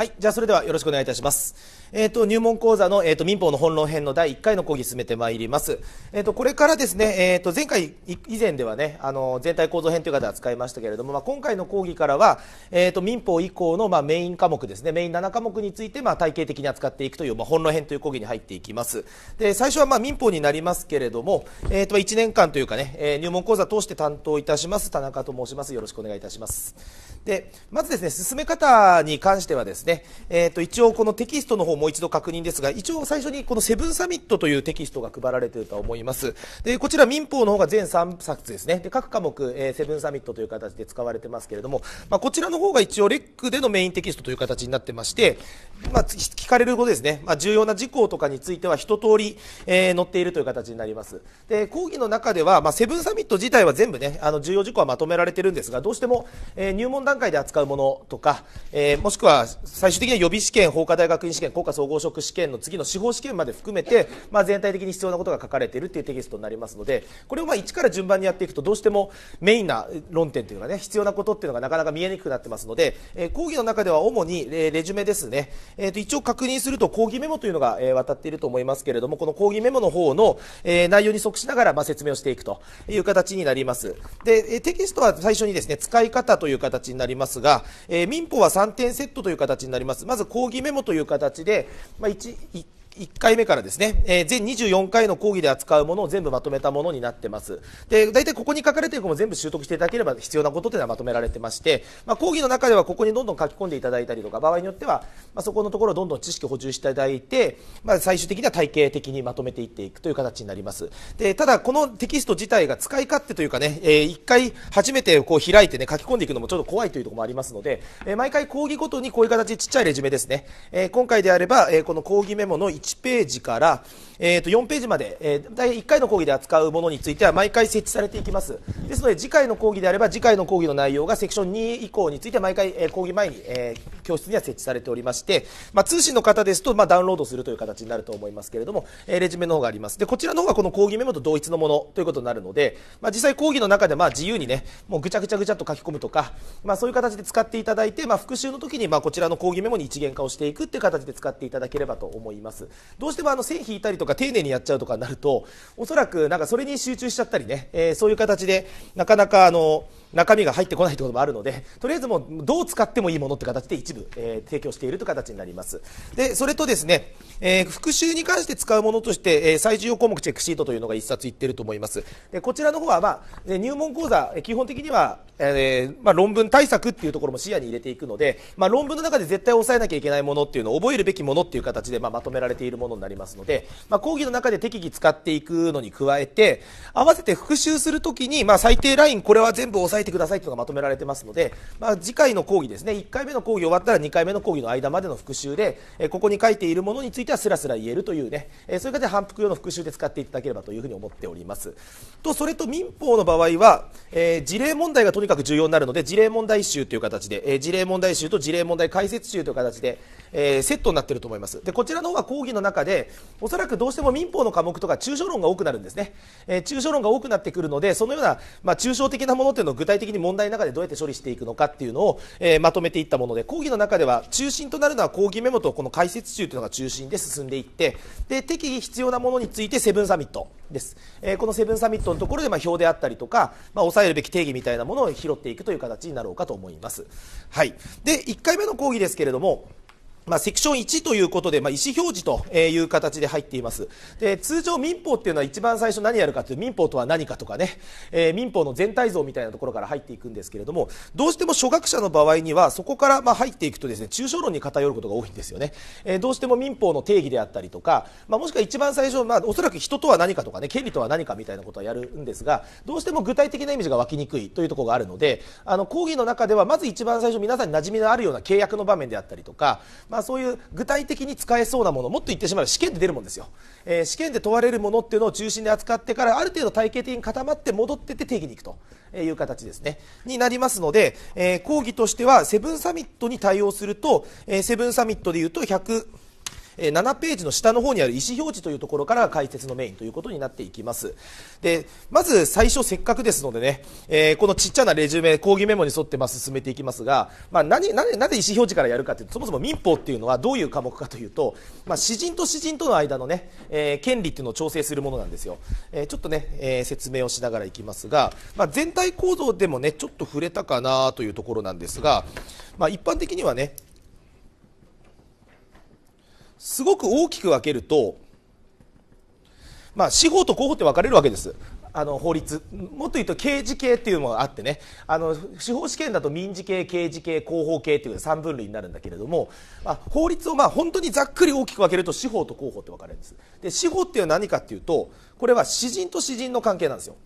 はい、じゃあそれではよろしくお願いいたします。えっ、ー、と、入門講座の、えっ、ー、と、民法の本論編の第1回の講義進めてまいります。えっ、ー、と、これからですね、えっ、と、前回、以前ではね、あの、全体構造編という方は使いましたけれども、まあ、今回の講義からは、えっ、と、民法以降の、まあ、メイン科目ですね、メイン7科目について、まあ、体系的に扱っていくという、まあ、本論編という講義に入っていきます。で、最初は、まあ、民法になりますけれども、えっ、と、1年間というかね、え入門講座通して担当いたします、田中と申します。よろしくお願いいたします。でまずですね進め方に関してはですね、えー、と一応このテキストの方もう一度確認ですが一応最初にこのセブンサミットというテキストが配られていると思いますでこちら民法の方が全3冊ですねで各科目、えー、セブンサミットという形で使われてますけれども、まあ、こちらの方が一応レックでのメインテキストという形になってまして、まあ、聞かれる後ですね、まあ、重要な事項とかについては一通り、えー、載っているという形になりますで講義の中では、まあ、セブンサミット自体は全部ねあの重要事項はまとめられてるんですがどうしても、えー、入門段階で扱うものとか、えー、もしくは最終的には予備試験、法科大学院試験、国家総合職試験の次の司法試験まで含めて、まあ、全体的に必要なことが書かれているというテキストになりますので、これをまあ1から順番にやっていくと、どうしてもメインな論点というかね、必要なことっていうのがなかなか見えにくくなってますので、えー、講義の中では主にレレジュメですね、えー、と一応確認すると講義メモというのが、えー、渡っていると思いますけれども、この講義メモの方の、えー、内容に即しながら、まあ、説明をしていくという形になります。で、テキストは最初にですね、使い方という形なりますが、えー、民法は3点セットという形になりますまず抗議メモという形で、まあ1、1 1回目からですね、えー、全24回の講義で扱うものを全部まとめたものになってます。で、大体ここに書かれている項も全部習得していただければ必要なことというのはまとめられてまして、まあ、講義の中ではここにどんどん書き込んでいただいたりとか、場合によっては、まあ、そこのところをどんどん知識を補充していただいて、まあ、最終的には体系的にまとめていっていくという形になります。で、ただこのテキスト自体が使い勝手というかね、えー、1回初めてこう開いてね、書き込んでいくのもちょっと怖いというところもありますので、えー、毎回講義ごとにこういう形、ちっちゃいレジュメですね。えー、今回であれば、えー、この講義メモの1ページから、えー、と4ページまで、えー、第1回の講義で扱うものについては毎回設置されていきますですので次回の講義であれば次回の講義の内容がセクション2以降について毎回、えー、講義前に、えー、教室には設置されておりまして、まあ、通信の方ですと、まあ、ダウンロードするという形になると思いますけれども、えー、レジュメの方がありますでこちらの方がこの講義メモと同一のものということになるので、まあ、実際講義の中でまあ自由にねもうぐちゃぐちゃぐちゃと書き込むとか、まあ、そういう形で使っていただいて、まあ、復習の時にまあこちらの講義メモに一元化をしていくっていう形で使っていただければと思いますどうしてもあの線引いたりとか丁寧にやっちゃうとかになるとおそらくなんかそれに集中しちゃったりね、えー、そういう形でなかなかあの中身が入ってこないということもあるのでとりあえずもうどう使ってもいいものって形で一部、えー、提供しているという形になりますでそれとですね、えー、復習に関して使うものとして、えー、最重要項目チェックシートというのが1冊いってると思いますでこちらの方は、まあ、入門講座基本的には、えーまあ、論文対策っていうところも視野に入れていくので、まあ、論文の中で絶対押さえなきゃいけないものっていうのを覚えるべきものっていう形で、まあ、まとめられてているものになりますので、まあ、講義の中で適宜使っていくのに加えて、合わせて復習するときに、まあ、最低ライン、これは全部押さえてくださいというのがまとめられてますので、まあ、次回の講義ですね、1回目の講義終わったら2回目の講義の間までの復習で、えここに書いているものについてはすらすら言えるというね、えそういう形で反復用の復習で使っていただければというふうに思っております。と、それと民法の場合は、えー、事例問題がとにかく重要になるので、事例問題集という形で、えー、事例問題集と事例問題解説集という形で、えー、セットになっていると思います。で、こちらの方が講義義の中でおそらくどうしても民法の科目とか抽象論が多くなるんですね、えー、抽象論が多くなってくるのでそのような、まあ、抽象的なものっていうのを具体的に問題の中でどうやって処理していくのかっていうのを、えー、まとめていったもので講義の中では中心となるのは講義メモとこの解説集というのが中心で進んでいってで適宜必要なものについてセブンサミットです、えー、このセブンサミットのところでまあ表であったりとか、まあ、抑えるべき定義みたいなものを拾っていくという形になろうかと思います。はい、で1回目の講義ですけれどもまあ、セクション1ということで、まあ、意思表示という形で入っています。で、通常民法っていうのは一番最初何やるかという民法とは何かとかね、えー、民法の全体像みたいなところから入っていくんですけれども、どうしても初学者の場合には、そこからまあ入っていくとですね、抽象論に偏ることが多いんですよね。えー、どうしても民法の定義であったりとか、まあ、もしくは一番最初、まあ、おそらく人とは何かとかね、権利とは何かみたいなことはやるんですが、どうしても具体的なイメージが湧きにくいというところがあるので、あの、講義の中では、まず一番最初皆さんに馴染みのあるような契約の場面であったりとか、まああ、そういう具体的に使えそうなものもっと言ってしまえば試験で出るもんですよ、えー、試験で問われるものっていうのを中心で扱ってからある程度体系的に固まって戻ってって定義にいくという形ですねになりますので、えー、講義としてはセブンサミットに対応すると、えー、セブンサミットでいうと100 7ページの下の方にある意思表示というところから解説のメインということになっていきますでまず最初せっかくですのでね、えー、このちっちゃなレジュメ講義メモに沿ってま進めていきますが、まあ、何なぜ意思表示からやるかというとそもそも民法っていうのはどういう科目かというと、まあ、詩人と詩人との間のね、えー、権利っていうのを調整するものなんですよ、えー、ちょっとね、え説明をしながらいきますが、まあ、全体構造でもねちょっと触れたかなというところなんですが、まあ、一般的にはねすごく大きく分けると、まあ、司法と公法って分かれるわけです。あの法律もっと言うと刑事系っていうのがあってねあの司法試験だと民事系刑事系広報系っていう3分類になるんだけれども、まあ、法律をまあ本当にざっくり大きく分けると司法と公法って分かれるんですで司法っていうのは何かっていうとこれは詩人と詩人の関係なんですよ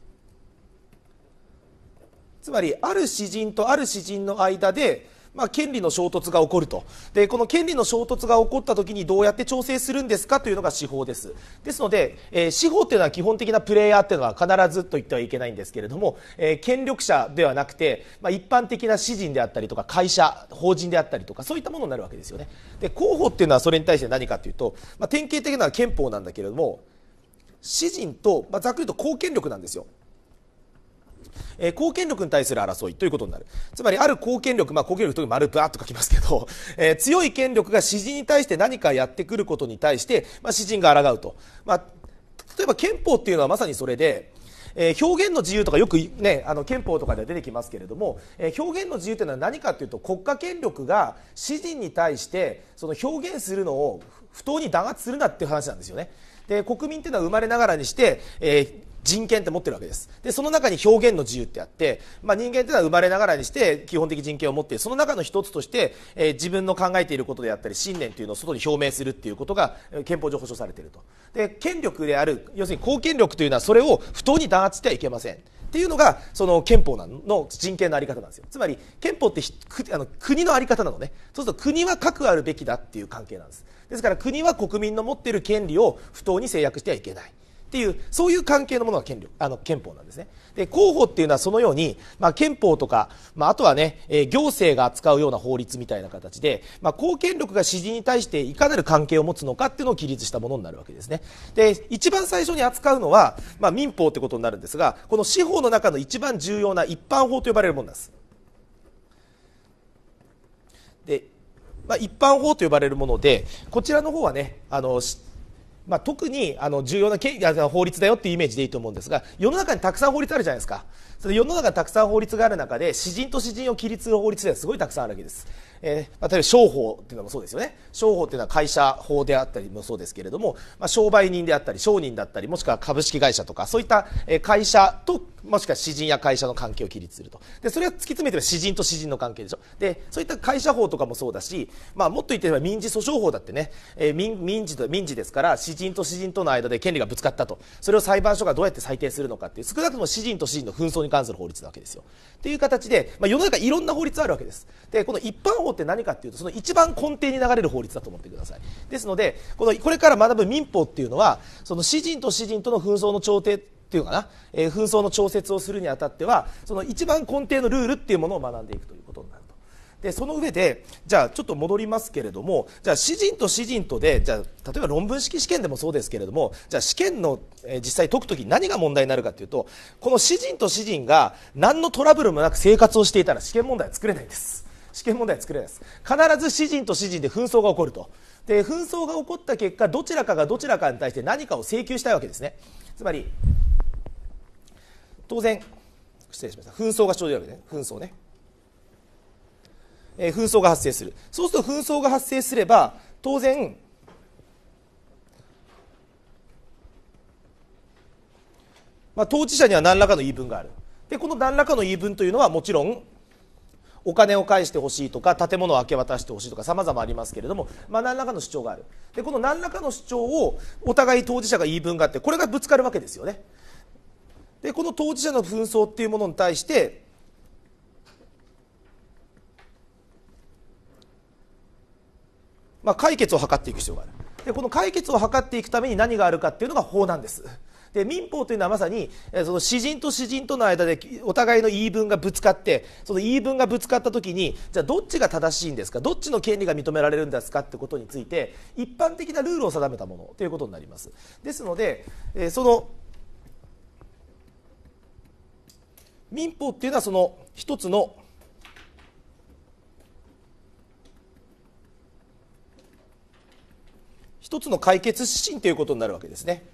つまりある詩人とある詩人の間でまあ、権利の衝突が起こるとでこの権利の衝突が起こった時にどうやって調整するんですかというのが司法ですですので、えー、司法というのは基本的なプレイヤーというのは必ずと言ってはいけないんですけれども、えー、権力者ではなくて、まあ、一般的な私人であったりとか会社法人であったりとかそういったものになるわけですよねで候補っていうのはそれに対して何かというと、まあ、典型的なのは憲法なんだけれども私人と、まあ、ざっくりと公権力なんですよえー、貢献力に対する争いということになる。つまり、ある貢献力、まあ、貢献力という丸バーっと書きますけど、えー、強い権力が詩人に対して何かやってくることに対して、まあ、詩人が抗うと。まあ、例えば憲法っていうのはまさにそれで、えー、表現の自由とかよく、ね、あの憲法とかでは出てきますけれども、えー、表現の自由というのは何かというと国家権力が詩人に対してその表現するのを不当に弾圧するなっていう話なんですよね。で国民ていうのは生まれながらにして、えー人権って持ってるわけですでその中に表現の自由ってあって、まあ、人間っていうのは生まれながらにして基本的人権を持っているその中の一つとして、えー、自分の考えていることであったり信念というのを外に表明するっていうことが憲法上保障されているとで権力である要するに公権力というのはそれを不当に弾圧してはいけませんっていうのがその憲法の人権の在り方なんですよつまり憲法ってあの国の在り方なのねそうすると国は核あるべきだっていう関係なんですですから国は国民の持っている権利を不当に制約してはいけないっていうそういう関係のものが権力あの憲法なんですねで候補っていうのはそのように、まあ、憲法とか、まあ、あとはね、えー、行政が扱うような法律みたいな形で、まあ、公権力が支持に対していかなる関係を持つのかっていうのを規律したものになるわけですねで一番最初に扱うのは、まあ、民法ってことになるんですがこの司法の中の一番重要な一般法と呼ばれるものですで、まあ、一般法と呼ばれるものでこちらの方はねあのまあ、特にあの重要な法律だよっていうイメージでいいと思うんですが世の中にたくさん法律あるじゃないですかそれ世の中にたくさん法律がある中で詩人と詩人を規律する法律ですごいたくさんあるわけです、えー例えば商法っていうのもそうですよね商法っていうのは会社法であったりもそうですけれども、まあ、商売人であったり商人だったりもしくは株式会社とかそういった会社ともしくは詩人や会社の関係を規律するとでそれは突き詰めては詩人と詩人の関係でしょでそういった会社法とかもそうだし、まあ、もっと言ってれば民事訴訟法だってね、えー、民民事と民事ですから詩人と詩人との間で権利がぶつかったとそれを裁判所がどうやって裁定するのかっていう少なくとも詩人と詩人の紛争に関する法律なわけですよという形で、まあ、世の中いろんな法律あるわけですでこの一般法って何かっていうとその一番根底に流れる法律だと思ってくださいですのでこのこれから学ぶ民法っていうのはその詩人と詩人との紛争の調停っていうかな、えー、紛争の調節をするにあたってはその一番根底のルールっていうものを学んでいくということになると。でその上でじゃあちょっと戻りますけれどもじゃあ詩人と詩人とでじゃあ例えば論文式試験でもそうですけれどもじゃあ試験の、えー、実際解く時に何が問題になるかというとこの詩人と詩人が何のトラブルもなく生活をしていたら試験問題は作れないんです。試験問題作れないです必ず詩人と詩人で紛争が起こるとで紛争が起こった結果どちらかがどちらかに対して何かを請求したいわけですねつまり当然失礼しました紛争が生じるわけね紛争ね、えー、紛争が発生するそうすると紛争が発生すれば当然まあ、当事者には何らかの言い分があるでこの何らかの言い分というのはもちろんお金を返してほしいとか建物を明け渡してほしいとかさまざまありますけれども、まあ、何らかの主張があるでこの何らかの主張をお互い当事者が言い分があってこれがぶつかるわけですよねでこの当事者の紛争っていうものに対してまあ、解決を図っていく必要があるでこの解決を図っていくために何があるかっていうのが法なんですで民法というのはまさにその詩人と詩人との間でお互いの言い分がぶつかってその言い分がぶつかった時にじゃあどっちが正しいんですかどっちの権利が認められるんですかってことについて一般的なルールを定めたものということになりますですのでその民法っていうのはその一つの一つの解決指針ということになるわけですね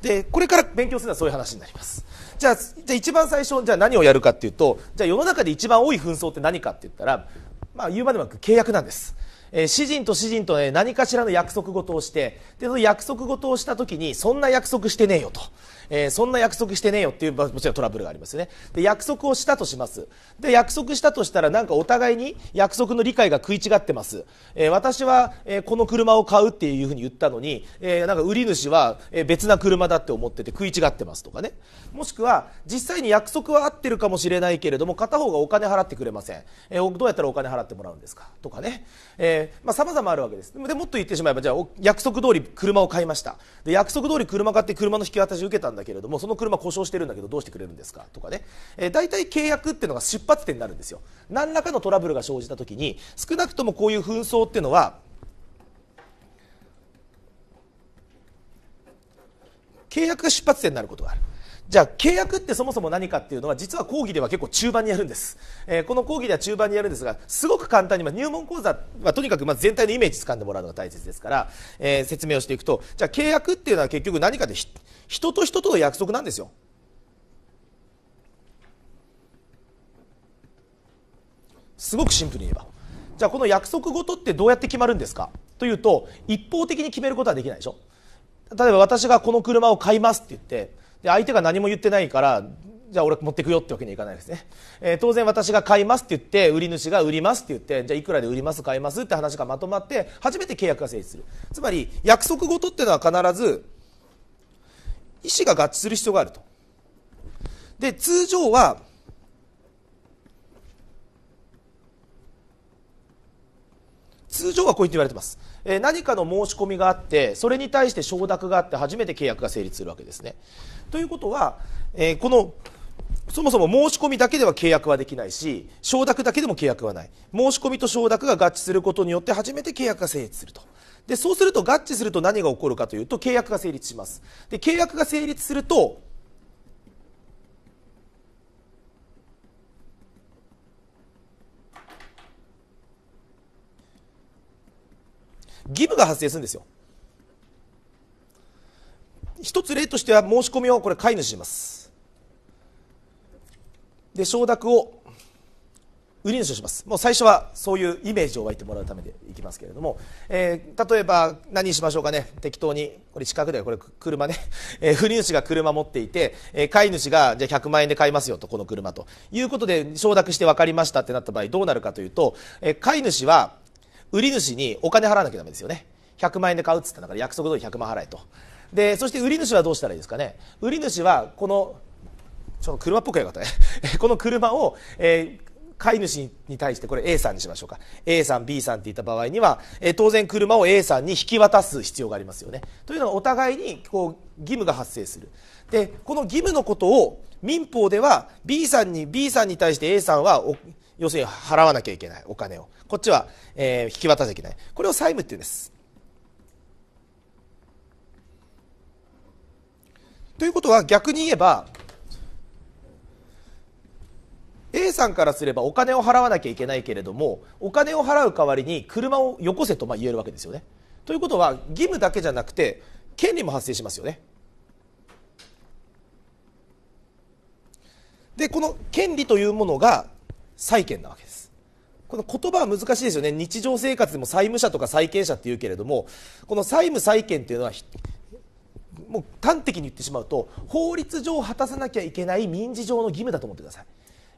でこれから勉強するのはそういう話になりますじゃあじゃあ一番最初じゃあ何をやるかっていうとじゃあ世の中で一番多い紛争って何かって言ったら、まあ、言うまでもなく契約なんですえー、詩人と詩人と、ね、何かしらの約束事をしてでその約束事をした時にそんな約束してねえよとえー、そんな約束してねえよっていうもちろんトラブルがありますよねで約束をしたとしますで約束したとしたらなんかお互いに約束の理解が食い違ってます、えー、私は、えこの車を買うっていうふうに言ったのに、えなんか売り主は、え別な車だって思ってて食い違ってますとかねもしくは実際に約束は合ってるかもしれないけれども片方がお金払ってくれません、えどうやったらお金払ってもらうんですかとかね、えーまあ、まあるわけですでもっと言ってしまえばじゃあ約束通り車を買いましたで約束通り車買って車の引き渡し受けたんだだけれどもその車故障してるんだけどどうしてくれるんですかとかね、えー、大体契約っていうのが出発点になるんですよ何らかのトラブルが生じた時に少なくともこういう紛争っていうのは契約が出発点になることがあるじゃあ契約ってそもそも何かっていうのは実は講義では結構中盤にやるんです、えー、この講義では中盤にやるんですがすごく簡単に、まあ、入門講座はとにかくま全体のイメージ掴んでもらうのが大切ですから、えー、説明をしていくとじゃあ契約っていうのは結局何かで人と人との約束なんですよすごくシンプルに言えばじゃあこの約束事ってどうやって決まるんですかというと一方的に決めることはできないでしょ例えば私がこの車を買いますって言ってで相手が何も言ってないからじゃあ俺持ってくよってわけにはいかないですね、えー、当然私が買いますって言って売り主が売りますって言ってじゃあいくらで売ります買いますって話がまとまって初めて契約が成立するつまり約束事っていうのは必ず意思が合致する必要があるとで通常は通常はこう言って言われてます、えー、何かの申し込みがあってそれに対して承諾があって初めて契約が成立するわけですねということは、えー、このそもそも申し込みだけでは契約はできないし承諾だけでも契約はない申し込みと承諾が合致することによって初めて契約が成立するとでそうすると合致すると何が起こるかというと契約が成立しますで契約が成立すると義務が発生するんですよ一つ例としては申し込みをこれ飼い主しますで承諾を売り主しますもう最初はそういうイメージを湧いてもらうためでいきますけれども、えー、例えば何にしましょうかね適当にこれ近くでこれ車ね、えー、売り主が車持っていて、えー、飼い主がじゃあ100万円で買いますよとこの車ということで承諾して分かりましたってなった場合どうなるかというと、えー、飼い主は売り主にお金払わなきゃだめですよね100万円で買うっつったんだから約束通り100万払えとでそして売り主はどうしたらいいですかね売り主はこのちょっと車っぽくやかったね この車を、えー飼い主に対してこれ A さんにしましょうか A さん B さんって言った場合には、え当然車を A さんに引き渡す必要がありますよねというのはお互いにこう義務が発生するでこの義務のことを民法では B さんに B さんに対して A さんは要するに払わなきゃいけないお金をこっちは、えー、引き渡しきゃいけないこれを債務っていうんですということは逆に言えば A さんからすればお金を払わなきゃいけないけれどもお金を払う代わりに車をよこせとま言えるわけですよね。ということは義務だけじゃなくて権利も発生しますよね。でこの権利というものが債権なわけです。この言葉は難しいですよね日常生活でも債務者とか債権者っていうけれどもこの債務債権っていうのはもう端的に言ってしまうと法律上果たさなきゃいけない民事上の義務だと思ってください、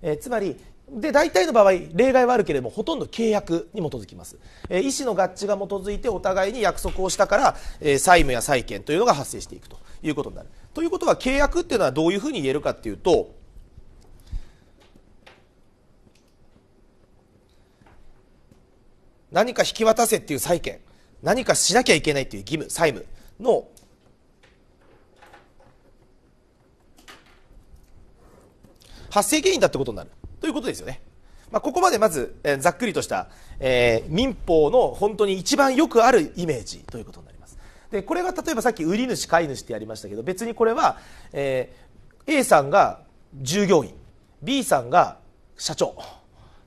えー、つまりで大体の場合例外はあるけれどもほとんど契約に基づきます、えー、意思の合致が基づいてお互いに約束をしたから、えー、債務や債権というのが発生していくということになるということは契約っていうのはどういうふうに言えるかっていうと何か引き渡せっていう債権何かしなきゃいけないっていう義務債務の発生原因だってことになるということですよね。まあ、ここまでまず、えー、ざっくりとした、えー、民法の本当に一番よくあるイメージということになります。でこれが例えばさっき売り主買い主ってやりましたけど別にこれは、えー、A さんが従業員 B さんが社長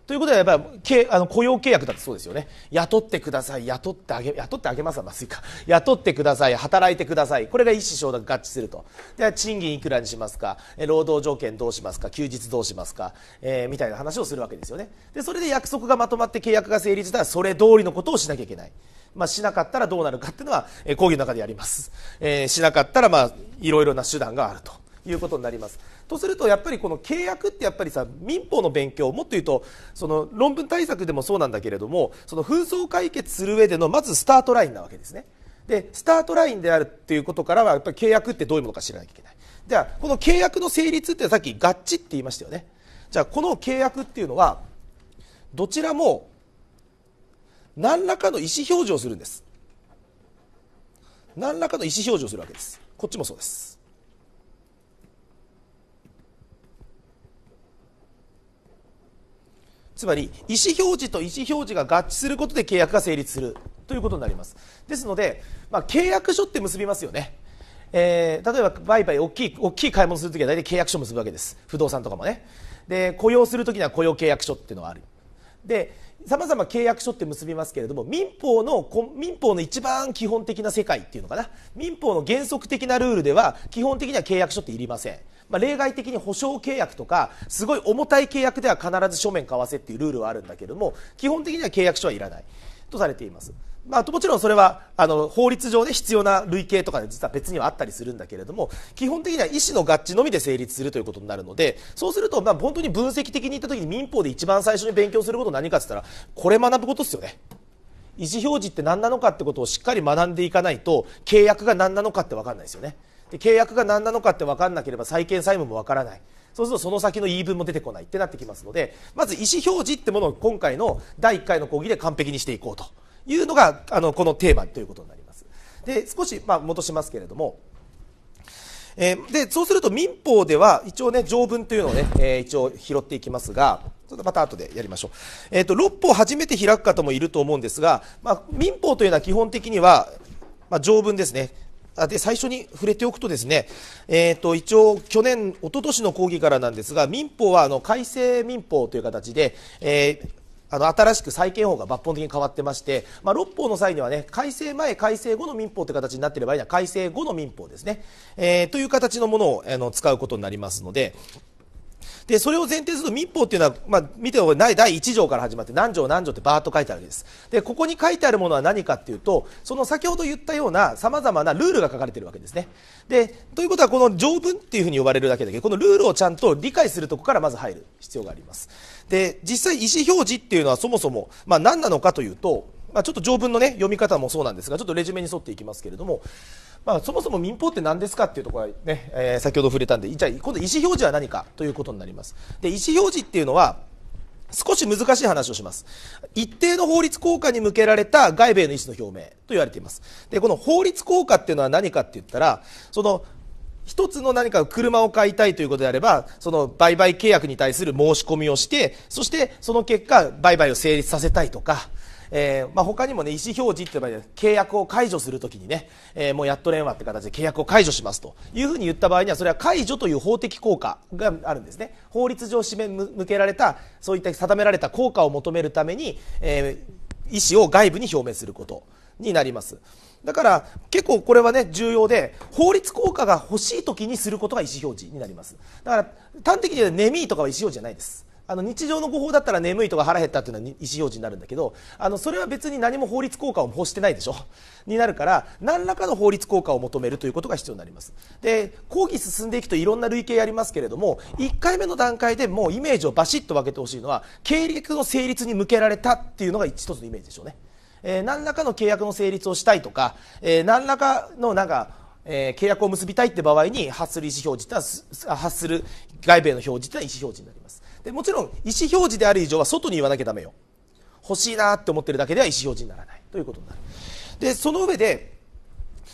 ということはやっぱりあの雇用契約だってそうですよね雇ってください雇ってあげ雇ってあげますはまずいか雇ってください働いてくださいこれが意思承諾合致するとで賃金いくらにしますか労働条件どうしますか休日どうしますか、えー、みたいな話をするわけですよねでそれで約束がまとまって契約が成立したらそれ通りのことをしなきゃいけない、まあ、しなかったらどうなるかっていうのは講義の中でやります、えー、しなかったらまあいろいろな手段があるということになります。とするとやっぱりこの契約ってやっぱりさ民法の勉強もっと言うとその論文対策でもそうなんだけれどもその紛争解決する上でのまずスタートラインなわけですね。でスタートラインであるっていうことからはやっぱり契約ってどういうものか知らなきゃいけない。じゃあこの契約の成立ってさっき合致って言いましたよね。じゃあこの契約っていうのはどちらも何らかの意思表示をするんです何らかの意思表示をするわけですこっちもそうですつまり意思表示と意思表示が合致することで契約が成立するということになりますですので、まあ、契約書って結びますよね、えー、例えば売買大きい大きい買い物するときは大体契約書結ぶわけです不動産とかもねで雇用するときには雇用契約書っていうのがあるでさまざま契約書って結びますけれども民法の民法の一番基本的な世界っていうのかな民法の原則的なルールでは基本的には契約書っていりませんまあ、例外的に保証契約とかすごい重たい契約では必ず書面交わせっていうルールはあるんだけども基本的には契約書はいらないとされています。まあ、もちろんそれはあの法律上で必要な類型とかで実は別にはあったりするんだけれども基本的には意思の合致のみで成立するということになるのでそうするとまあ本当に分析的に言った時に民法で一番最初に勉強すること何かって言ったらこれ学ぶことですよね。意思表示って何なのかってことをしっかり学んでいかないと契約が何なのかって分かんないですよね。で契約が何なのかって分かんなければ債権債務も分からないそうするとその先の言い分も出てこないってなってきますのでまず意思表示ってものを今回の第1回の講義で完璧にしていこうというのがあのこのテーマということになりますで少し、まあ、戻しますけれどもえでそうすると民法では一応ね条文というのをね、え一応拾っていきますがちょっとまた後でやりましょう、えーと、と六法初めて開く方もいると思うんですが、まあ、民法というのは基本的には、まあ、条文ですねで最初に触れておくとですね、えーと、一応去年、一昨年の講義からなんですが民法はあの改正民法という形で、えーあの新しく債権法が抜本的に変わってまして、まあ、6法の際にはね改正前、改正後の民法という形になっている場合には改正後の民法ですね、えー、という形のものをあの使うことになりますので。で、それを前提すると密法っていうのは、まあ、見ておない第1条から始まって、何条何条ってバーッと書いてあるわけです。で、ここに書いてあるものは何かっていうと、その先ほど言ったような様々なルールが書かれてるわけですね。で、ということは、この条文っていうふうに呼ばれるだけだけど、このルールをちゃんと理解するとこからまず入る必要があります。で、実際意思表示っていうのはそもそも、まあ、何なのかというと、まあ、ちょっと条文のね、読み方もそうなんですが、ちょっとレジュメに沿っていきますけれども、まあ、そもそも民法って何ですかっていうところはね、えー、先ほど触れたんで、じゃあ、今度意思表示は何かということになります。で、意思表示っていうのは、少し難しい話をします。一定の法律効果に向けられた外部への意思の表明と言われています。で、この法律効果っていうのは何かって言ったら、その、一つの何か車を買いたいということであれば、その売買契約に対する申し込みをして、そしてその結果、売買を成立させたいとか、えー、まあ、他にもね、意思表示って場合で、契約を解除するときにね、えー、もうやっと電話とって形で契約を解除しますというふうに言った場合には、それは解除という法的効果があるんですね。法律上締め向けられた、そういった定められた効果を求めるために、えー、意思を外部に表明することになります。だから結構これはね重要で法律効果が欲しい時にすることが意思表示になりますだから端的に言うとネミーとかは意思表示じゃないですあの日常の誤報だったら眠いとか腹減ったっていうのは意思表示になるんだけどあのそれは別に何も法律効果を欲してないでしょになるから何らかの法律効果を求めるということが必要になりますで講義進んでいくといろんな類型やりますけれども1回目の段階でもうイメージをバシッと分けてほしいのは契約の成立に向けられたっていうのが一つのイメージでしょうね、えー、何らかの契約の成立をしたいとか、えー、何らかのなんかえー、契約を結びたいって場合に発する意思表示っは発する外部への表示ってのは意思表示になりますでもちろん意思表示である以上は外に言わなきゃダメよ欲しいなって思ってるだけでは意思表示にならないということになるでその上で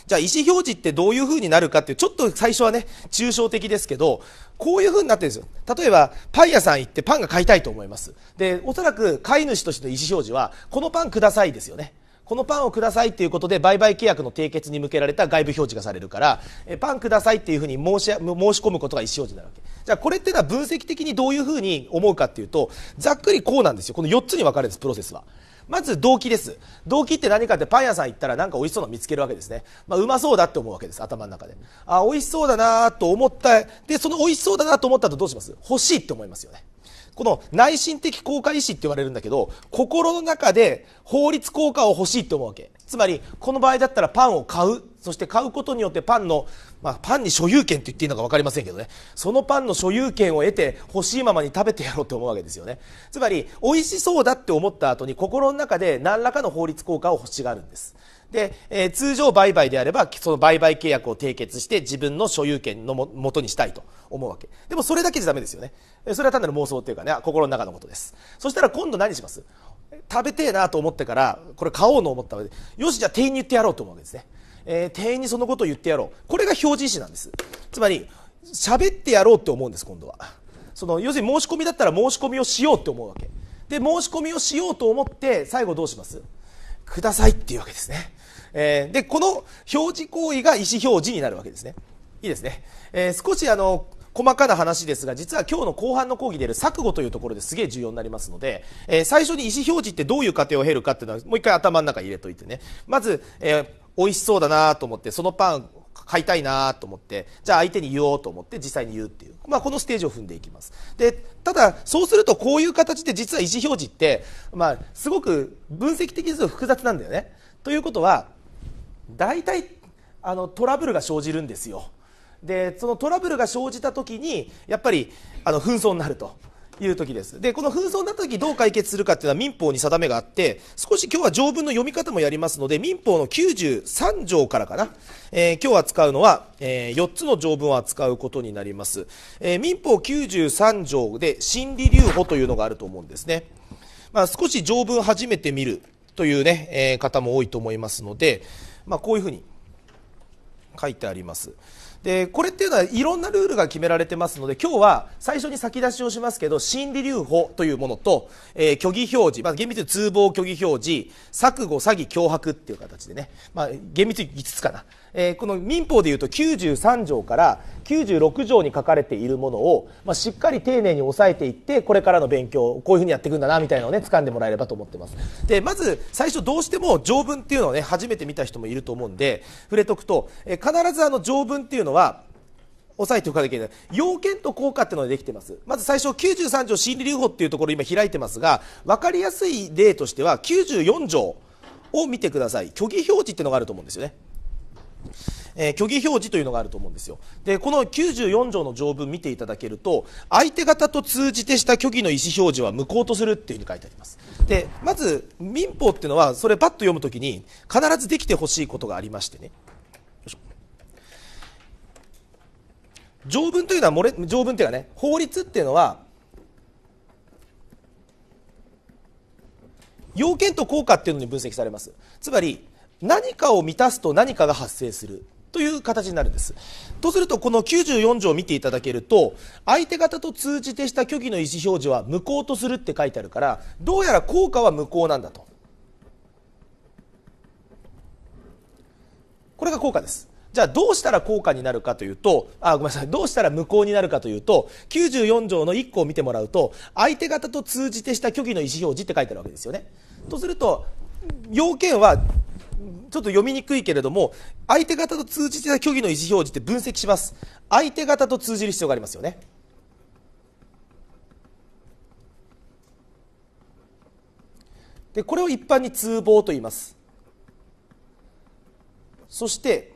じゃあ意思表示ってどういう風になるかっていうちょっと最初はね抽象的ですけどこういう風になってるんですよ例えばパン屋さん行ってパンが買いたいと思いますでおそらく飼い主としての意思表示はこのパンくださいですよねこのパンをくださいっていうことで売買契約の締結に向けられた外部表示がされるからえパンくださいっていうふうに申し申し込むことが意思表示になるわけじゃあこれっていうのは分析的にどういうふうに思うかっていうとざっくりこうなんですよこの4つに分かれるんですプロセスは。まず動機です。動機って何かってパン屋さん行ったらなんか美味しそうなの見つけるわけですね。まあ、うまそうだって思うわけです、頭の中で。あ、美味しそうだなと思った。で、その美味しそうだなと思ったらどうします欲しいって思いますよね。この内心的効果意思って言われるんだけど心の中で法律効果を欲しいって思うわけつまりこの場合だったらパンを買うそして買うことによってパンの、まあ、パンに所有権と言っていいのか分かりませんけどねそのパンの所有権を得て欲しいままに食べてやろうと思うわけですよねつまり美味しそうだって思った後に心の中で何らかの法律効果を欲しがるんですで、えー、通常売買であれば、その売買契約を締結して自分の所有権のも、元にしたいと思うわけ。でもそれだけじゃダメですよね。それは単なる妄想っていうかね、心の中のことです。そしたら今度何します食べてえなと思ってから、これ買おうと思ったけで、よし、じゃあ店員に言ってやろうと思うわけですね。えー、店員にそのことを言ってやろう。これが表示意思なんです。つまり、喋ってやろうって思うんです、今度は。その、要するに申し込みだったら申し込みをしようって思うわけ。で、申し込みをしようと思って、最後どうしますくださいっていうわけですね。えー、で、この表示行為が意思表示になるわけですね。いいですね。えー、少しあの、細かな話ですが、実は今日の後半の講義でる錯誤というところですげえ重要になりますので、えー、最初に意思表示ってどういう過程を経るかっていうのは、もう一回頭の中に入れといてね。まず、えー美味しそうだなと思ってそのパン買いたいなと思ってじゃあ相手に言おうと思って実際に言うっていう、まあ、このステージを踏んでいきますでただそうするとこういう形で実は意思表示って、まあ、すごく分析的にすると複雑なんだよねということは大体あのトラブルが生じるんですよでそのトラブルが生じた時にやっぱりあの紛争になるという時ですでこの紛争になった時どう解決するかっていうのは民法に定めがあって少し今日は条文の読み方もやりますので民法の93条からかな、えー、今日扱うのは、えー、4つの条文を扱うことになります、えー、民法93条で心理留保というのがあると思うんですね、まあ、少し条文初めて見るというね、えー、方も多いと思いますので、まあ、こういうふうに書いてあります。でこれっていうのはいろんなルールが決められてますので今日は最初に先出しをしますけど心理留保というものと、えー、虚偽表示、まあ、厳密に通報虚偽表示錯誤詐欺脅迫っていう形でね、まあ、厳密に5つかなえー、この民法でいうと93条から96条に書かれているものを、まあ、しっかり丁寧に押さえていってこれからの勉強こういうふうにやっていくんだなみたいなのをね掴んでもらえればと思ってますでまず最初どうしても条文っていうのをね初めて見た人もいると思うんで触れとくと、えー、必ずあの条文っていうのは押さえておかなきゃいけない要件と効果っていうのができてますまず最初93条心理留保っていうところ今開いてますが分かりやすい例としては94条を見てください虚偽表示っていうのがあると思うんですよねえー、虚偽表示というのがあると思うんですよでこの94条の条文見ていただけると相手方と通じてした虚偽の意思表示は無効とするっていうふうに書いてありますでまず民法っていうのはそれパッと読むときに必ずできてほしいことがありましてね条文というのは漏れ条文ていうかね法律っていうのは要件と効果っていうのに分析されますつまり何かを満たすと何かが発生するという形になるんです。とすると、この94条を見ていただけると、相手方と通じてした虚偽の意思表示は無効とするって書いてあるから、どうやら効果は無効なんだと。これが効果です。じゃあどうしたら効果になるかというと、あ、ごめんなさい。どうしたら無効になるかというと、94条の1個を見てもらうと、相手方と通じてした虚偽の意思表示って書いてあるわけですよね。とすると、要件はちょっと読みにくいけれども、相手方と通じてた虚偽の意思表示って分析します。相手方と通じる必要がありますよね。で、これを一般に通報と言います。そして、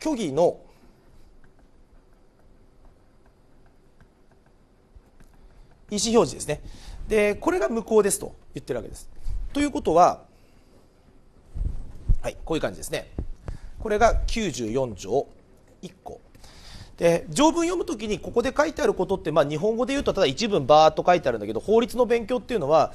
虚偽の意思表示ですね。でこれが無効ですと言ってるわけです。ということは、はい、こういう感じですね。これが94条1個で条文読むときにここで書いてあることって、まあ、日本語で言うとただ一文ばーっと書いてあるんだけど法律の勉強っていうのは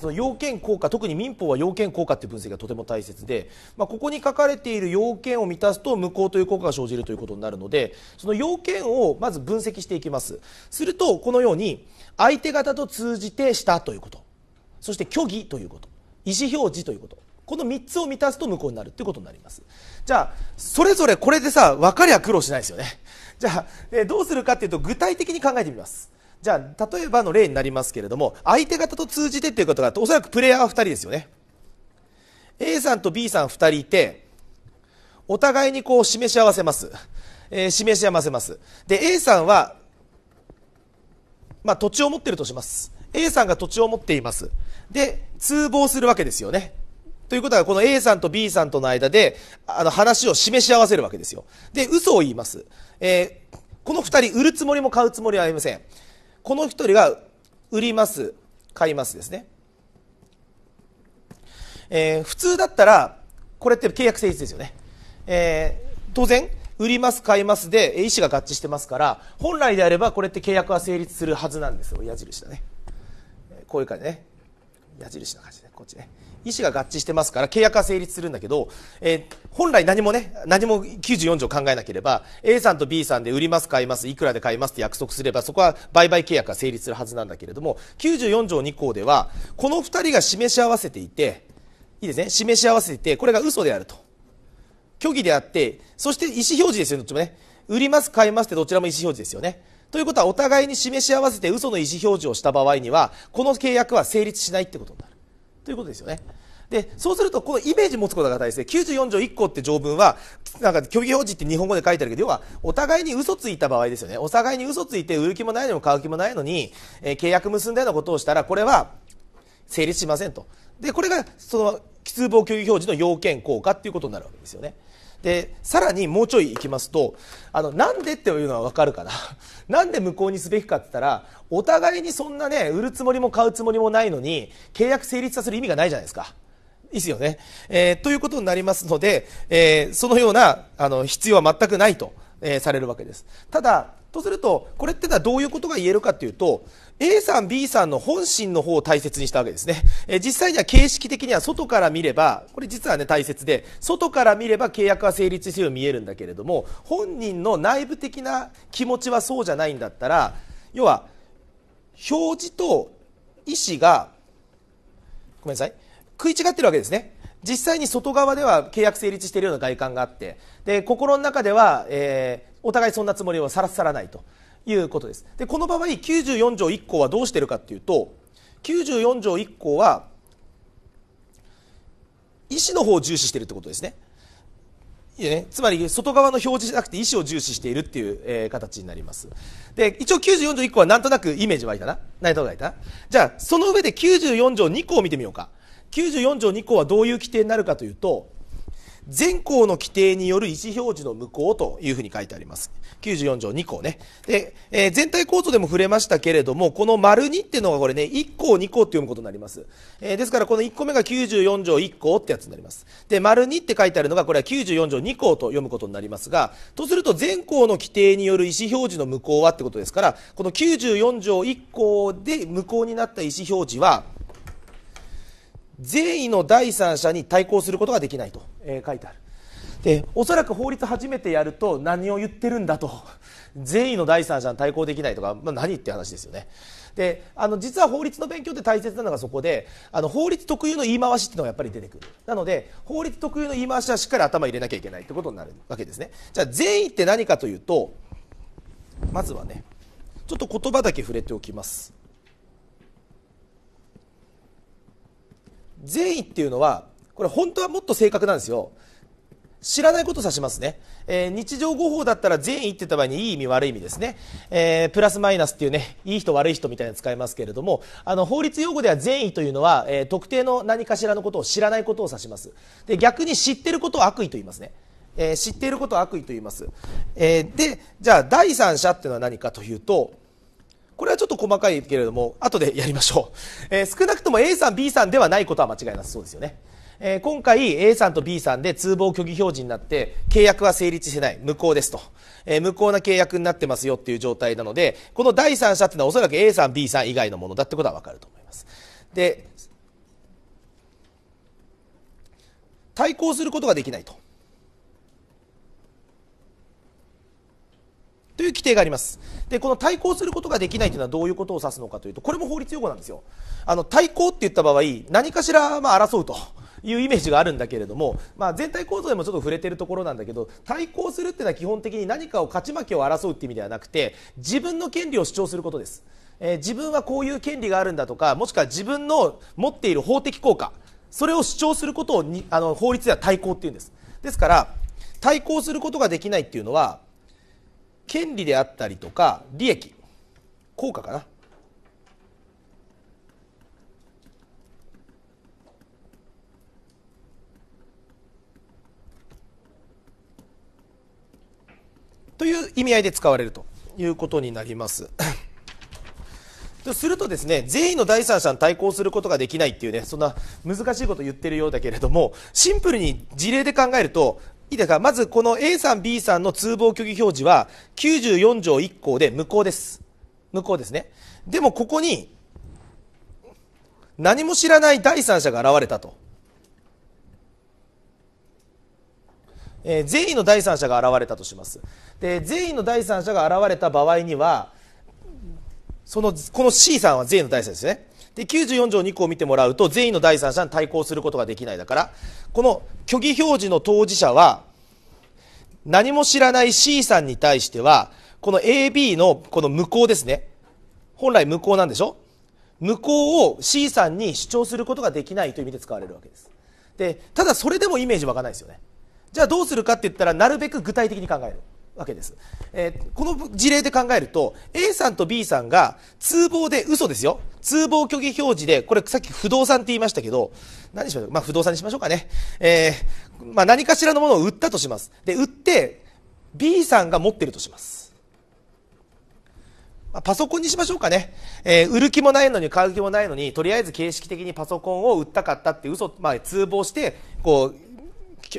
その要件効果特に民法は要件効果っていう分析がとても大切で、まあ、ここに書かれている要件を満たすと無効という効果が生じるということになるのでその要件をまず分析していきますするとこのように相手方と通じてしたということそして虚偽ということ意思表示ということこの3つを満たすと無効になるということになりますじゃあそれぞれこれでさ分かりゃ苦労しないですよねじゃあ、えどうするかっていうと具体的に考えてみますじゃあ例えばの例になりますけれども相手方と通じてっていうことがおそらくプレイヤーは2人ですよね A さんと B さん2人いてお互いにこう示し合わせます、えー、示し合わせますで A さんはまあ、土地を持ってるとします。A さんが土地を持っています。で、通報するわけですよね。ということは、この A さんと B さんとの間で、あの、話を示し合わせるわけですよ。で、嘘を言います。えー、この二人、売るつもりも買うつもりはありません。この一人が、売ります、買いますですね。えー、普通だったら、これって契約成立ですよね。えー、当然、売ります買いますで意思が合致してますから本来であればこれって契約は成立するはずなんですよ矢印だねこういう感じね矢印の感じで、ね、こっちね意思が合致してますから契約は成立するんだけど、えー、本来何もね何も94条考えなければ A さんと B さんで売ります買いますいくらで買いますって約束すればそこは売買契約が成立するはずなんだけれども94条2項ではこの2人が示し合わせていていいですね示し合わせていてこれが嘘であると虚偽であってそして意思表示ですよねどっちもね売ります買いますってどちらも意思表示ですよねということはお互いに示し合わせて嘘の意思表示をした場合にはこの契約は成立しないってことになるということですよねでそうするとこのイメージ持つことが大事で94条1項って条文はなんか虚偽表示って日本語で書いてあるけど要はお互いに嘘ついた場合ですよねお互いに嘘ついて売る気もないのにも買う気もないのに、えー、契約結んだようなことをしたらこれは成立しませんとでこれがその通報虚偽表示の要件効果っていうことになるわけですよねでさらにもうちょい行きますとあのなんでっていうのは分かるかな なんで無効にすべきかって言ったらお互いにそんなね売るつもりも買うつもりもないのに契約成立させる意味がないじゃないですか。いいですよね、えー、ということになりますので、えー、そのようなあの必要は全くないと、えー、されるわけです。ただとするとこれってのはどういうことが言えるかというと A さん B さんの本心の方を大切にしたわけですね、え実際には形式的には外から見ればこれ実はね大切で外から見れば契約は成立してるように見えるんだけれども本人の内部的な気持ちはそうじゃないんだったら要は表示と意思がごめんなさい食い違ってるわけですね実際に外側では契約成立しているような外観があってで心の中では、えー、お互いそんなつもりをさらさらないということですでこの場合94条1項はどうしてるかというと94条1項は意思の方を重視しているってことですねいね、つまり外側の表示じゃなくて意思を重視しているっていう、えー、形になりますで一応94条1項はなんとなくイメージ湧いたな何となくいたじゃあその上で94条2項を見てみようか94条2項はどういう規定になるかというと全項の規定による意思表示の無効というふうに書いてあります94条2項ね。で、えー、全体構造でも触れましたけれども、この丸2っていうのがこれね、1項2項って読むことになります。えー、ですからこの1個目が94条1項ってやつになります。で、丸2って書いてあるのが、これは94条2項と読むことになりますが、とすると全項の規定による意思表示の無効はってことですから、この94条1項で無効になった意思表示は、善意の第三者に対抗することができないと、えー、書いてある。でおそらく法律初めてやると何を言ってるんだと善意の第三者に対抗できないとか、まあ、何って話ですよねであの実は法律の勉強って大切なのがそこであの法律特有の言い回しっていうのがやっぱり出てくるなので法律特有の言い回しはしっかり頭入れなきゃいけないってことになるわけですねじゃあ善意って何かというとまずはねちょっと言葉だけ触れておきます善意っていうのはこれ本当はもっと正確なんですよ知らないことを指しますね、えー、日常語法だったら善意って言った場合にいい意味悪い意味ですね、えー、プラスマイナスっていうねいい人悪い人みたいな使いますけれどもあの法律用語では善意というのは、えー、特定の何かしらのことを知らないことを指しますで逆に知ってることを悪意と言いますねえー、知っていることを悪意と言います、えー、でじゃあ第三者っていうのは何かというとこれはちょっと細かいけれども後でやりましょう、えー、少なくとも A さん B さんではないことは間違いなさそうですよねえー、今回 A さんと B さんで通報虚偽表示になって契約は成立してない無効ですと、えー、無効な契約になってますよっていう状態なのでこの第三者っていうのはおそらく A さん B さん以外のものだってことは分かると思いますで対抗することができないとという規定がありますでこの対抗することができないというのはどういうことを指すのかというとこれも法律用語なんですよあの対抗って言った場合何かしらまあ争うというイメージがあるんだけれども、まあ、全体構造でもちょっと触れてるところなんだけど対抗するっていうのは基本的に何かを勝ち負けを争うっていう意味ではなくて自分の権利を主張することです、えー、自分はこういう権利があるんだとかもしくは自分の持っている法的効果それを主張することをにあの法律では対抗っていうんですですから対抗することができないっていうのは権利であったりとか利益効果かなという意味合いで使われるということになります。するとですね、善意の第三者に対抗することができないっていうね、そんな難しいこと言ってるようだけれども、シンプルに事例で考えると、いいですか、まずこの A さん B さんの通報虚偽表示は94条1項で無効です。無効ですね。でもここに、何も知らない第三者が現れたと。えー、善意の第三者が現れたとしますで善意の第三者が現れた場合にはそのこの C さんは善意の第三者ですねで94条2項を見てもらうと善意の第三者に対抗することができないだからこの虚偽表示の当事者は何も知らない C さんに対してはこの AB のこの無効ですね本来無効なんでしょ無効を C さんに主張することができないという意味で使われるわけですでただそれでもイメージ湧かないですよねじゃあどうするかって言ったらなるべく具体的に考えるわけです、えー、この事例で考えると A さんと B さんが通報で嘘ですよ通報虚偽表示でこれさっき不動産って言いましたけど何でしょう、まあ、不動産にしましょうかね、えー、まあ、何かしらのものを売ったとしますで売って B さんが持ってるとしますパソコンにしましょうかね、えー、売る気もないのに買う気もないのにとりあえず形式的にパソコンを売ったかったって嘘、まあ、通報してこう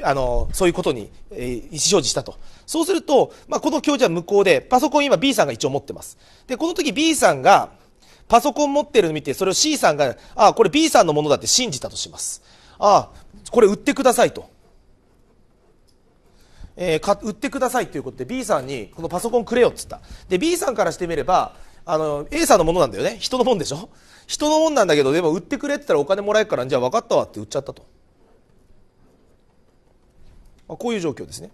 あの、そういうことに、えー、意思表示したと。そうすると、まあ、この教授は無効で、パソコン今 B さんが一応持ってます。で、この時 B さんが、パソコン持ってるの見て、それを C さんが、ああ、これ B さんのものだって信じたとします。ああ、これ売ってくださいと。えー、か売ってくださいということで B さんにこのパソコンくれよっつったで B さんからしてみればあの A さんのものなんだよね人のもんでしょ人のもんなんだけどでも売ってくれって言ったらお金もらえるからじゃあ分かったわって売っちゃったとまあ、こういう状況ですね。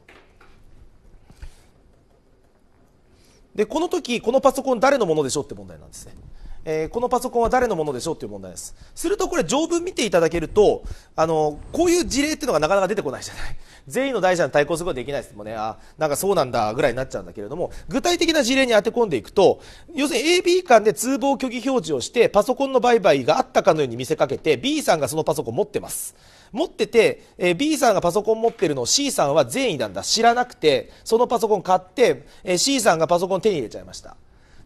で、この時、このパソコン誰のものでしょうって問題なんですね。えー、このパソコンは誰のものでしょうっていう問題です。するとこれ条文見ていただけると、あの、こういう事例っていうのがなかなか出てこないじゃない。全員の代者に対抗することはできないですもんね。あ、なんかそうなんだぐらいになっちゃうんだけれども、具体的な事例に当て込んでいくと、要するに AB 間で通報虚偽表示をして、パソコンの売買があったかのように見せかけて、B さんがそのパソコン持ってます。持ってて、えー、B さんがパソコン持ってるのを C さんは善意なんだ知らなくてそのパソコン買って、えー、C さんがパソコン手に入れちゃいました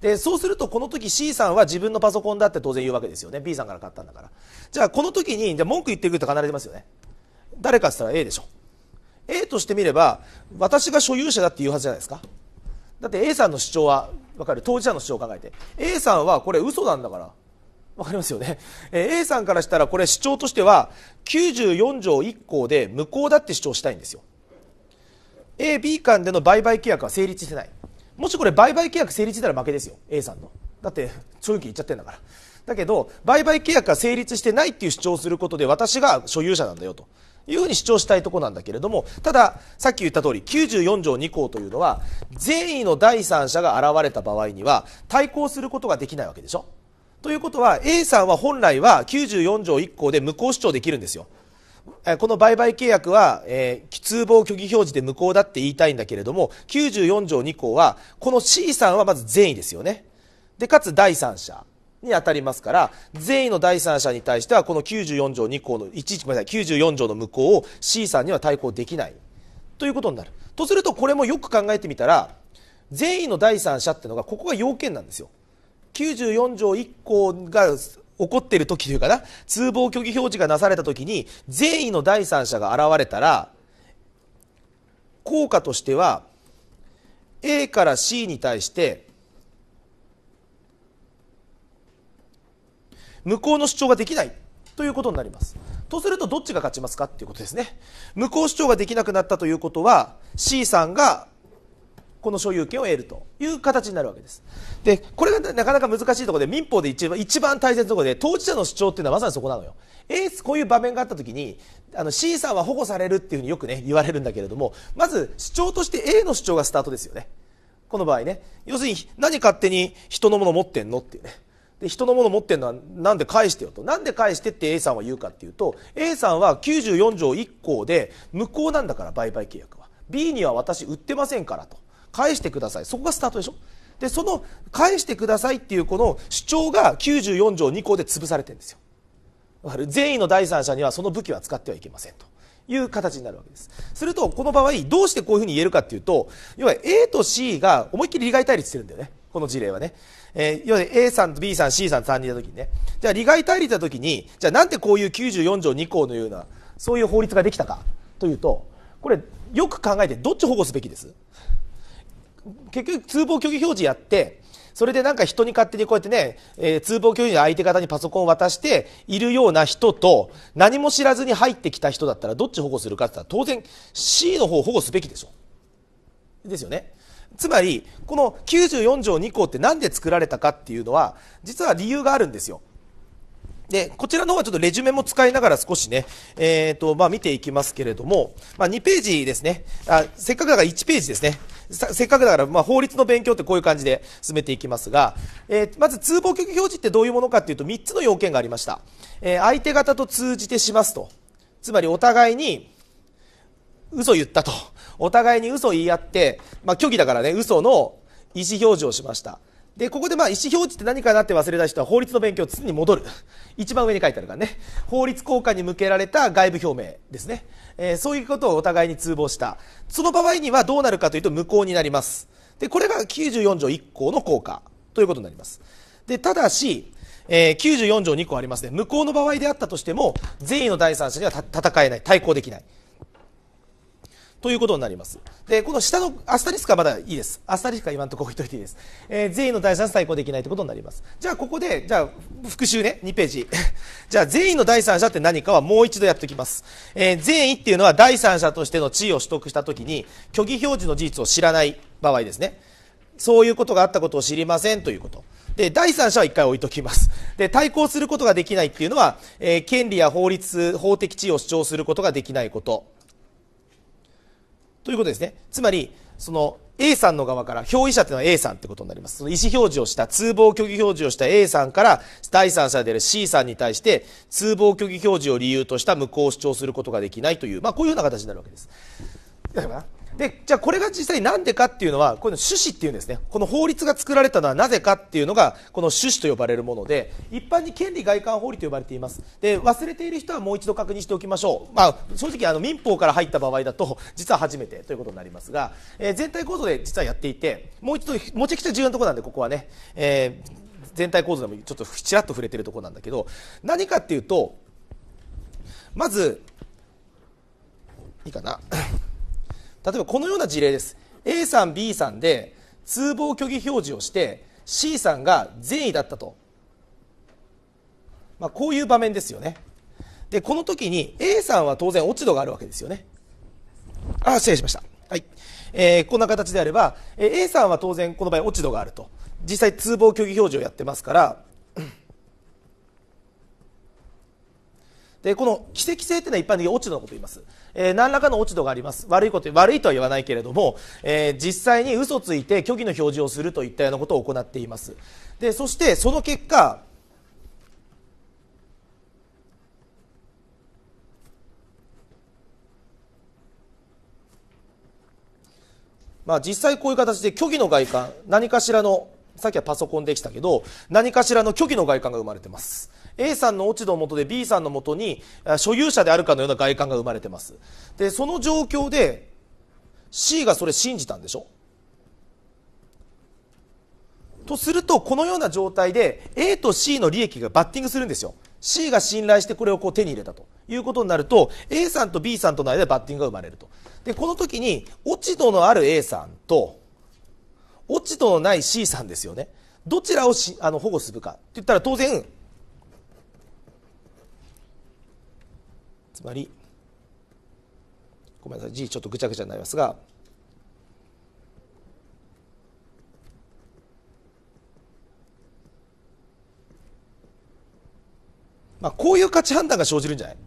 でそうするとこの時 C さんは自分のパソコンだって当然言うわけですよね B さんから買ったんだからじゃあこの時にじゃ文句言ってくると必ずいますよね誰かって言ったら A でしょ A としてみれば私が所有者だって言うはずじゃないですかだって A さんの主張は分かる当事者の主張を考えて A さんはこれ嘘なんだからわかりますよね。えー、A さんからしたらこれ主張としては94条1項で無効だって主張したいんですよ。A、B 間での売買契約は成立してない。もしこれ売買契約成立したら負けですよ。A さんの。だって所有権いっちゃってんだから。だけど、売買契約が成立してないっていう主張をすることで私が所有者なんだよと。いうふうに主張したいところなんだけれども、ただ、さっき言った通り、94条2項というのは、善意の第三者が現れた場合には、対抗することができないわけでしょということは A さんは本来は94条1項で無効主張できるんですよこの売買契約は、えー、通報虚偽表示で無効だって言いたいんだけれども94条2項はこの C さんはまず善意ですよねでかつ第三者に当たりますから善意の第三者に対してはこの94条2項の1ごめんなさい94条の無効を C さんには対抗できないということになるとするとこれもよく考えてみたら善意の第三者っていうのがここが要件なんですよ94条1項が起こっている時というかな、通報虚偽表示がなされた時に、善意の第三者が現れたら、効果としては、A から C に対して、向こうの主張ができないということになります。とするとどっちが勝ちますかっていうことですね。無効主張ができなくなったということは C さんがこの所有権を得るという形になるわけですでこれがなかなか難しいところで民法で一番一番大切なところで当事者の主張っていうのはまさにそこなのよ A こういう場面があった時にあの C さんは保護されるっていうふうによくね言われるんだけれどもまず主張として A の主張がスタートですよねこの場合ね要するに何勝手に人のもの持ってんのっていうねで人のもの持ってるのはなんで返してよとなんで返してって A さんは言うかっていうと A さんは94条1項で無効なんだから売買契約は B には私売ってませんからと返してくださいそこがスタートでしょでその返してくださいっていうこの主張が94条2項で潰されてるんですよ善意の第三者にはその武器は使ってはいけませんという形になるわけですするとこの場合どうしてこういうふうに言えるかっていうと要は A と C が思いっきり利害対立してるんだよねこの事例はね、えー、要は A さんと B さん C さん3人いた時にねじゃあ利害対立した時にじゃあなんでこういう94条2項のようなそういう法律ができたかというとこれよく考えてどっち保護すべきです結局通報虚偽表示やって、それでなんか人に勝手にこうやってね、えー、通報拒否の相手方にパソコンを渡しているような人と、何も知らずに入ってきた人だったら、どっち保護するかって言ったら、当然 C の方を保護すべきでしょ。ですよね。つまり、この94条2項って何で作られたかっていうのは、実は理由があるんですよ。で、こちらの方はちょっとレジュメも使いながら少しね、えっ、ー、と、まあ見ていきますけれども、まあ2ページですね。あ、せっかくだから1ページですね。せっかくだから、まあ、法律の勉強ってこういう感じで進めていきますが、えー、まず通報局表示ってどういうものかというと3つの要件がありました、えー、相手方と通じてしますとつまりお互いに嘘言ったとお互いに嘘言い合って、まあ、虚偽だからね嘘の意思表示をしましたで、ここでまあ意思表示って何かなって忘れた人は法律の勉強常に戻る。一番上に書いてあるからね。法律効果に向けられた外部表明ですね。えー、そういうことをお互いに通報した。その場合にはどうなるかというと無効になります。で、これが94条1項の効果ということになります。で、ただし、えー、94条2項ありますね。無効の場合であったとしても、善意の第三者には戦えない、対抗できない。ということになります。で、この下のアスタリスクはまだいいです。アスタリスクは今のところ置いといていいです。えー、全員の第3者対抗できないということになります。じゃあ、ここで、じゃあ、復習ね、2ページ。じゃあ、全員の第三者って何かはもう一度やっておきます。えー、善意っていうのは第三者としての地位を取得したときに、虚偽表示の事実を知らない場合ですね。そういうことがあったことを知りませんということ。で、第三者は一回置いときます。で、対抗することができないっていうのは、えー、権利や法律、法的地位を主張することができないこと。ということですね。つまり、その A さんの側から、表意者っていうのは A さんってことになります。その意思表示をした、通報虚偽表示をした A さんから、第三者である C さんに対して、通報虚偽表示を理由とした無効を主張することができないという、まあこういうような形になるわけです。かでじゃあこれが実際なんでかっていうのはこの趣旨っていうんですねこの法律が作られたのはなぜかっていうのがこの趣旨と呼ばれるもので一般に権利外観法律と呼ばれていますで忘れている人はもう一度確認しておきましょう、まあ、正直あの民法から入った場合だと実は初めてということになりますが、えー、全体構造で実はやっていてもう一度もちくち重要なところなんでここはね、えー、全体構造でもちょっとちらっと触れてるところなんだけど何かっていうとまずいいかな例えばこのような事例です A さん B さんで通報虚偽表示をして C さんが善意だったと、まあ、こういう場面ですよねでこの時に A さんは当然落ち度があるわけですよねあ失礼しましたはい、えー、こんな形であれば、え A さんは当然この場合落ち度があると実際通報虚偽表示をやってますからでこの奇跡性というのは一般的に落ち度のことを言いますえー、何らかの落ち度があります悪いこと悪いとは言わないけれども、えー、実際に嘘ついて虚偽の表示をするといったようなことを行っていますでそしてその結果まあ、実際こういう形で虚偽の外観何かしらのさっきはパソコンでしたけど何かしらの虚偽の外観が生まれてます A さんの落ち度をもとで B さんのもとに所有者であるかのような外観が生まれてますでその状況で C がそれ信じたんでしょとするとこのような状態で A と C の利益がバッティングするんですよ C が信頼してこれをこう手に入れたということになると A さんと B さんとの間でバッティングが生まれるとでこの時に落ち度のある A さんと落ち度のない C さんですよねどちらをしあの保護するかって言ったら当然つまりごめんなさい字ちょっとぐちゃぐちゃになりますがまあ、こういう価値判断が生じるんじゃない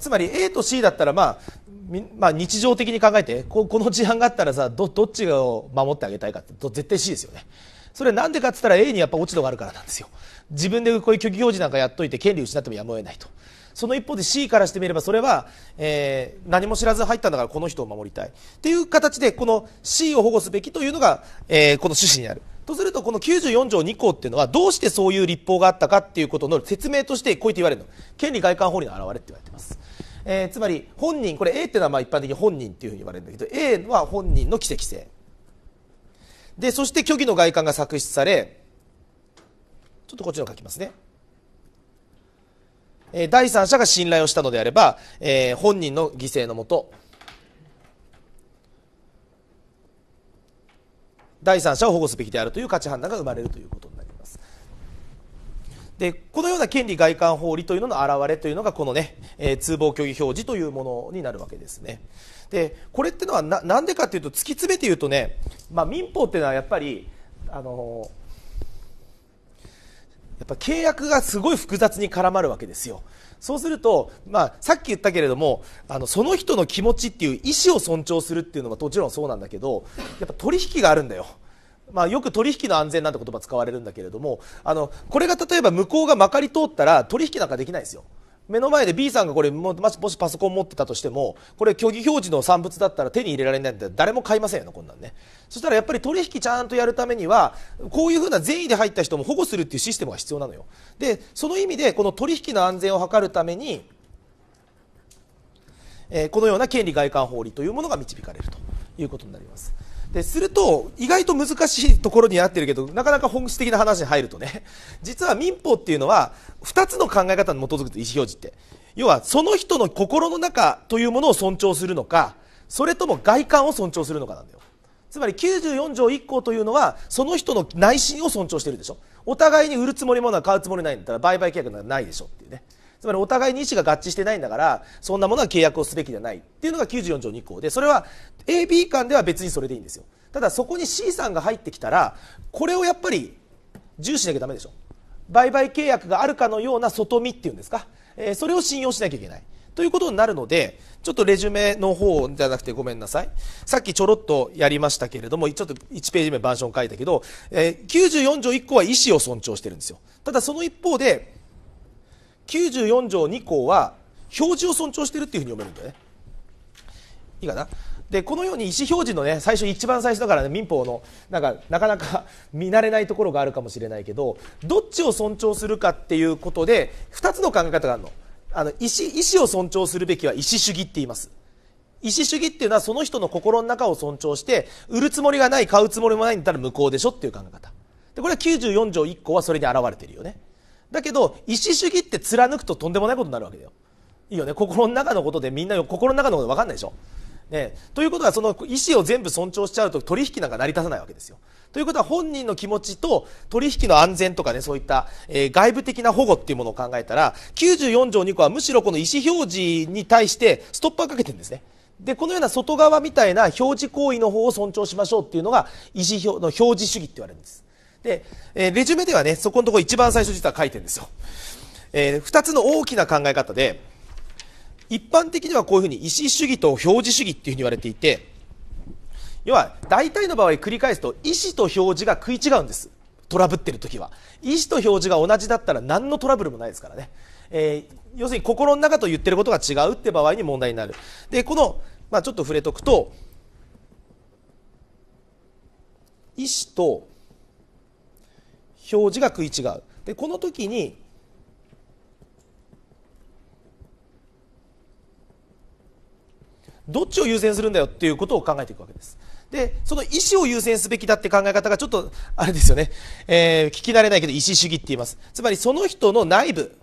つまり A と C だったら、まあ、まあ日常的に考えてここの事案があったらさどどっちを守ってあげたいかって絶対 C ですよねそれなんでかっつったら A にやっぱ落ち度があるからなんですよ自分でこういう虚偽表示なんかやっといて権利失ってもやむを得ないとその一方で C からしてみればそれは、えー、何も知らず入ったんだからこの人を守りたいっていう形でこの C を保護すべきというのが、えー、この趣旨にある。とするとこの94条2項っていうのはどうしてそういう立法があったかっていうことの説明としてこう言って言われるの権利外観法理の表れって言われてます。えー、つまり本人これ A っていうのはまあ一般的に本人っていうふうに言われるんだけど A は本人の奇跡性でそして虚偽の外観が作出されちょっとこっちの書きますね第三者が信頼をしたのであれば、えー、本人の犠牲のもと第三者を保護すべきであるという価値判断が生まれるということになりますでこのような権利外観法理というのの表れというのがこのね、えー、通謀虚偽表示というものになるわけですねでこれってのはななんでかというと突き詰めて言うとね、まあ、民法っていうのはやっぱりあのーやっぱ契約がすごい複雑に絡まるわけですよそうすると、まあ、さっき言ったけれどもあのその人の気持ちっていう意思を尊重するっていうのはもちろんそうなんだけどやっぱ取引があるんだよまあ、よく取引の安全なんて言葉使われるんだけれどもあのこれが例えば向こうがまかり通ったら取引なんかできないですよ目の前で B さんがこれもしパソコン持ってたとしてもこれ虚偽表示の産物だったら手に入れられないんで誰も買いませんよねこんなんねそしたらやっぱり取引ちゃんとやるためにはこういうふうな善意で入った人も保護するっていうシステムが必要なのよでその意味でこの取引の安全を図るために、えこのような権利外観法理というものが導かれるということになりますですると意外と難しいところになってるけどなかなか本質的な話に入るとね 実は民法っていうのは2つの考え方に基づくと意思表示って要はその人の心の中というものを尊重するのかそれとも外観を尊重するのかなんだよつまり94条1項というのはその人の内心を尊重してるでしょお互いに売るつもりものは買うつもりないんだったら売買契約なんないでしょっていうねつまりお互いに意思が合致してないんだからそんなものは契約をすべきではないっていうのが94条2項でそれは AB 間では別にそれでいいんですよただそこに C さんが入ってきたらこれをやっぱり重視しなきゃダメでしょ売買契約があるかのような外見っていうんですか、えー、それを信用しなきゃいけないということになるのでちょっとレジュメの方じゃなくてごめんなさいさっきちょろっとやりましたけれどもちょっと1ページ目板書を書いたけど、えー、94条1項は意思を尊重してるんですよただその一方で94条2項は表示を尊重してるっていうふうに読めるんだよねいいかなでこのように意思表示のね最初一番最初だからね民法のなんかなかなか 見慣れないところがあるかもしれないけどどっちを尊重するかっていうことで2つの考え方があるのあの意思意思を尊重するべきは意思主義って言います意思主義っていうのはその人の心の中を尊重して売るつもりがない買うつもりもないんだったら無効でしょっていう考え方でこれは94条1項はそれに表れてるよねだけど意思主義って貫くととんでもないことになるわけだよいいよね心の中のことでみんな心の中のこと分かんないでしょね、ということはその意思を全部尊重しちゃうと取引なんか成り立たないわけですよ。ということは本人の気持ちと取引の安全とかねそういった、えー、外部的な保護っていうものを考えたら94条2項はむしろこの意思表示に対してストッパーかけてるんですね。でこのような外側みたいな表示行為の方を尊重しましょうっていうのが意思表の表示主義って言われるんです。で、えー、レジュメではね、そこのところ一番最初実は書いてるんですよ。えー、二つの大きな考え方で、一般的にはこういうふうに意思主義と表示主義っていうふうに言われていて、要は大体の場合繰り返すと意思と表示が食い違うんです。トラブってる時は。意思と表示が同じだったら何のトラブルもないですからね。えー、要するに心の中と言ってることが違うって場合に問題になる。で、この、まあ、ちょっと触れとくと、意思と表示が食い違うでこの時にどっちを優先するんだよっていうことを考えていくわけですでその意思を優先すべきだって考え方がちょっとあれですよね、えー、聞き慣れないけど意思主義って言いますつまりその人の内部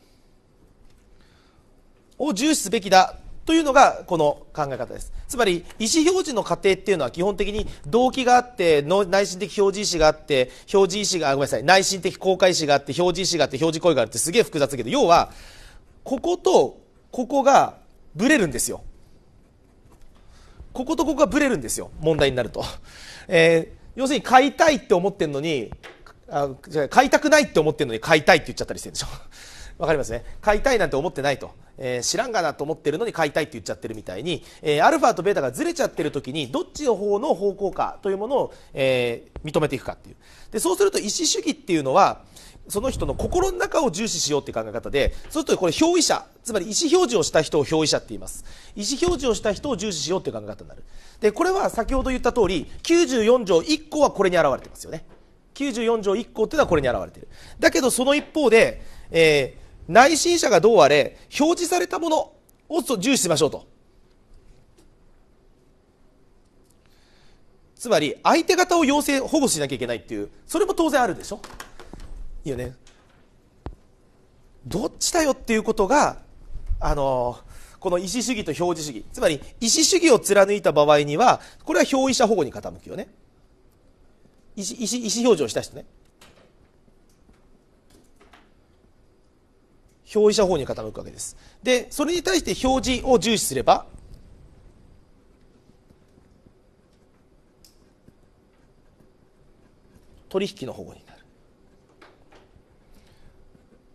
を重視すべきだというのがこの考え方ですつまり意思表示の過程っていうのは基本的に動機があって内心的表示意思があって表示意思がごめんなさい内心的公開意思があって表示意思があって表示行為があるってすげえ複雑だけど要はこことここがブレるんですよこことここがブレるんですよ問題になると、えー、要するに買いたいって思ってるのにあ買いたくないって思ってるのに買いたいって言っちゃったりしてるでしょわかりますね買いたいなんて思ってないと、えー、知らんがなと思ってるのに買いたいって言っちゃってるみたいに、えー、アルファとベータがずれちゃってる時にどっちの方の方向かというものを、えー、認めていくかっていうでそうすると意思主義っていうのはその人の心の中を重視しようって考え方でそうするとこれ表意者つまり意思表示をした人を表意者って言います意思表示をした人を重視しようっていう考え方になるでこれは先ほど言った通り94条1項はこれに表れてますよね94条1項っていうのはこれに表れてるだけどその一方で、えー内心者がどうあれ、表示されたものを重視しましょうと。つまり、相手方を要請、保護しなきゃいけないっていう、それも当然あるでしょいいよね。どっちだよっていうことが、あのー、この意思主義と表示主義。つまり、意思主義を貫いた場合には、これは表意者保護に傾くよね。意思、意思、意思表示をした人ね。表示者法に傾くわけです。で、それに対して表示を重視すれば、取引の保護になる。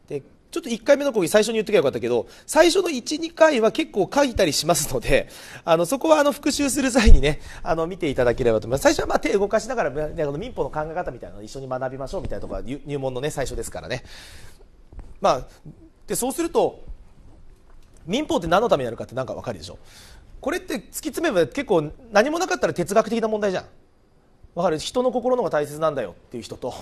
で、ちょっと1回目の講義最初に言っおきゃよかったけど、最初の1、2回は結構書いたりしますので、あの、そこはあの、復習する際にね、あの、見ていただければと思います。最初はまあ手動かしながら、ね、あの民法の考え方みたいなのを一緒に学びましょうみたいなところが入門のね、最初ですからね。まあ、でそうすると民法って何のためにやるかって何か分かるでしょこれって突き詰めば結構何もなかったら哲学的な問題じゃん分かる人の心のが大切なんだよっていう人と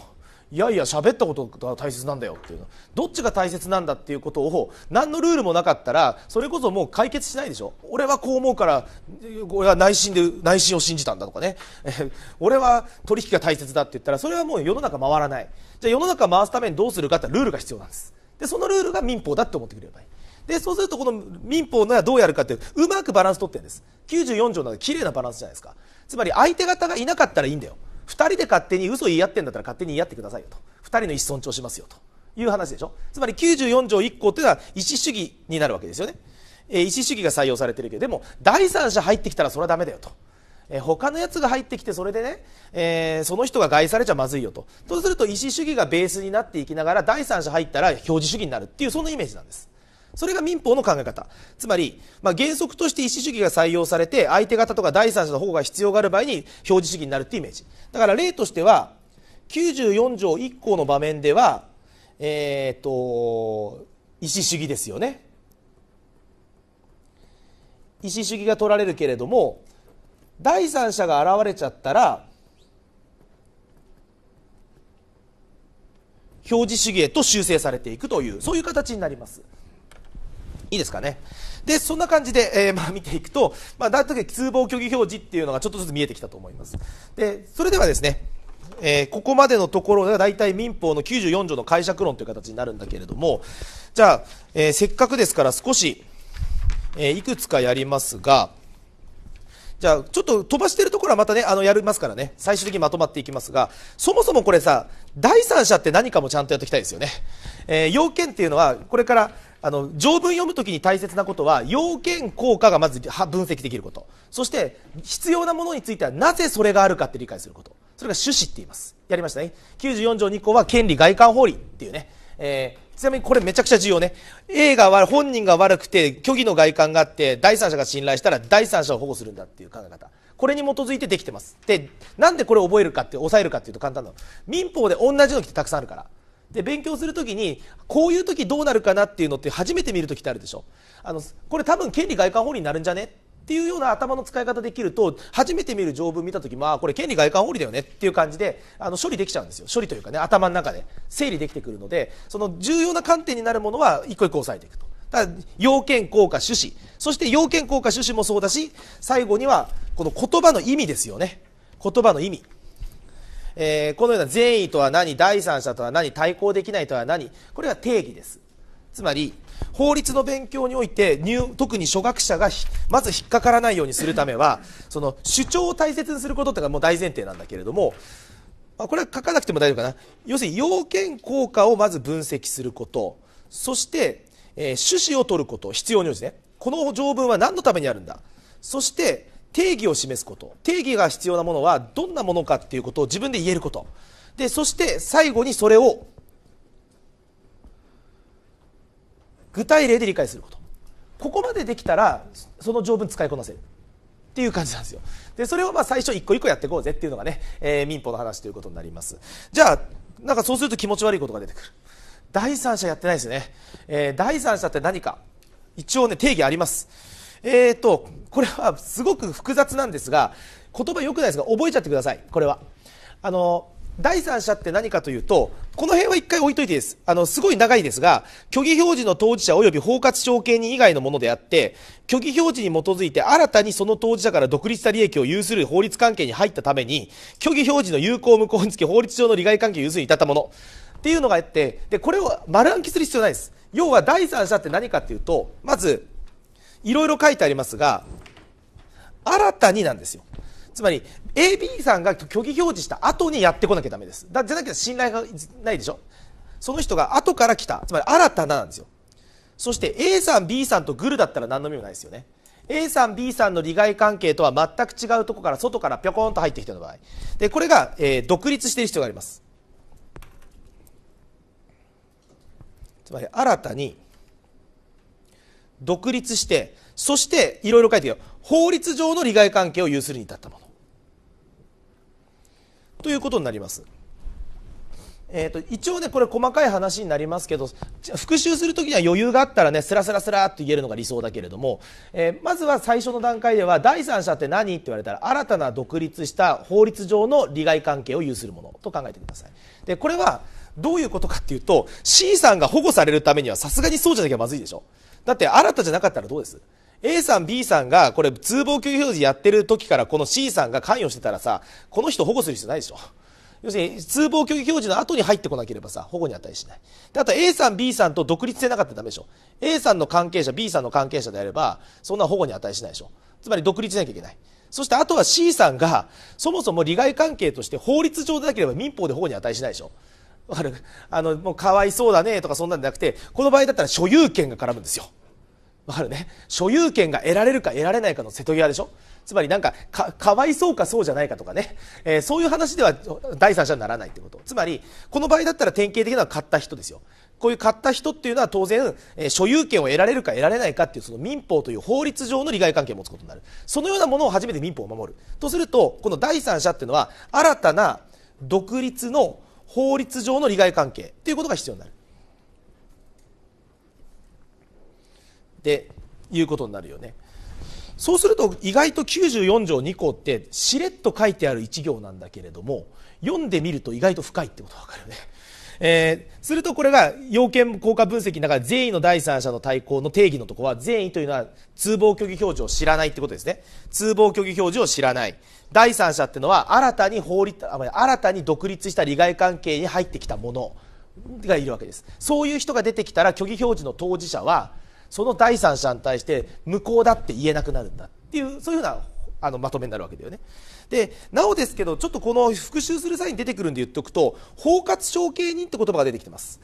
いやいや喋ったことが大切なんだよっていうのどっちが大切なんだっていうことを何のルールもなかったらそれこそもう解決しないでしょ俺はこう思うから俺は内心で内心を信じたんだとかね 俺は取引が大切だって言ったらそれはもう世の中回らないじゃあ世の中回すためにどうするかってルールが必要なんですでそのルールが民法だって思ってくれればいいでそうするとこの民法のはどうやるかってうまくバランス取ってるんです94条なので綺麗なバランスじゃないですかつまり相手方がいなかったらいいんだよ2人で勝手に嘘言い合ってんだったら勝手に言い合ってくださいよと2人の意思尊重しますよという話でしょつまり94条1項というのは意思主義になるわけですよね、えー、意思主義が採用されてるけどでも第三者入ってきたらそれはダメだよとえ他のやつが入ってきてそれでね、えー、その人が害されちゃまずいよとそうすると意思主義がベースになっていきながら第三者入ったら表示主義になるっていうそのイメージなんですそれが民法の考え方つまり、まあ、原則として意思主義が採用されて相手方とか第三者の保護が必要がある場合に表示主義になるっていうイメージだから例としては94条1項の場面ではえっ、と意思主義ですよね意思主義が取られるけれども第三者が現れちゃったら表示主義へと修正されていくというそういう形になりますいいですかねでそんな感じで、えー、まあ、見ていくと、まあ、だと通報虚偽表示っていうのがちょっとずつ見えてきたと思いますでそれではですねえー、ここまでのところが大体民法の94条の解釈論という形になるんだけれどもじゃあ、えー、せっかくですから少し、えいくつかやりますがじゃあ、ちょっと飛ばしてるところはまたね、あの、やりますからね、最終的にまとまっていきますが、そもそもこれさ、第三者って何かもちゃんとやっていきたいですよね。えー、要件っていうのは、これから、あの条文読むときに大切なことは要件効果がまず分析できることそして必要なものについてはなぜそれがあるかって理解することそれが趣旨って言いますやりましたね94条2項は権利外観法理っていうね、えーちなみにこれめちゃくちゃ重要ね。A が悪本人が悪くて、虚偽の外観があって、第三者が信頼したら第三者を保護するんだっていう考え方。これに基づいてできてます。で、なんでこれ覚えるかって、抑えるかっていうと簡単なの。民法で同じのってたくさんあるから。で、勉強するときに、こういうときどうなるかなっていうのって初めて見るときってあるでしょ。あの、これ多分権利外観法になるんじゃねっていうような頭の使い方できると初めて見る条文見た時まあこれ権利外観法理だよねっていう感じであの処理できちゃうんですよ処理というかね頭の中で整理できてくるのでその重要な観点になるものは一個一個押さえていくと。だ要件効果趣旨そして要件効果趣旨もそうだし最後にはこの言葉の意味ですよね言葉の意味えー、このような善意とは何第三者とは何対抗できないとは何これは定義ですつまり法律の勉強において入特に初学者がまず引っかからないようにするためは その主張を大切にすることってがもう大前提なんだけれどもこれは書かなくても大丈夫かな要するに要件効果をまず分析することそして、えー、趣旨を取ること必要に応じてねこの条文は何のためにあるんだそして定義を示すこと定義が必要なものはどんなものかっていうことを自分で言えることでそして最後にそれを具体例で理解することここまでできたらその条文使いこなせるっていう感じなんですよでそれをまあ最初一個一個やっていこうぜっていうのがね、えー、民法の話ということになりますじゃあなんかそうすると気持ち悪いことが出てくる第三者やってないですね、えー、第三者って何か一応ね定義ありますえっ、ー、とこれはすごく複雑なんですが言葉よくないですが覚えちゃってくださいこれはあの第三者って何かというと、この辺は一回置いといてです。あの、すごい長いですが、虚偽表示の当事者及び包括承継人以外のものであって、虚偽表示に基づいて新たにその当事者から独立した利益を有する法律関係に入ったために、虚偽表示の有効無効につき法律上の利害関係を有するに至ったもの。っていうのがあって、で、これを丸暗記する必要ないです。要は第三者って何かっていうと、まず、いろいろ書いてありますが、新たになんですよ。つまり AB さんが虚偽表示した後にやってこなきゃダメですだじゃなきゃ信頼がないでしょその人が後から来たつまり新たななんですよそして A さん B さんとグルだったら何の意味もないですよね A さん B さんの利害関係とは全く違うところから外からぴょこんと入ってきての場合でこれが、えー、独立している必要がありますつまり新たに独立してそしていろいろ書いてよ法律上の利害関係を有するに至ったものということになります。えーと、一応ねこれ細かい話になりますけど復習する時には余裕があったらねスラスラスラっと言えるのが理想だけれども、えー、まずは最初の段階では第三者って何って言われたら新たな独立した法律上の利害関係を有するものと考えてくださいでこれはどういうことかっていうと C さんが保護されるためにはさすがにそうじゃなきゃまずいでしょだって新たじゃなかったらどうです A さん B さんがこれ通報拒否表示やってる時からこの C さんが関与してたらさこの人保護する必要ないでしょ要するに通報拒否表示の後に入ってこなければさ保護に値しないであと A さん B さんと独立性なかったらダメでしょ A さんの関係者 B さんの関係者であればそんな保護に値しないでしょつまり独立しなきゃいけないそしてあとは C さんがそもそも利害関係として法律上でなければ民法で保護に値しないでしょあのもうかわいそうだねとかそんなんじゃなくてこの場合だったら所有権が絡むんですよわかるね所有権が得られるか得られないかの瀬戸際でしょつまりなんかかかわいそうかそうじゃないかとかね、えー、そういう話では第三者にならないってことつまりこの場合だったら典型的なのは買った人ですよこういう買った人っていうのは当然、えー、所有権を得られるか得られないかっていうその民法という法律上の利害関係を持つことになるそのようなものを初めて民法を守るとするとこの第三者っていうのは新たな独立の法律上の利害関係っていうことが必要になるっていうことになるよねそうすると意外と94条2項ってしれっと書いてある1行なんだけれども読んでみると意外と深いってことが分かるよねえー、するとこれが要件効果分析の中で善意の第三者の対抗の定義のとこは善意というのは通謀虚偽表示を知らないってことですね通謀虚偽表示を知らない第三者っていうのは新たに法律新たに独立した利害関係に入ってきたものがいるわけですそういう人が出てきたら虚偽表示の当事者はその第三者に対して無効だって言えなくなるんだっていうそういうふうなあのまとめになるわけだよねでなおですけどちょっとこの復習する際に出てくるんで言っておくと包括承継人って言葉が出てきてます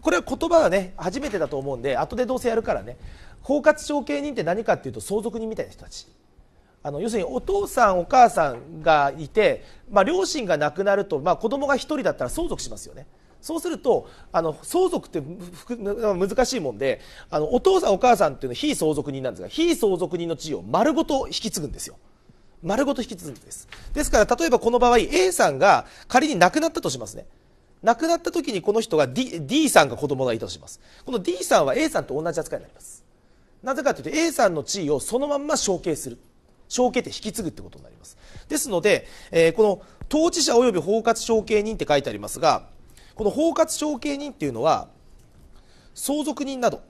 これは言葉はね初めてだと思うんで後でどうせやるからね包括承継人って何かっていうと相続人みたいな人たちあの要するにお父さんお母さんがいて、まあ、両親が亡くなると、まあ、子供が1人だったら相続しますよねそうするとあの相続って難しいもんであのお父さんお母さんっていうのは非相続人なんですが非相続人の地位を丸ごと引き継ぐんですよ。丸ごと引き継ぐんです。ですから例えばこの場合 A さんが仮に亡くなったとしますね。亡くなった時にこの人が D, D さんが子供がいたとします。この D さんは A さんと同じ扱いになります。なぜかというと A さんの地位をそのまま承継する。承継って引き継ぐってことになります。ですので、えー、この当事者及び包括承継人って書いてありますが、この包括承継人っていうのは相続人など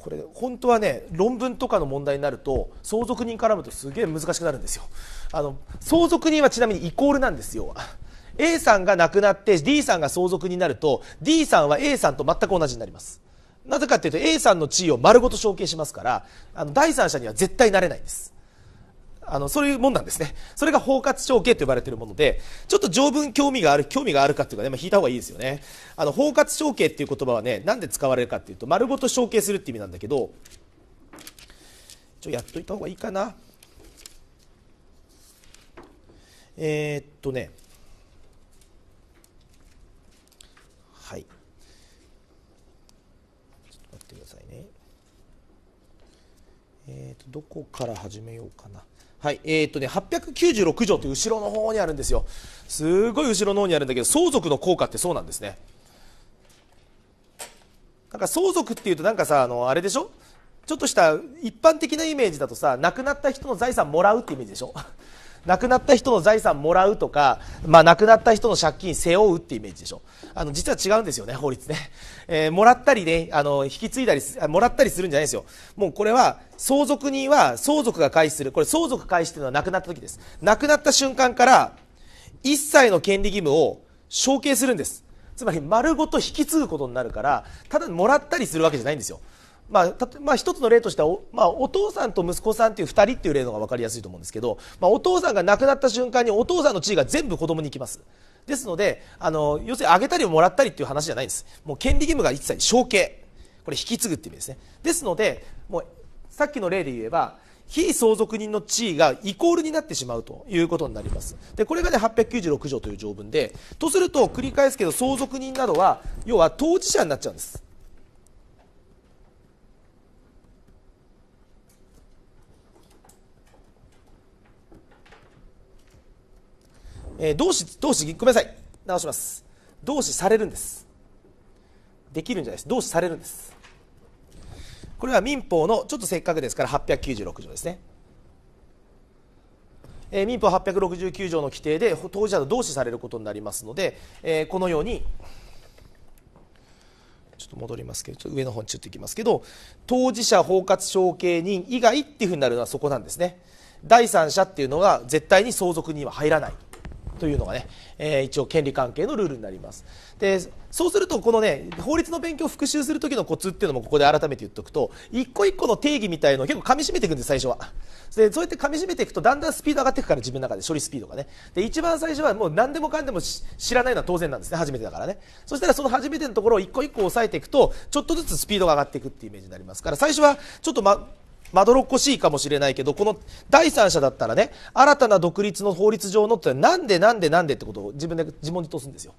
これ本当はね論文とかの問題になると相続人絡むとすげえ難しくなるんですよあの相続人はちなみにイコールなんですよ A さんが亡くなって D さんが相続になると D さんは A さんと全く同じになりますなぜかというと A さんの地位を丸ごと承継しますからあの第三者には絶対なれないんですあの、そういうもんなんですね。それが包括承継と呼ばれているもので、ちょっと条文興味がある、興味があるかっていうかね、まあ、引いた方がいいですよね。あの、包括承継っていう言葉はね、なんで使われるかっていうと、丸ごと承継するって意味なんだけど、ちょ、っとやっといた方がいいかな。えー、っとね、はい。ちょっと待ってくださいね。えー、っと、どこから始めようかな。はい、えー、っとね、896条という後ろの方にあるんですよ。すごい後ろの方にあるんだけど、相続の効果ってそうなんですね。なんか相続っていうとなんかさ、あの、あれでしょちょっとした一般的なイメージだとさ、亡くなった人の財産もらうってイメージでしょ亡くなった人の財産もらうとか、まあ、亡くなった人の借金背負うってイメージでしょあの実は違うんですよね法律ね、えー、もらったりねあの引き継いだりもらったりするんじゃないですよもうこれは相続人は相続が開始するこれ相続開始っていうのは亡くなった時です亡くなった瞬間から一切の権利義務を承継するんですつまり丸ごと引き継ぐことになるからただもらったりするわけじゃないんですよまあ、まあ、一つの例としてはお,、まあ、お父さんと息子さんという2人っていう例のが分かりやすいと思うんですけど、まあ、お父さんが亡くなった瞬間にお父さんの地位が全部子供に行きますですのであの要するにあげたりもらったりという話じゃないんですもう権利義務が一切承継これ引き継ぐっていう意味ですねですのでもうさっきの例で言えば非相続人の地位がイコールになってしまうということになりますでこれが、ね、896条という条文でとすると繰り返すけど相続人などは要は当事者になっちゃうんですえー、同志同志ごめんなさい直します同志されるんですできるんじゃないです同志されるんですこれは民法のちょっとせっかくですから896条ですね、えー、民法869条の規定で当事者と同志されることになりますので、えー、このようにちょっと戻りますけど上の方にちょっといきますけど当事者包括承継人以外っていうふうになるのはそこなんですね第三者っていうのが絶対に相続人は入らないというのがね、えー、一応権利関係のルールになりますでそうするとこのね法律の勉強を復習する時のコツっていうのもここで改めて言っておくと一個一個の定義みたいのを結構噛み締めていくんです最初はでそうやって噛み締めていくとだんだんスピード上がっていくから自分の中で処理スピードがねで一番最初はもう何でもかんでも知らないのは当然なんですね初めてだからねそしたらその初めてのところを一個一個押さえていくとちょっとずつスピードが上がっていくっていうイメージになりますから最初はちょっとままどろっこしいかもしれないけど、この第三者だったらね、新たな独立の法律上のってなんでなんでなんでってことを自分で自問自答するんですよ。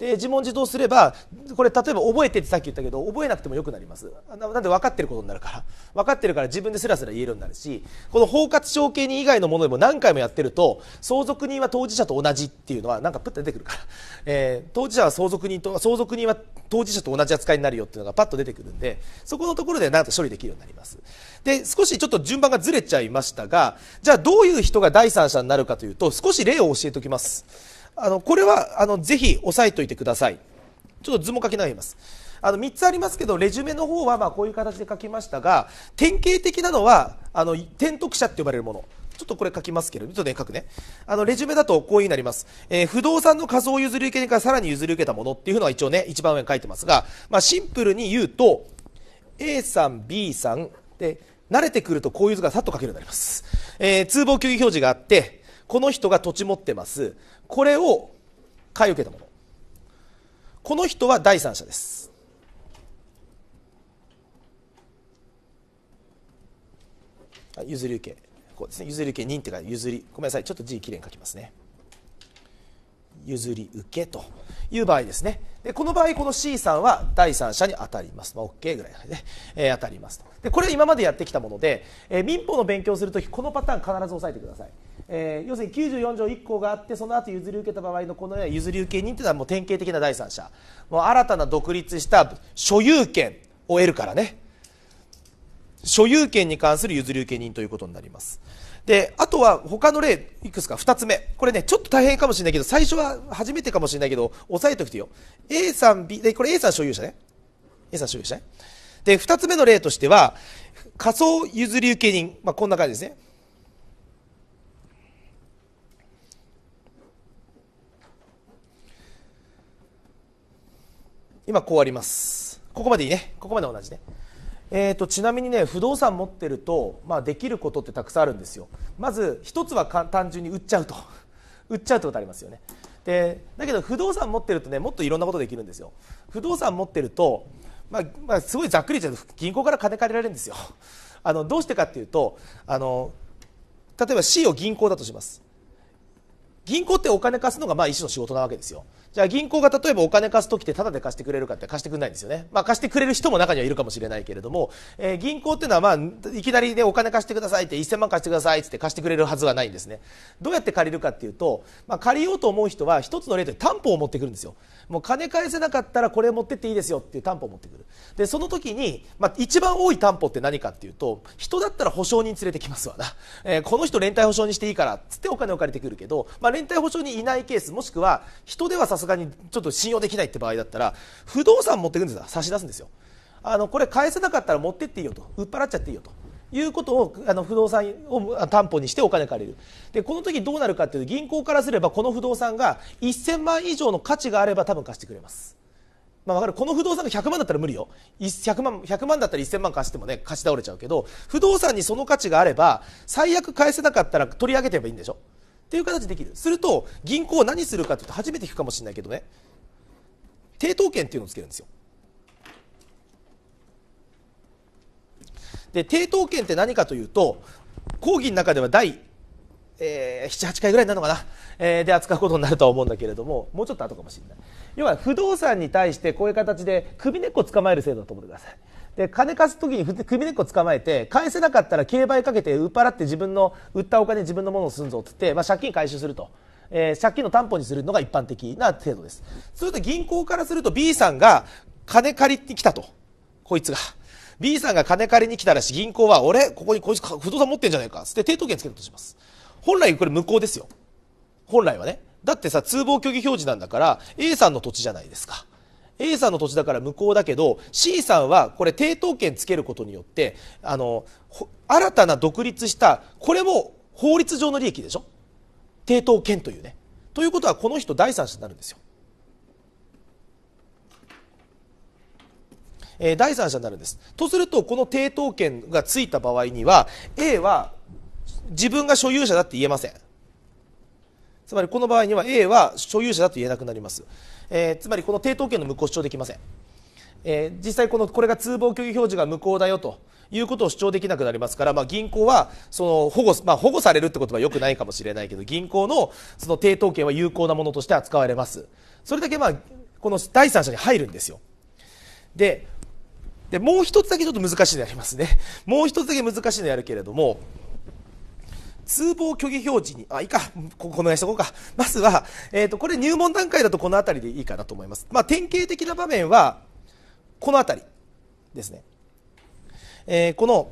で自問自答すればこれ例えば覚えてってさっき言ったけど覚えなくてもよくなりますなんで分かってることになるから分かってるから自分ですらすら言えるようになるしこの包括承継人以外のものでも何回もやってると相続人は当事者と同じっていうのはなんかプッと出てくるから、えー、当事者は相続人と相続人は当事者と同じ扱いになるよっていうのがパッと出てくるんでそこのところでなんと処理できるようになりますで少しちょっと順番がずれちゃいましたがじゃあどういう人が第三者になるかというと少し例を教えておきますあのこれはあのぜひ押さえておいてくださいちょっと図も書きながらますあの3つありますけどレジュメの方はまこういう形で書きましたが典型的なのはあの転得者って呼ばれるものちょっとこれ書きますけれど、ちょっとね、書くね。あの、レジュメだとこういうになります。えー、不動産の仮想譲り受けからさらに譲り受けたものっていうのは一応ね、一番上に書いてますが、まあ、シンプルに言うと、A さん、B さん、で、慣れてくるとこういう図がさっと書けるようになります、えー、通報給付表示があってこの人が土地持ってますこれを買い受けたものこの人は第三者ですあ譲り受けこうですね譲り受け認ってか譲りごめんなさいちょっと字きれいに書きますね譲り受けという場合ですねでこの場合この C さんは第三者に当たります、まあ、OK ぐらいで、ねえー、当たりますとでこれは今までやってきたもので、えー、民法の勉強するときこのパターン必ず押さえてください、えー、要するに94条1項があってその後譲り受けた場合のこのような譲り受け人というのはもう典型的な第三者もう新たな独立した所有権を得るからね所有権に関する譲り受け人ということになりますであとは他の例いくつか2つ目これねちょっと大変かもしれないけど最初は初めてかもしれないけど押さえておくとよ A さん B でこれ A さん所有者ね A さん所有者ねで、2つ目の例としては、仮想譲り受け人、まあ、こんな感じですね。今こうあります。ここまでいいね。ここまで同じね。えーと、とちなみにね不動産持ってると、まあ、できることってたくさんあるんですよまず一つは単純に売っちゃうと 売っちゃうってことありますよねでだけど不動産持ってるとねもっといろんなことできるんですよ不動産持ってるとまあ、まあ、すごいざっくり言っちゃうと銀行から金借りられるんですよあのどうしてかっていうとあの例えば C を銀行だとします銀行ってお金貸すのがまあ一種の仕事なわけですよじゃあ銀行が例えばお金貸す時ってタダで貸してくれるかって貸してくれないんですよね、まあ、貸してくれる人も中にはいるかもしれないけれども、えー、銀行っていうのは、まあ、いきなり、ね、お金貸してくださいって1000万貸してくださいって貸してくれるはずはないんですねどうやって借りるかっていうと、まあ、借りようと思う人は一つの例で担保を持ってくるんですよもう金返せなかったらこれ持ってっていいですよっていう担保を持ってくるでその時に、まあ、一番多い担保って何かっていうと人だったら保証人連れてきますわな、えー、この人連帯保証にしていいからっつってお金を借りてくるけど、まあ、連帯保証にいないケースもしくは人ではさすがにちょっと信用できないって場合だったら不動産持ってくるんですよ差し出すんですよあのこれ返せなかったら持ってっていいよと売っ払っちゃっていいよということをあの不動産を担保にしてお金借りるでこの時どうなるかというと銀行からすればこの不動産が1000万以上の価値があれば多分貸してくれます。まあ、かるこの不動産が100万だったら無理よ100万 ,100 万だったら1000万貸してもね貸し倒れちゃうけど不動産にその価値があれば最悪返せなかったら取り上げてればいいんでしょっていう形でできるすると銀行は何するかというと初めて聞くかもしれないけどね抵当権っていうのをつけるんですよで抵当権って何かというと講義の中では第、えー、78回ぐらいなのかな、えー、で扱うことになるとは思うんだけれどももうちょっと後かもしれない要は不動産に対してこういう形で首根っこ捕まえる制度だと思ってくださいで金貸す時に首根っこ捕まえて返せなかったら競売かけて売っ払って自分の売ったお金自分のものをすんぞってって、まあ、借金回収すると。えー、借金の担保にするのが一般的な制度です。それと銀行からすると B さんが金借りてきたと。こいつが。B さんが金借りに来たらし銀行は、俺、ここにこいつ不動産持ってんじゃねえか。って抵当権つけるとします。本来これ無効ですよ。本来はね。だってさ、通報虚偽表示なんだから、A さんの土地じゃないですか。A さんの土地だから無効だけど C さんはこれ抵当権つけることによってあの新たな独立したこれも法律上の利益でしょ抵当権というねということはこの人第三者になるんですよえー、第三者になるんです。とすると、この抵当権がついた場合には、A は自分が所有者だって言えません。つまりこの場合には A は所有者だと言えなくなります。えー、つまりこの抵当権の無効主張できません。えー、実際このこれが通報虚偽表示が無効だよということを主張できなくなりますから、まあ、銀行はその保護,、まあ、保護されるってことはよくないかもしれないけど銀行のその抵当権は有効なものとして扱われますそれだけまあこの第三者に入るんですよででもう一つだけちょっと難しいのやりますね もう一つだけ難しいのやるけれども通報虚偽表示に、あ、いいか、ここのやしとこうか。まずは、えっ、ー、と、これ入門段階だとこの辺りでいいかなと思います。まあ、典型的な場面は、この辺りですね。えー、この、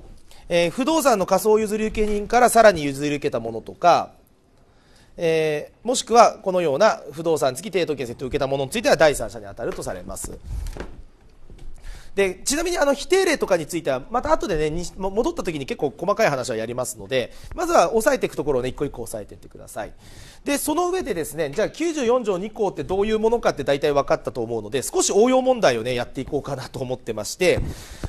えー、不動産の仮想譲り受け人からさらに譲り受けたものとか、えー、もしくはこのような不動産付き抵当権設定を受けたものについては第三者に当たるとされます。でちなみにあの否定例とかについてはまた後でね戻った時に結構細かい話はやりますのでまずは押さえていくところをね一個一個押さえていってくださいでその上でですねじゃあ94条2項ってどういうものかって大体分かったと思うので少し応用問題をねやっていこうかなと思ってまして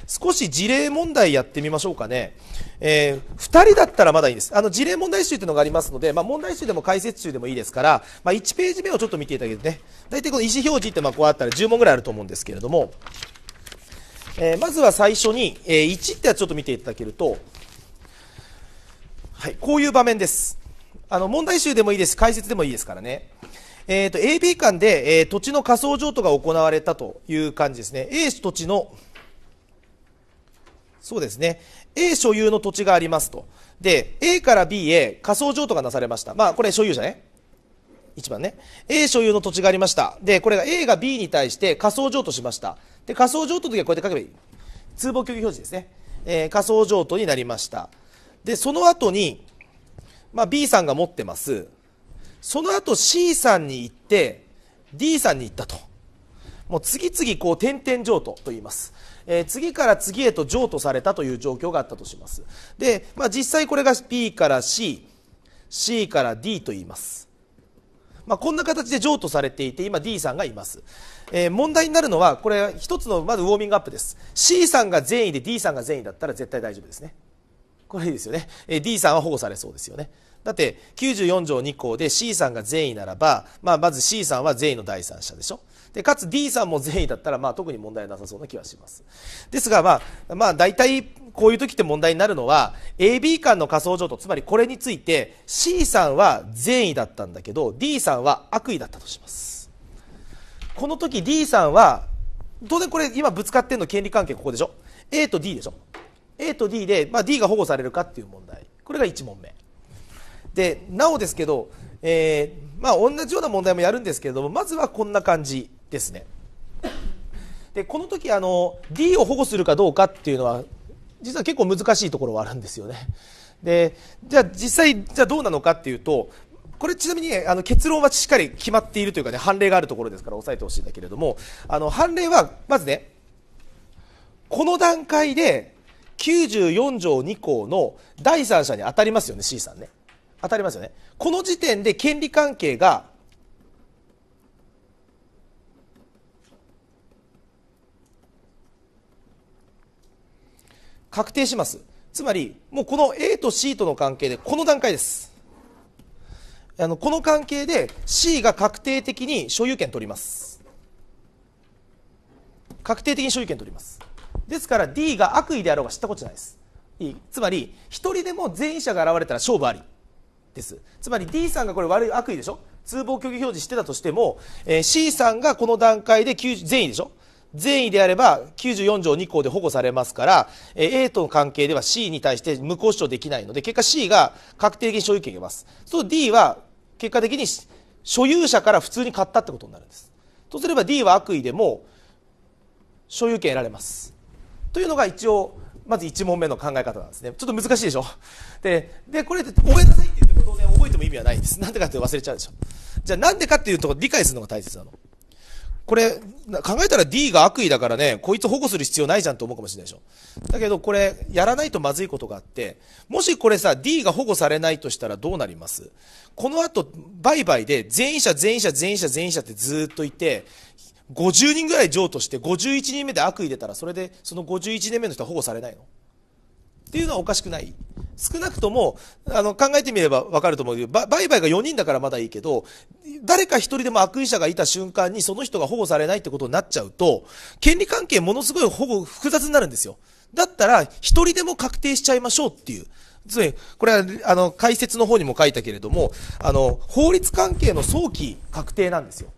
少し事例問題やってみましょうかね、えー、2人だったらまだいいですあの事例問題集というのがありますので、まあ、問題集でも解説集でもいいですから、まあ、1ページ目をちょっと見ていただけるとね大体この意思表示ってまあこうあったら10問ぐらいあると思うんですけれどもえー、まずは最初に、えー、1ってやつちょっと見ていただけると、はい、こういう場面です。あの、問題集でもいいです解説でもいいですからね。えっ、ー、と、AB 間で、えー、土地の仮想譲渡が行われたという感じですね。A 土地の、そうですね。A 所有の土地がありますと。で、A から B へ仮想譲渡がなされました。まあ、これ所有者ね。1番ね。A 所有の土地がありました。で、これが A が B に対して仮想譲渡しました。で仮想譲渡の時はこうやって書けばいい通報協議表示ですね、えー、仮想譲渡になりましたでその後に、まあ、B さんが持ってますその後 C さんに行って D さんに行ったともう次々こう点々譲渡と言いますえー、次から次へと譲渡されたという状況があったとしますで、まあ、実際これが P から CC から D と言います、まあ、こんな形で譲渡されていて今 D さんがいますえー、問題になるのはこれ一つのまずウォーミングアップです C さんが善意で D さんが善意だったら絶対大丈夫ですねこれいいですよね、えー、D さんは保護されそうですよねだって94条2項で C さんが善意ならば、まあ、まず C さんは善意の第三者でしょでかつ D さんも善意だったら、まあ、特に問題なさそうな気はしますですが、まあまあ、大体こういう時って問題になるのは AB 間の仮想譲渡つまりこれについて C さんは善意だったんだけど D さんは悪意だったとしますこの時 D さんは当然これ今ぶつかってるの権利関係ここでしょ A と D でしょ A と D で、まあ、D が保護されるかっていう問題これが1問目でなおですけど、えー、まあ、同じような問題もやるんですけれどもまずはこんな感じですねでこの時あの D を保護するかどうかっていうのは実は結構難しいところはあるんですよねでじゃあ実際じゃあどうなのかっていうとこれちなみに、ね、あの結論はしっかり決まっているというかね判例があるところですから押さえてほしいんだけれどもあの判例はまずねこの段階で94条2項の第三者に当たりますよね C さんね当たりますよねこの時点で権利関係が確定しますつまりもうこの A と C との関係でこの段階ですあのこの関係で C が確定的に所有権取ります確定的に所有権取りますですから D が悪意であろうが知ったことじゃないですいいつまり1人でも全員者が現れたら勝負ありですつまり D さんがこれ悪い悪意でしょ通報虚偽表示してたとしても、えー、C さんがこの段階で善意でしょ善意であれば94条2項で保護されますから、えー、A との関係では C に対して無効主張できないので結果 C が確定的に所有権を得ますそう D は結果的に所有者から普通に買ったってことになるんですとすれば D は悪意でも所有権得られますというのが一応まず1問目の考え方なんですねちょっと難しいでしょででこれ覚えなさいって言っても当然覚えても意味はないですなんでかって忘れちゃうでしょじゃあなんでかっていうと理解するのが大切なのこれ、考えたら D が悪意だからね、こいつ保護する必要ないじゃんと思うかもしれないでしょ。だけどこれ、やらないとまずいことがあって、もしこれさ、D が保護されないとしたらどうなりますこの後、売買で全員者、全員者、全員者、全員者ってずっといて、50人ぐらい譲渡して、51人目で悪意出たら、それで、その51人目の人は保護されないのっていうのはおかしくない。少なくとも、あの、考えてみればわかると思うけど、売買が4人だからまだいいけど、誰か1人でも悪意者がいた瞬間にその人が保護されないってことになっちゃうと、権利関係ものすごい保護複雑になるんですよ。だったら、1人でも確定しちゃいましょうっていう。つまり、これは、あの、解説の方にも書いたけれども、あの、法律関係の早期確定なんですよ。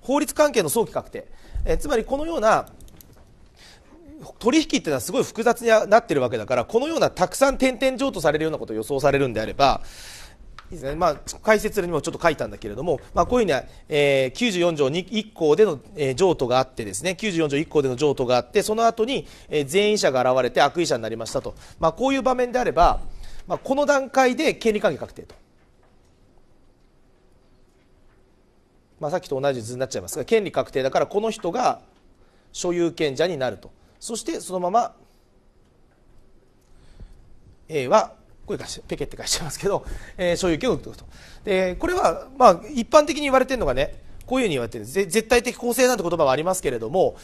法律関係の早期確定。えつまり、このような、取引っていうのはすごい複雑になってるわけだからこのようなたくさん点々譲渡されるようなことを予想されるんであればいいですねまあ、解説にもちょっと書いたんだけれども、まあ、こういうふうに、えー、94条1項での、えー、譲渡があってですね94条1項での譲渡があってその後に、えー、全員者が現れて悪意者になりましたと、まあ、こういう場面であれば、まあ、この段階で権利関係確定と、まあ、さっきと同じ図になっちゃいますが権利確定だからこの人が所有権者になるとそしてそのまま A はこれペケって書いちゃいますけど、えー、所有権を受け取るとでこれはまあ一般的に言われてるのがねこういうふうに言われてる絶対的公正なんて言葉はありますけれども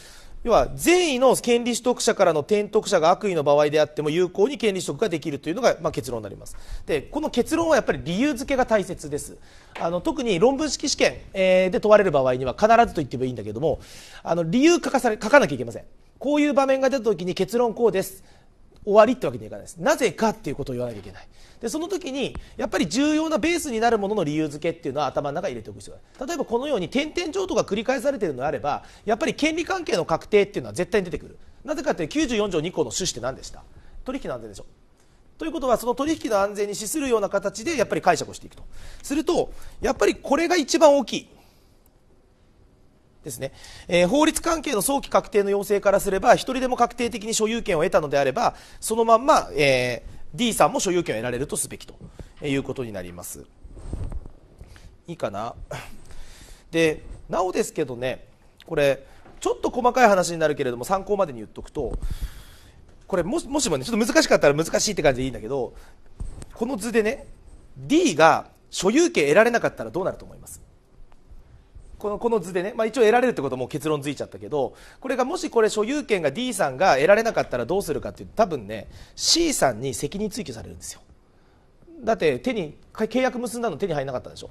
要は善意の権利取得者からの転得者が悪意の場合であっても有効に権利取得ができるというのが、まあ、結論になりますでこの結論はやっぱり理由付けが大切ですあの特に論文式試験、えで問われる場合には必ずと言ってもいいんだけどもあの理由書かされ書かなきゃいけませんこういう場面が出た時に結論こうです終わりってわけにはいかないですなぜかっていうことを言わなきゃいけないでその時にやっぱり重要なベースになるものの理由付けっていうのは頭の中に入れておく必要がある例えばこのように点々譲とか繰り返されているのであればやっぱり権利関係の確定っていうのは絶対に出てくるなぜかって94条2項の趣旨って何でした取引の安全でしょということはその取引の安全に資するような形でやっぱり解釈をしていくとするとやっぱりこれが一番大きいですね、えー、法律関係の早期確定の要請からすれば1人でも確定的に所有権を得たのであればそのまんま、えー、D さんも所有権を得られるとすべきということになりますいいかなでなおですけどねこれちょっと細かい話になるけれども参考までに言っとくとこれもしもねちょっと難しかったら難しいって感じでいいんだけどこの図でね D が所有権得られなかったらどうなると思いますこのこの図でね、まあ、一応得られるってことも結論づいちゃったけどこれがもしこれ所有権が D さんが得られなかったらどうするかっていうと多分ね C さんに責任追及されるんですよだって手に契約結んだの手に入らなかったでしょ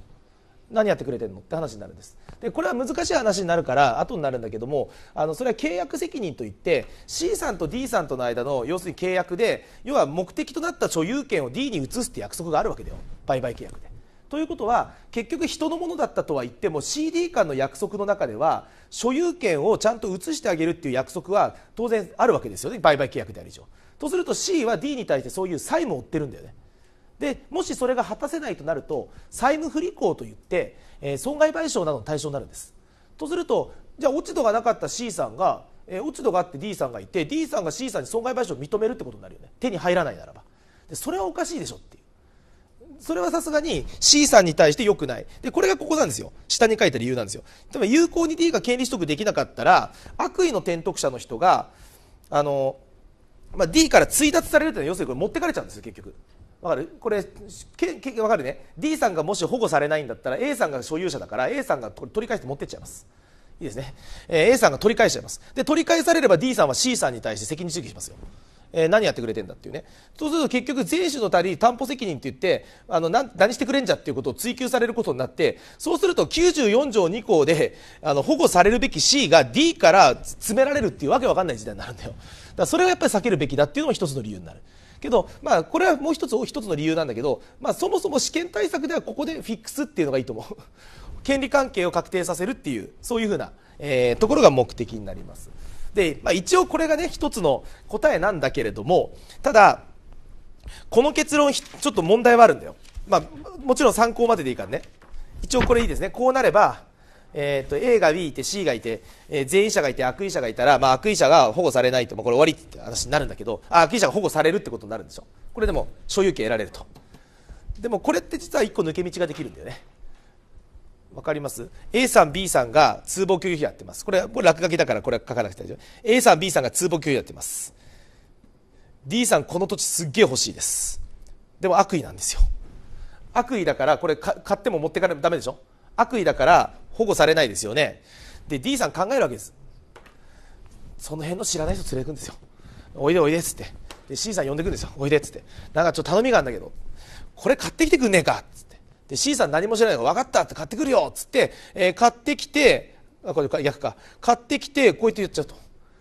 何やってくれてるのって話になるんですでこれは難しい話になるから後になるんだけどもあのそれは契約責任といって C さんと D さんとの間の要するに契約で要は目的となった所有権を D に移すって約束があるわけだよ売買契約でということは結局人のものだったとは言っても CD 間の約束の中では所有権をちゃんと移してあげるっていう約束は当然あるわけですよね売買契約である以上。とすると C は D に対してそういう債務を負ってるんだよね。でもしそれが果たせないとなると債務不履行といって、えー、損害賠償などの対象になるんです。とするとじゃあ落ち度がなかった C さんが、えー、落ち度があって D さんがいて D さんが C さんに損害賠償を認めるってことになるよね手に入らないならばでそれはおかしいでしょっていう。それはさすがに C さんに対して良くない。で、これがここなんですよ。下に書いた理由なんですよ。例えば有効に D が権利取得できなかったら、悪意の転得者の人が、あの、まあ、D から追奪されるというのは要するにこれ持ってかれちゃうんですよ、結局。わかるこれけけわかるね D さんがもし保護されないんだったら A さんが所有者だから A さんが取り返して持ってっちゃいますいいですね、えー、A さんが取り返しちゃいますで取り返されれば D さんは C さんに対して責任追及しますよえー、何やってくれてんだっていうねそうすると結局税収のたり担保責任って言ってあの何何してくれんじゃっていうことを追及されることになってそうすると94条2項であの保護されるべき C が D から詰められるっていうわけわかんない時代になるんだよだからそれはやっぱり避けるべきだっていうのも一つの理由になる。けど、まあ、これはもう一つ一つの理由なんだけど、まあ、そもそも試験対策ではここでフィックスっていうのがいいと思う 権利関係を確定させるっていうそういうふうな、えー、ところが目的になります。で、まあ、一応これがね一つの答えなんだけれどもただこの結論ちょっと問題はあるんだよ、まあ、もちろん参考まででいいからね一応これいいですねこうなればえーと、A が B いて C がいて、えー、全員者がいて悪意者がいたら、まあ、悪意者が保護されないと、まあ、これ終わりって話になるんだけどあ悪意者が保護されるってことになるんでしょこれでも所有権得られるとでもこれって実は1個抜け道ができるんだよねわかります ?A さん、B さんが通報拒否やってます。これ、これ落書きだからこれは書かなくて大丈夫。A さん、B さんが通報拒否やってます。D さん、この土地すっげえ欲しいです。でも悪意なんですよ。悪意だから、これ買っても持ってかないとダメでしょ悪意だから保護されないですよね。で、D さん考えるわけです。その辺の知らない人連れてくんですよ。おいでおいでっつって。で、C さん呼んでくんですよ。おいでっつって。なんかちょっと頼みがあるんだけど、これ買ってきてくんねえか。で C さん何も知らないから分かったって買ってくるよっつって、えー、買ってきてあこれ逆か買ってきてこうやって言っちゃうと。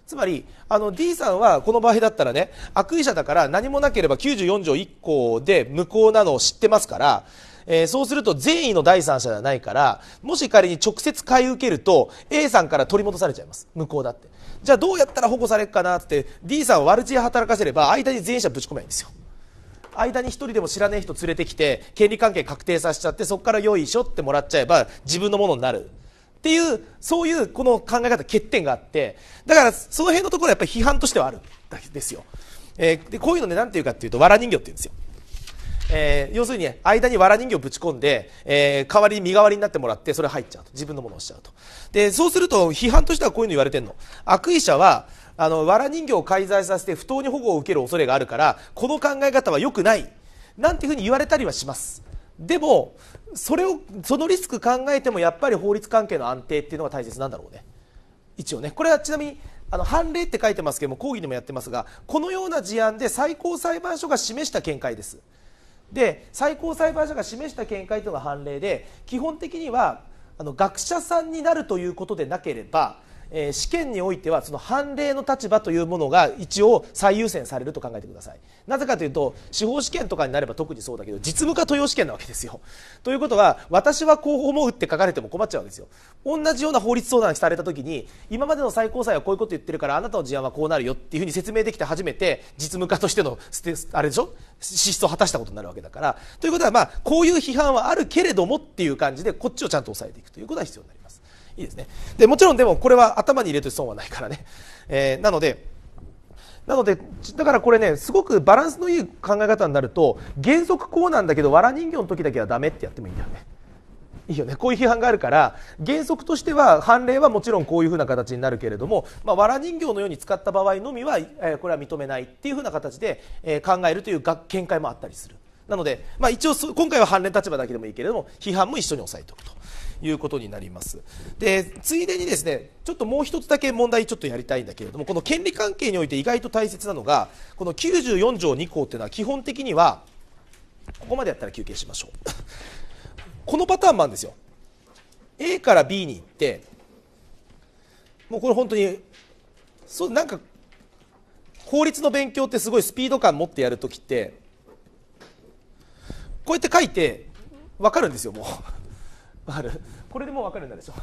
つまりあの D さんはこの場合だったらね悪意者だから何もなければ94条1項で無効なのを知ってますからえー、そうすると善意の第三者ではないからもし仮に直接買い受けると A さんから取り戻されちゃいます無効だってじゃあどうやったら保護されるかなって D さんを悪知恵働かせれば間に善意者ぶち込めないんですよ間に1人でも知らない人連れてきて権利関係確定させちゃってそこから用意しょってもらっちゃえば自分のものになるっていうそういうこの考え方欠点があってだからその辺のところはやっぱり批判としてはあるんですよ、えー、でこういうのね何ていうかっていうとわら人形って言うんですよえー、要するに間にわら人形をぶち込んで、えー、代わりに身代わりになってもらってそれ入っちゃうと自分のものをしちゃうとでそうすると批判としてはこういうの言われてるの悪意者はあの藁人形を介在させて不当に保護を受ける恐れがあるからこの考え方は良くないなんていうふうに言われたりはしますでもそれをそのリスク考えてもやっぱり法律関係の安定っていうのが大切なんだろうね一応ねこれはちなみにあの判例って書いてますけども講義にもやってますがこのような事案で最高裁判所が示した見解ですで最高裁判所が示した見解というのが判例で基本的にはあの学者さんになるということでなければえ試験においてはその判例の立場というものが一応最優先されると考えてくださいなぜかというと司法試験とかになれば特にそうだけど実務家豊試験なわけですよということは私はこう思うって書かれても困っちゃうわけですよ同じような法律相談された時に今までの最高裁はこういうこと言ってるからあなたの事案はこうなるよっていうふうに説明できて初めて実務家としてのあれでしょ資質を果たしたことになるわけだからということはまあこういう批判はあるけれどもっていう感じでこっちをちゃんと押さえていくということが必要になりますいいですねでもちろんでもこれは頭に入れて損はないからね、えー、なのでなのでだからこれねすごくバランスのいい考え方になると原則こうなんだけどわら人形の時だけはダメってやってもいいんだよねいいよねこういう批判があるから原則としては判例はもちろんこういうふうな形になるけれども、まあ、わら人形のように使った場合のみは、えー、これは認めないっていうふうな形で、えー、考えるという見解もあったりするなので、まあ、一応今回は判例立場だけでもいいけれども批判も一緒に押さえておくということになりますでついでにですねちょっともう一つだけ問題ちょっとやりたいんだけれどもこの権利関係において意外と大切なのがこの94条2項っていうのは基本的にはここまでやったら休憩しましょう このパターンもあるんですよ A から B に行ってもうこれ本当にそうなんか法律の勉強ってすごいスピード感持ってやるときってこうやって書いて分かるんですよもうわかるこれでもう分かるんだでしょ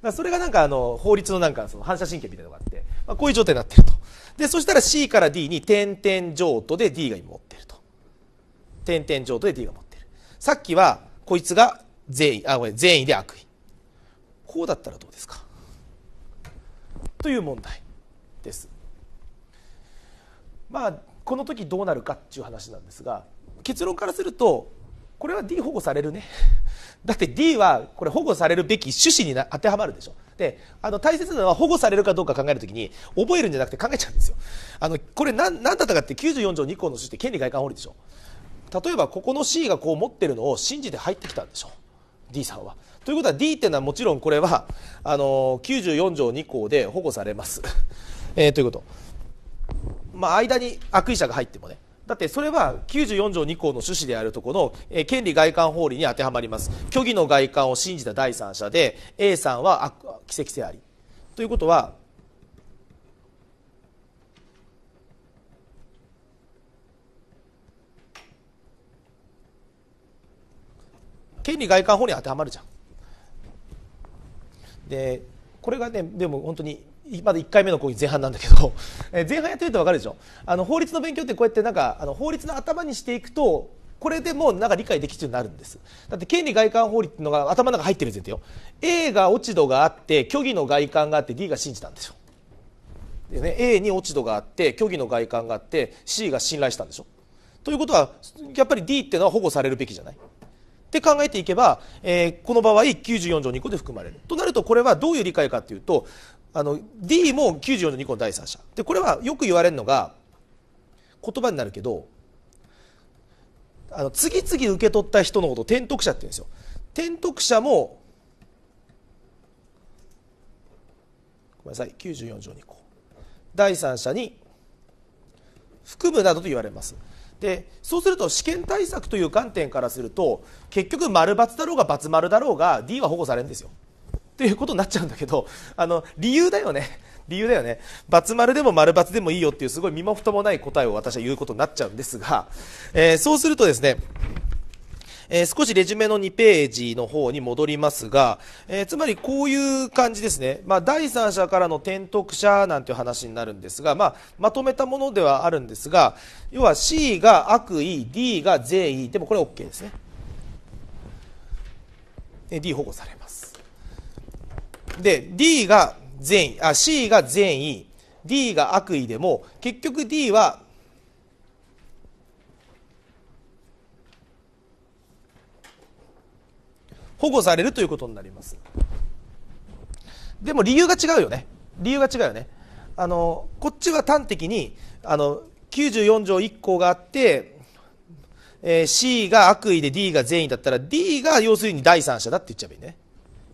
だそれがなんかあの法律のなんかその反射神経みたいなのがあって、まあ、こういう状態になってるとでそしたら C から D に点々譲渡で D が今持ってると点々譲渡で D が持ってるさっきはこいつが善意あごめん善意で悪意こうだったらどうですかという問題ですまあこの時どうなるかっていう話なんですが結論からするとこれは D 保護されるね だって D はこれ保護されるべき趣旨に当てはまるでしょであの大切なのは保護されるかどうか考えるときに覚えるんじゃなくて考えちゃうんですよあのこれ何何だったかって94条2項の趣旨って権利外観法律でしょ例えばここの C がこう持ってるのを信じて入ってきたんでしょ D さんはということは D っていうのはもちろんこれはあの94条2項で保護されます、えということまあ間に悪意者が入ってもねだってそれは94条2項の趣旨であるところの権利外観法理に当てはまります虚偽の外観を信じた第三者で A さんは奇跡性ありということは権利外観法に当てはまるじゃんでこれがねでも本当にまだ1回目の講義前半なんだけど前半やってみると分かるでしょあの法律の勉強ってこうやってなんかあの法律の頭にしていくとこれでもうなんか理解できるようになるんですだって権利外観法律っていうのが頭の中入ってる前提よ A が落ち度があって虚偽の外観があって D が信じたんでしょで、ね、A に落ち度があって虚偽の外観があって C が信頼したんでしょということはやっぱり D っていうのは保護されるべきじゃないって考えていけば、えー、この場合94条2項で含まれるとなるとこれはどういう理解かというとあの D も94の2個の第三者でこれはよく言われるのが言葉になるけどあの次々受け取った人のことを転得者って言うんですよ転得者もごめんなさい94条2項第三者に含むなどと言われますでそうすると試験対策という観点からすると結局丸×だろうが×丸だろうが D は保護されるんですよっていうことになっちゃうんだけどあの理由だよね理由だよね×丸でも丸×でもいいよっていうすごい身も蓋もない答えを私は言うことになっちゃうんですが、えー、そうするとですねえー、少しレジュメの2ページの方に戻りますが、えー、つまりこういう感じですね、まあ、第三者からの転得者なんていう話になるんですが、まあ、まとめたものではあるんですが要は C が悪意 D が善意でもこれ OK ですね D 保護されますで D が善意あ C が善意 D が悪意でも結局 D は保護されるということになりますでも理由が違うよね理由が違うよねあのこっちは端的にあの94条1項があって、えー、C が悪意で D が善意だったら D が要するに第三者だって言っちゃえばいいね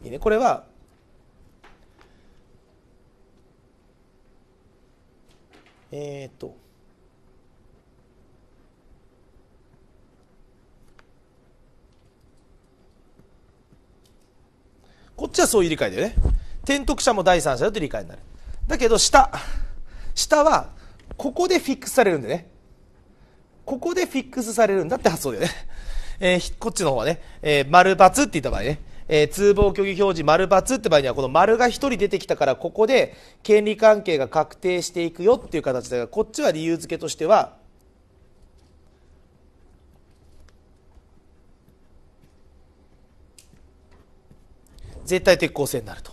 いいねこれはえー、っと、こっちはそういう理解だよね。転得者も第三者だとて理解になる。だけど下、下はここでフィックスされるんでね。ここでフィックスされるんだって発想だよね。えー、こっちの方はね、えー、丸×って言った場合ね。えー、通報虚偽表示丸×って場合にはこの丸が1人出てきたからここで権利関係が確定していくよっていう形だが、こっちは理由付けとしては絶対鉄鋼性になると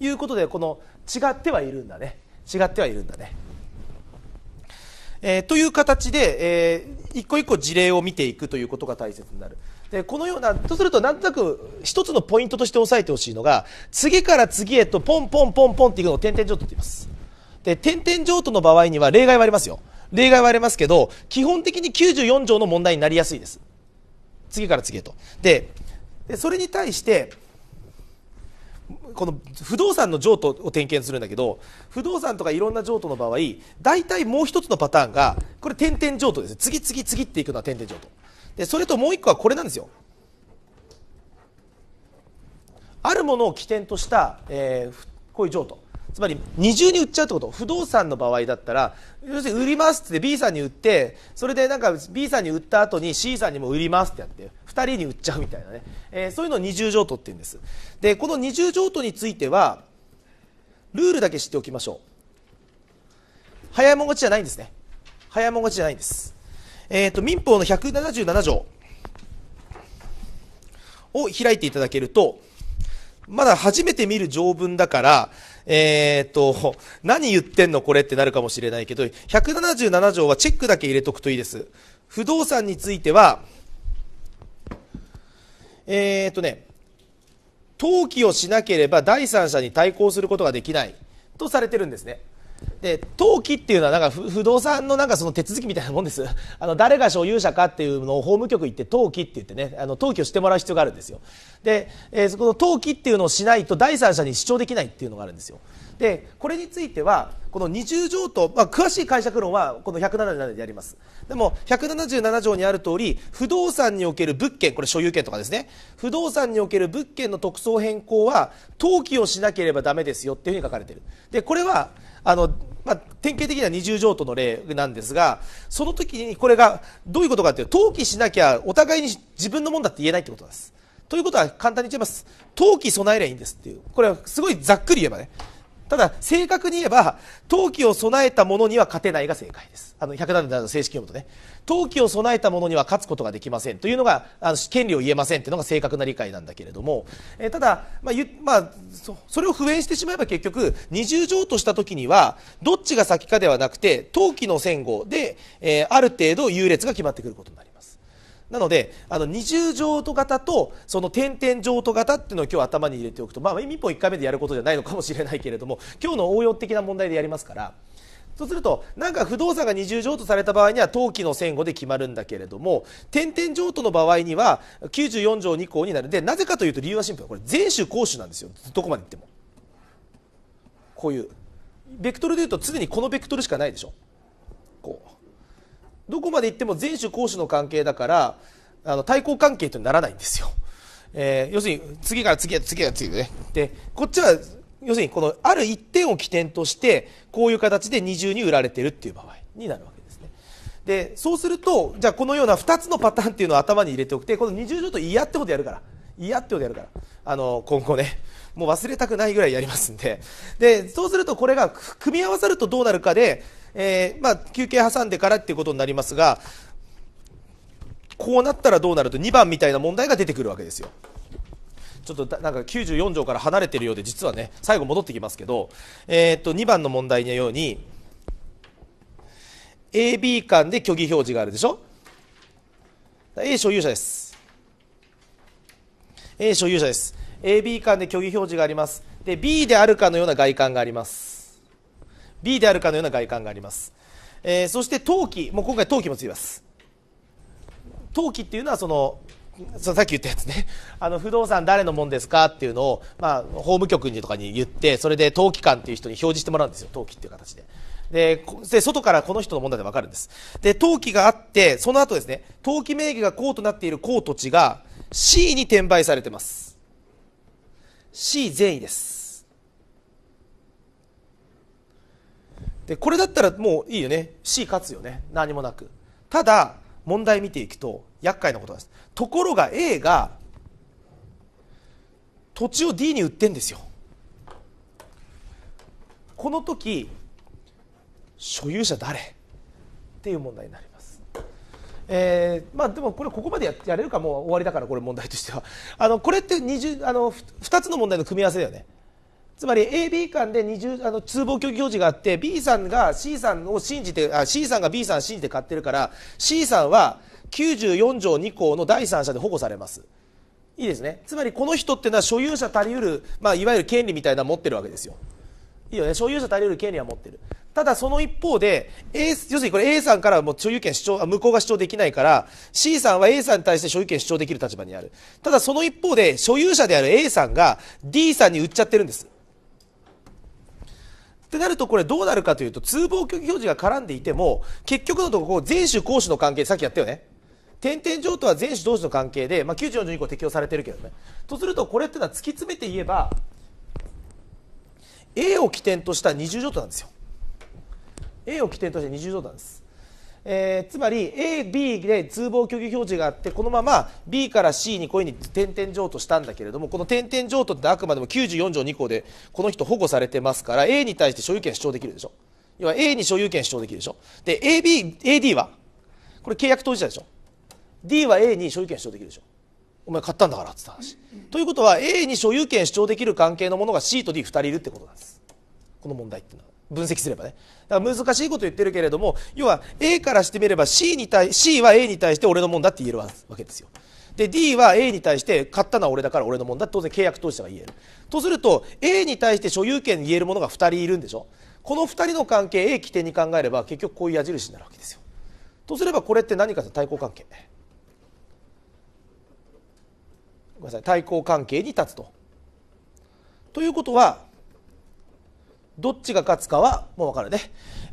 いうことでこの違ってはいるんだね違ってはいるんだね。えー、という形で、えー、一個一個事例を見ていくということが大切になる。でこのようなとするとなんとなく一つのポイントとして押さえてほしいのが次から次へとポンポンポンポンっていくのを点々譲渡と言いますで点々譲渡の場合には例外はありますよ例外はありますけど基本的に94条の問題になりやすいです次から次へとでそれに対してこの不動産の譲渡を点検するんだけど不動産とかいろんな譲渡の場合大体もう一つのパターンがこれ点々譲渡です次々次っていくのは点々譲渡でそれともう一個はこれなんですよあるものを起点とした、えー、こういう譲渡つまり二重に売っちゃうってこと不動産の場合だったら要するに売りますって B さんに売ってそれでなんか B さんに売った後に C さんにも売りますってやって2人に売っちゃうみたいなね、えー、そういうのを二重譲渡って言うんですでこの二重譲渡についてはルールだけ知っておきましょう早いもん勝ちじゃないんですね早いもん勝ちじゃないんですえっ、ー、と、民法の177条を開いていただけると、まだ初めて見る条文だから、えっ、ー、と、何言ってんのこれってなるかもしれないけど、177条はチェックだけ入れとくといいです。不動産については、えっ、ー、とね、登記をしなければ第三者に対抗することができないとされてるんですね。で登記っていうのはなんか不動産のなんかその手続きみたいなもんです あの誰が所有者かっていうのを法務局行って登記って言ってねあの登記をしてもらう必要があるんですよで、えー、そこの登記っていうのをしないと第三者に主張できないっていうのがあるんですよでこれについてはこの二重譲渡、まあ、詳しい解釈論はこの177でやりますでも177条にある通り不動産における物件これ所有権とかですね不動産における物件の特捜変更は登記をしなければダメですよっていうふうに書かれているでこれはあの、まあ、典型的な二重譲渡の例なんですが、その時にこれがどういうことかというと、登記しなきゃお互いに自分のもんだって言えないってことです。ということは簡単に言っちゃいます。登記備えりゃいいんですっていう。これはすごいざっくり言えばね。ただ正確に言えば陶器を備えた者のには勝てないが正解ですあの177の正式読むとね陶器を備えた者には勝つことができませんというのがあの権利を言えませんというのが正確な理解なんだけれども、えー、ただ、まあまあ、それを普遍してしまえば結局二重譲渡した時にはどっちが先かではなくて陶器の戦後で、えー、ある程度優劣が決まってくることになります。なのであの二重譲渡型とその点々譲渡型っていうのを今日頭に入れておくと、まあ、一法1回目でやることじゃないのかもしれないけれども 今日の応用的な問題でやりますから。そうするとなんか不動産が二重譲渡された場合には登記の戦後で決まるんだけれども点々譲渡の場合には94条2項になるでなぜかというと理由はシンプルこれ全種公種なんですよどこまでいってもこういうベクトルでいうと常にこのベクトルしかないでしょこうどこまで行っても前種後種の関係だからあの対抗関係とならないんですよ、えー、要するに次から次へ次へ次へねでこっちは要するにこのある一点を起点としてこういう形で二重に売られてるっていう場合になるわけですねでそうするとじゃあこのような2つのパターンっていうのを頭に入れておくてこの二重ちょっと嫌ってことやるから嫌ってことやるからあの今後ねもう忘れたくないぐらいやりますんででそうするとこれが組み合わさるとどうなるかでえー、まあ、休憩挟んでからっていうことになりますが、こうなったらどうなると2番みたいな問題が出てくるわけですよ。ちょっとなんか94条から離れているようで実はね最後戻ってきますけど、えー、っと2番の問題のように AB 間で虚偽表示があるでしょ A 所有者です A 所有者です AB 間で虚偽表示がありますで B であるかのような外観があります B であるかのような外観があります、えー、そして陶器もう今回陶器もついます陶器っていうのはそのそのさっき言ったやつねあの不動産誰のもんですかっていうのを、まあ、法務局にとかに言ってそれで登記官っていう人に表示してもらうんですよ登記っていう形でで外からこの人の問題で分かるんですで登記があってその後ですね登記名義がこうとなっている高土地が C に転売されてます C 善意ですでこれだったらもういいよね C 勝つよね何もなくただ問題見ていくと厄介なことですところが A が土地を D に売ってんですよこの時所有者誰っていう問題になります、えー、まあ、でもこれここまでややれるかもう終わりだからこれ問題としてはあのこれって20あの2つの問題の組み合わせだよねつまり AB 間で二重あの通報協議表示があって B さんが C さんを信じてあ C さんが B さんを信じて買ってるから C さんは94条2項の第三者で保護されます。いいですね。つまりこの人っていうのは所有者足りうる、まあ、いわゆる権利みたいな持ってるわけですよ。いいよね。所有者足りうる権利は持ってる。ただその一方で、A、要するにこれ A さんからもう所有権主張、向こうが主張できないから、C さんは A さんに対して所有権主張できる立場にある。ただその一方で、所有者である A さんが D さんに売っちゃってるんです。ってなるとこれどうなるかというと通報拒否表示が絡んでいても結局のところ全種後種の関係さっきやったよね点々上とは全種同士の関係で、まあ、94条2項適用されてるけどねとするとこれっていうのは突き詰めて言えば A を起点とした二重条となんですよ A を起点として重0条なんですえー、つまり A、B で通報虚偽表示があってこのまま B から C にこういうふうに点々譲渡したんだけれどもこの点々譲渡ってあくまでも94条2項でこの人保護されてますから A に対して所有権主張できるでしょ要は A に所有権主張できるでしょで AB、AD はこれ契約当事者でしょ D は A に所有権主張できるでしょお前買ったんだからって話、うん、ということは A に所有権主張できる関係のものが C と D2 人いるってことなんですこの問題っていうのは分析すればねだから難しいこと言ってるけれども要は A からしてみれば C, に対 C は A に対して俺のもんだって言えるわけですよで D は A に対して買ったのは俺だから俺のもんだ当然契約当事者が言えるとすると A に対して所有権言えるものが2人いるんでしょこの2人の関係 A 起点に考えれば結局こういう矢印になるわけですよとすればこれって何かと対抗関係ごめんなさい対抗関係に立つとということはどっちが勝つかはもう分かるね、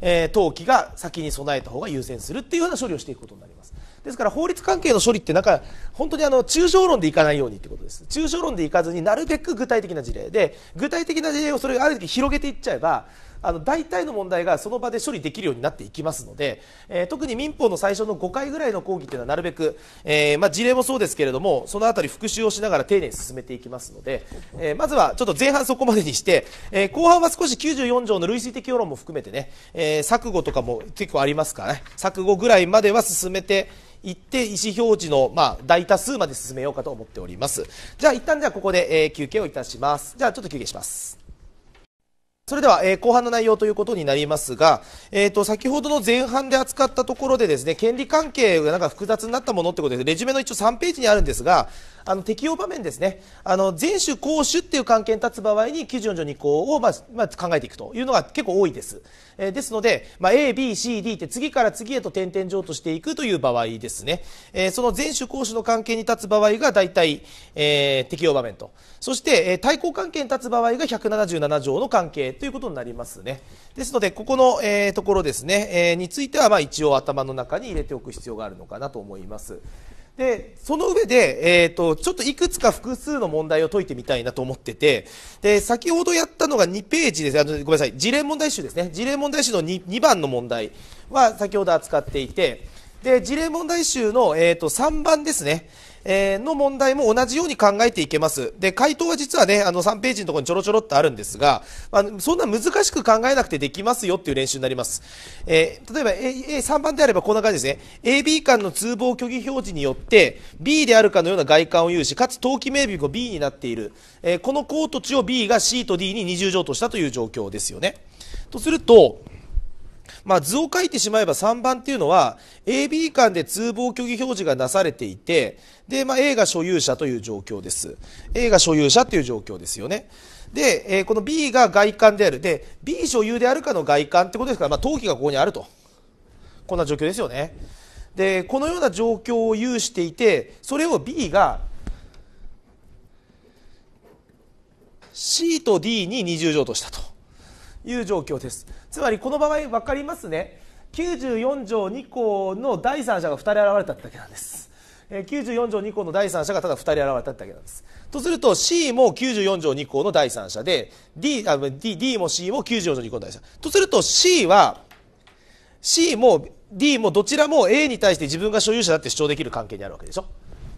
えー、登記が先に備えた方が優先するっていうような処理をしていくことになりますですから法律関係の処理ってなんか本当にあの抽象論でいかないようにってことです抽象論でいかずになるべく具体的な事例で具体的な事例をそれがある時広げていっちゃえばあの大体の問題がその場で処理できるようになっていきますので、えー、特に民法の最初の5回ぐらいの講義というのはなるべく、えー、まあ、事例もそうですけれどもその辺り復習をしながら丁寧に進めていきますので、えー、まずはちょっと前半そこまでにして、え後半は少し94条の類積的世論も含めてね、え錯誤とかも結構ありますからね錯誤ぐらいまでは進めていって意思表示の、まあ、大多数まで進めようかと思っておりますじゃあ一旦じゃあここで、えー、休憩をいたしますじゃあちょっと休憩しますそれでは、えー、後半の内容ということになりますが、えーと、先ほどの前半で扱ったところでですね権利関係がなんか複雑になったものということでレジュメの一応3ページにあるんですがあの適用場面ですねあの前種後種っていう関係に立つ場合に基準上2項を、まあまあ、考えていくというのが結構多いです、えー、ですので、まあ、ABCD って次から次へと点々上としていくという場合ですね、えー、その前種後種の関係に立つ場合が大体、えー、適用場面とそして、えー、対抗関係に立つ場合が177条の関係ということになりますねですのでここの、えー、ところですね、えー、についてはまあ一応頭の中に入れておく必要があるのかなと思います。でその上で、えーと、ちょっといくつか複数の問題を解いてみたいなと思っててで先ほどやったのが2ページですあのごめんなさい事例問題集ですね事例問題集の 2, 2番の問題は先ほど扱っていてで事例問題集の、えーと、と3番ですね、えー、の問題も同じように考えていけます。で、回答は実はね、あの3ページのところにちょろちょろっとあるんですが、まあ、そんな難しく考えなくてできますよっていう練習になります。えー、例えば A、A3 番であればこんな感じですね。AB 間の通報虚偽表示によって B であるかのような外観を有し、かつ登記名義が B になっている。えー、このー土地を B が C と D に二重譲渡したという状況ですよね。とすると、まあ、図を書いてしまえば3番っていうのは AB 間で通報虚偽表示がなされていてで、まあ、A が所有者という状況です。A が所有者という状況ですよね。で、えー、この B が外観である。で、B 所有であるかの外観ってことですから、まあ、登記がここにあると。こんな状況ですよね。で、このような状況を有していて、それを B が C と D に二重乗としたという状況です。つまり、この場合分かりますね。94条2項の第三者が2人現れただけなんです。94条2項の第三者がただ2人現れただけなんですとすると C も94条2項の第三者で D, D, D も C も94条2項の第三者とすると C は C も D もどちらも A に対して自分が所有者だって主張できる関係にあるわけでしょ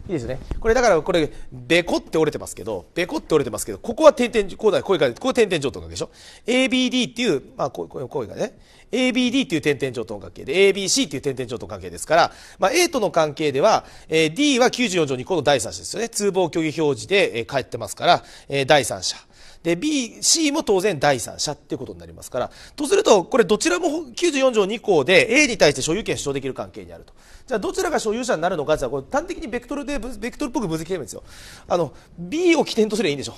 いいですね。これだからこれ、べこって折れてますけど、べこって折れてますけど、ここは点々、こうだ、こういう感じ、ここは点々上等関係でしょ ?ABD っていう、まあこう、こういう、こういうがね。ABD っていう点々上等の関係で、ABC っていう点々上等関係ですから、まあ A との関係では、えー、D は94条2項の第三者ですよね。通報虚偽表示で、えー、帰ってますから、えー、第三者。で BC も当然第三者っていうことになりますからとするとこれどちらも94条2項で A に対して所有権主張できる関係にあるとじゃあどちらが所有者になるのかゃあこれ端的にベクトルでベクトルっぽく分析してるんですよあの B を起点とすればいいんでしょ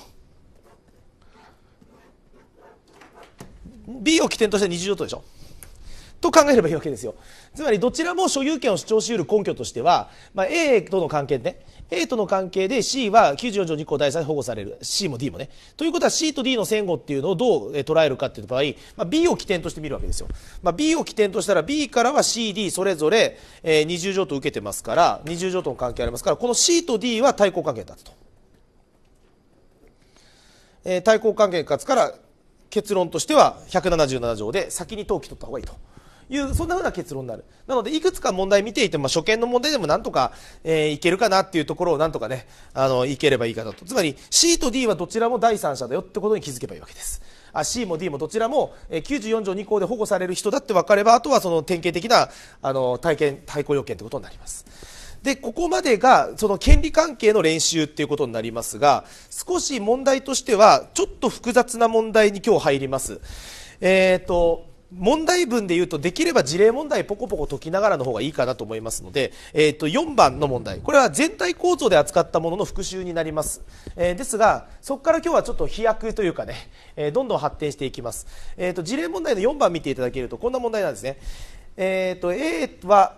B を起点として20条とでしょと考えればいいわけですよつまりどちらも所有権を主張しうる根拠としては、まあ、A との関係ね A との関係で C は94条2項第3で保護される C も D もねということは C と D の戦後っていうのをどう捉えるかっていう場合、まあ、B を起点として見るわけですよ、まあ、B を起点としたら B からは CD それぞれ、え重20と受けてますから二重譲との関係ありますからこの C と D は対抗関係に立つと、えー、対抗関係に立つから結論としては177条で先に登記取った方がいいと。いう、そんなふうな結論になる。なので、いくつか問題見ていて、まあ、初見の問題でもなんとか、えー、いけるかなっていうところをなんとかね、あの、いければいいかなと。つまり、C と D はどちらも第三者だよってことに気づけばいいわけです。あ C も D もどちらも、え94条2項で保護される人だって分かれば、あとはその典型的な、あの、体験、対抗要件ということになります。で、ここまでが、その権利関係の練習っていうことになりますが、少し問題としては、ちょっと複雑な問題に今日入ります。えっ、と、問題文で言うと、できれば事例問題ポコポコ解きながらの方がいいかなと思いますので、えっ、ー、と、4番の問題。これは全体構造で扱ったものの復習になります。えー、ですが、そこから今日はちょっと飛躍というかね、えー、どんどん発展していきます。えっ、と、事例問題の4番見ていただけると、こんな問題なんですね。えっ、と、A は、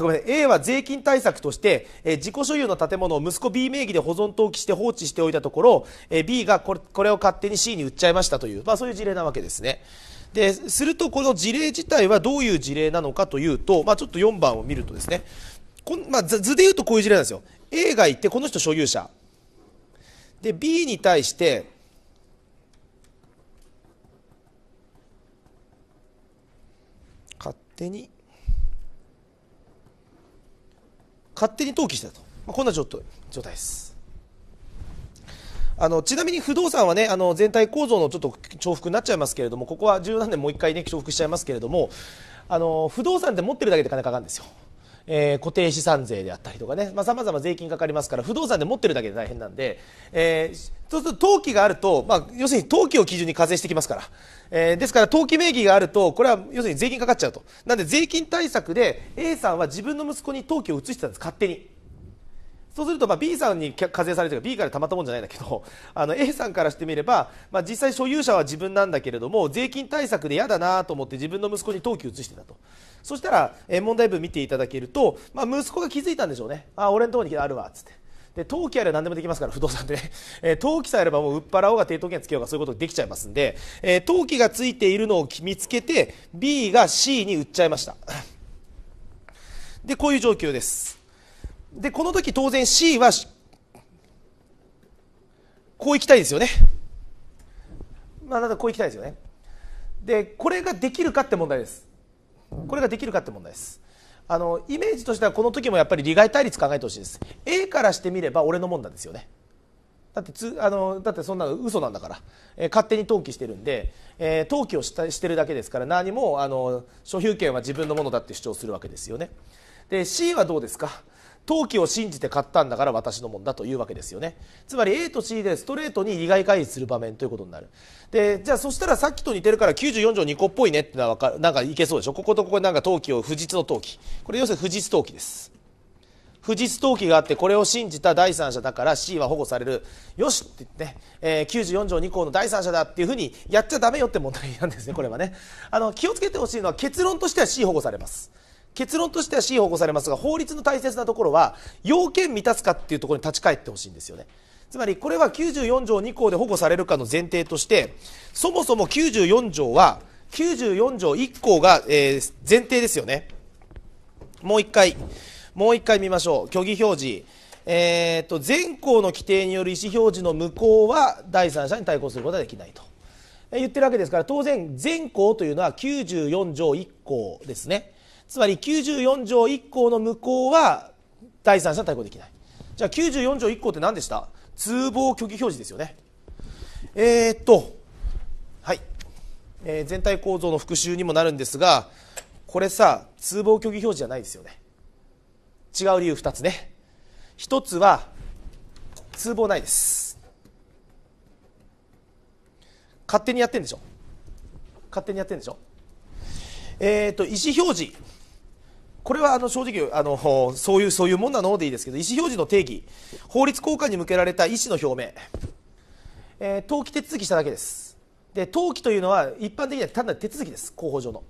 ごめん A は税金対策として、えー、自己所有の建物を息子 B 名義で保存登記して放置しておいたところ、えー、B がこれこれを勝手に C に売っちゃいましたという、まあ、そういう事例なわけですね。でするとこの事例自体はどういう事例なのかというと、まあ、ちょっと4番を見るとですねこん、まあ、図で言うとこういう事例なんですよ A がいてこの人所有者で B に対して勝手に勝手に登記したと、まあ、こんな状態ですあのちなみに不動産はねあの全体構造のちょっと重複になっちゃいますけれどもここは十何年もう一回ね重複しちゃいますけれどもあの不動産って持ってるだけで金かかるんですよ。えー、固定資産税であったりとかねさまざ、ま税金かかりますから不動産で持ってるだけで大変なんで、えー、そうすると登記があると、まあ、要するに登記を基準に課税してきますから、えー、ですから登記名義があるとこれは要するに税金かかっちゃうとなんで税金対策で A さんは自分の息子に登記を移してたんです勝手に。そうするとまあ B さんに課税されてるか B からたまったもんじゃないんだけど あの A さんからしてみれば、まあ、実際所有者は自分なんだけれども税金対策で嫌だなと思って自分の息子に登記移してたとそしたら、え問題文見ていただけると、まあ、息子が気づいたんでしょうねあ俺のところにあるわっつって。で登記あれば何でもできますから不動産で、ね、えー、登記さえあればもう売っ払おうが抵当権つけようがそういうことできちゃいますんで、えー、登記がついているのを見つけて B が C に売っちゃいました でこういう状況ですでこの時当然 C はこういきたいですよねまあだこういきたいですよねでこれができるかって問題ですこれができるかって問題ですあのイメージとしてはこの時もやっぱり利害対立考えてほしいです A からしてみれば俺のもんだですよねだってつあのだってそんなの嘘なんだから、えー、勝手に登記してるんで、えー、登記をしたしてるだけですから何もあの所有権は自分のものだって主張するわけですよねで C はどうですか投機を信じて買ったんだから私のもんだというわけですよねつまり A と C でストレートに利害回避する場面ということになるでじゃあそしたらさっきと似てるから94条2個っぽいねってのはかなんかいけそうでしょこことここなんか投機を不実の投器これ要するに不実投器です不実投器があってこれを信じた第三者だから C は保護されるよしって言って、えー、94条2項の第三者だっていうふうにやっちゃダメよって問題なんですねこれはねあの気をつけてほしいのは結論としては C 保護されます結論としては C 保護されますが法律の大切なところは要件満たすかっていうところに立ち返ってほしいんですよねつまりこれは94条2項で保護されるかの前提としてそもそも94条は94条1項が、えー、前提ですよねもう一回もう一回見ましょう虚偽表示えーと、と全項の規定による意思表示の無効は第三者に対抗することはできないと言ってるわけですから当然全項というのは94条1項ですねつまり94条1項の無効は第三者対抗できないじゃあ94条1項って何でした通報虚偽表示ですよねえー、っとはい、えー、全体構造の復習にもなるんですがこれさ通報虚偽表示じゃないですよね違う理由2つね1つは通報ないです勝手にやってんでしょ勝手にやってんでしょえっ、ー、と意思表示これはあの正直あのそういうそういうもんなのでいいですけど意思表示の定義法律効果に向けられた意思の表明、えー、登記手続きしただけですで登記というのは一般的には単なる手続きです広報上の。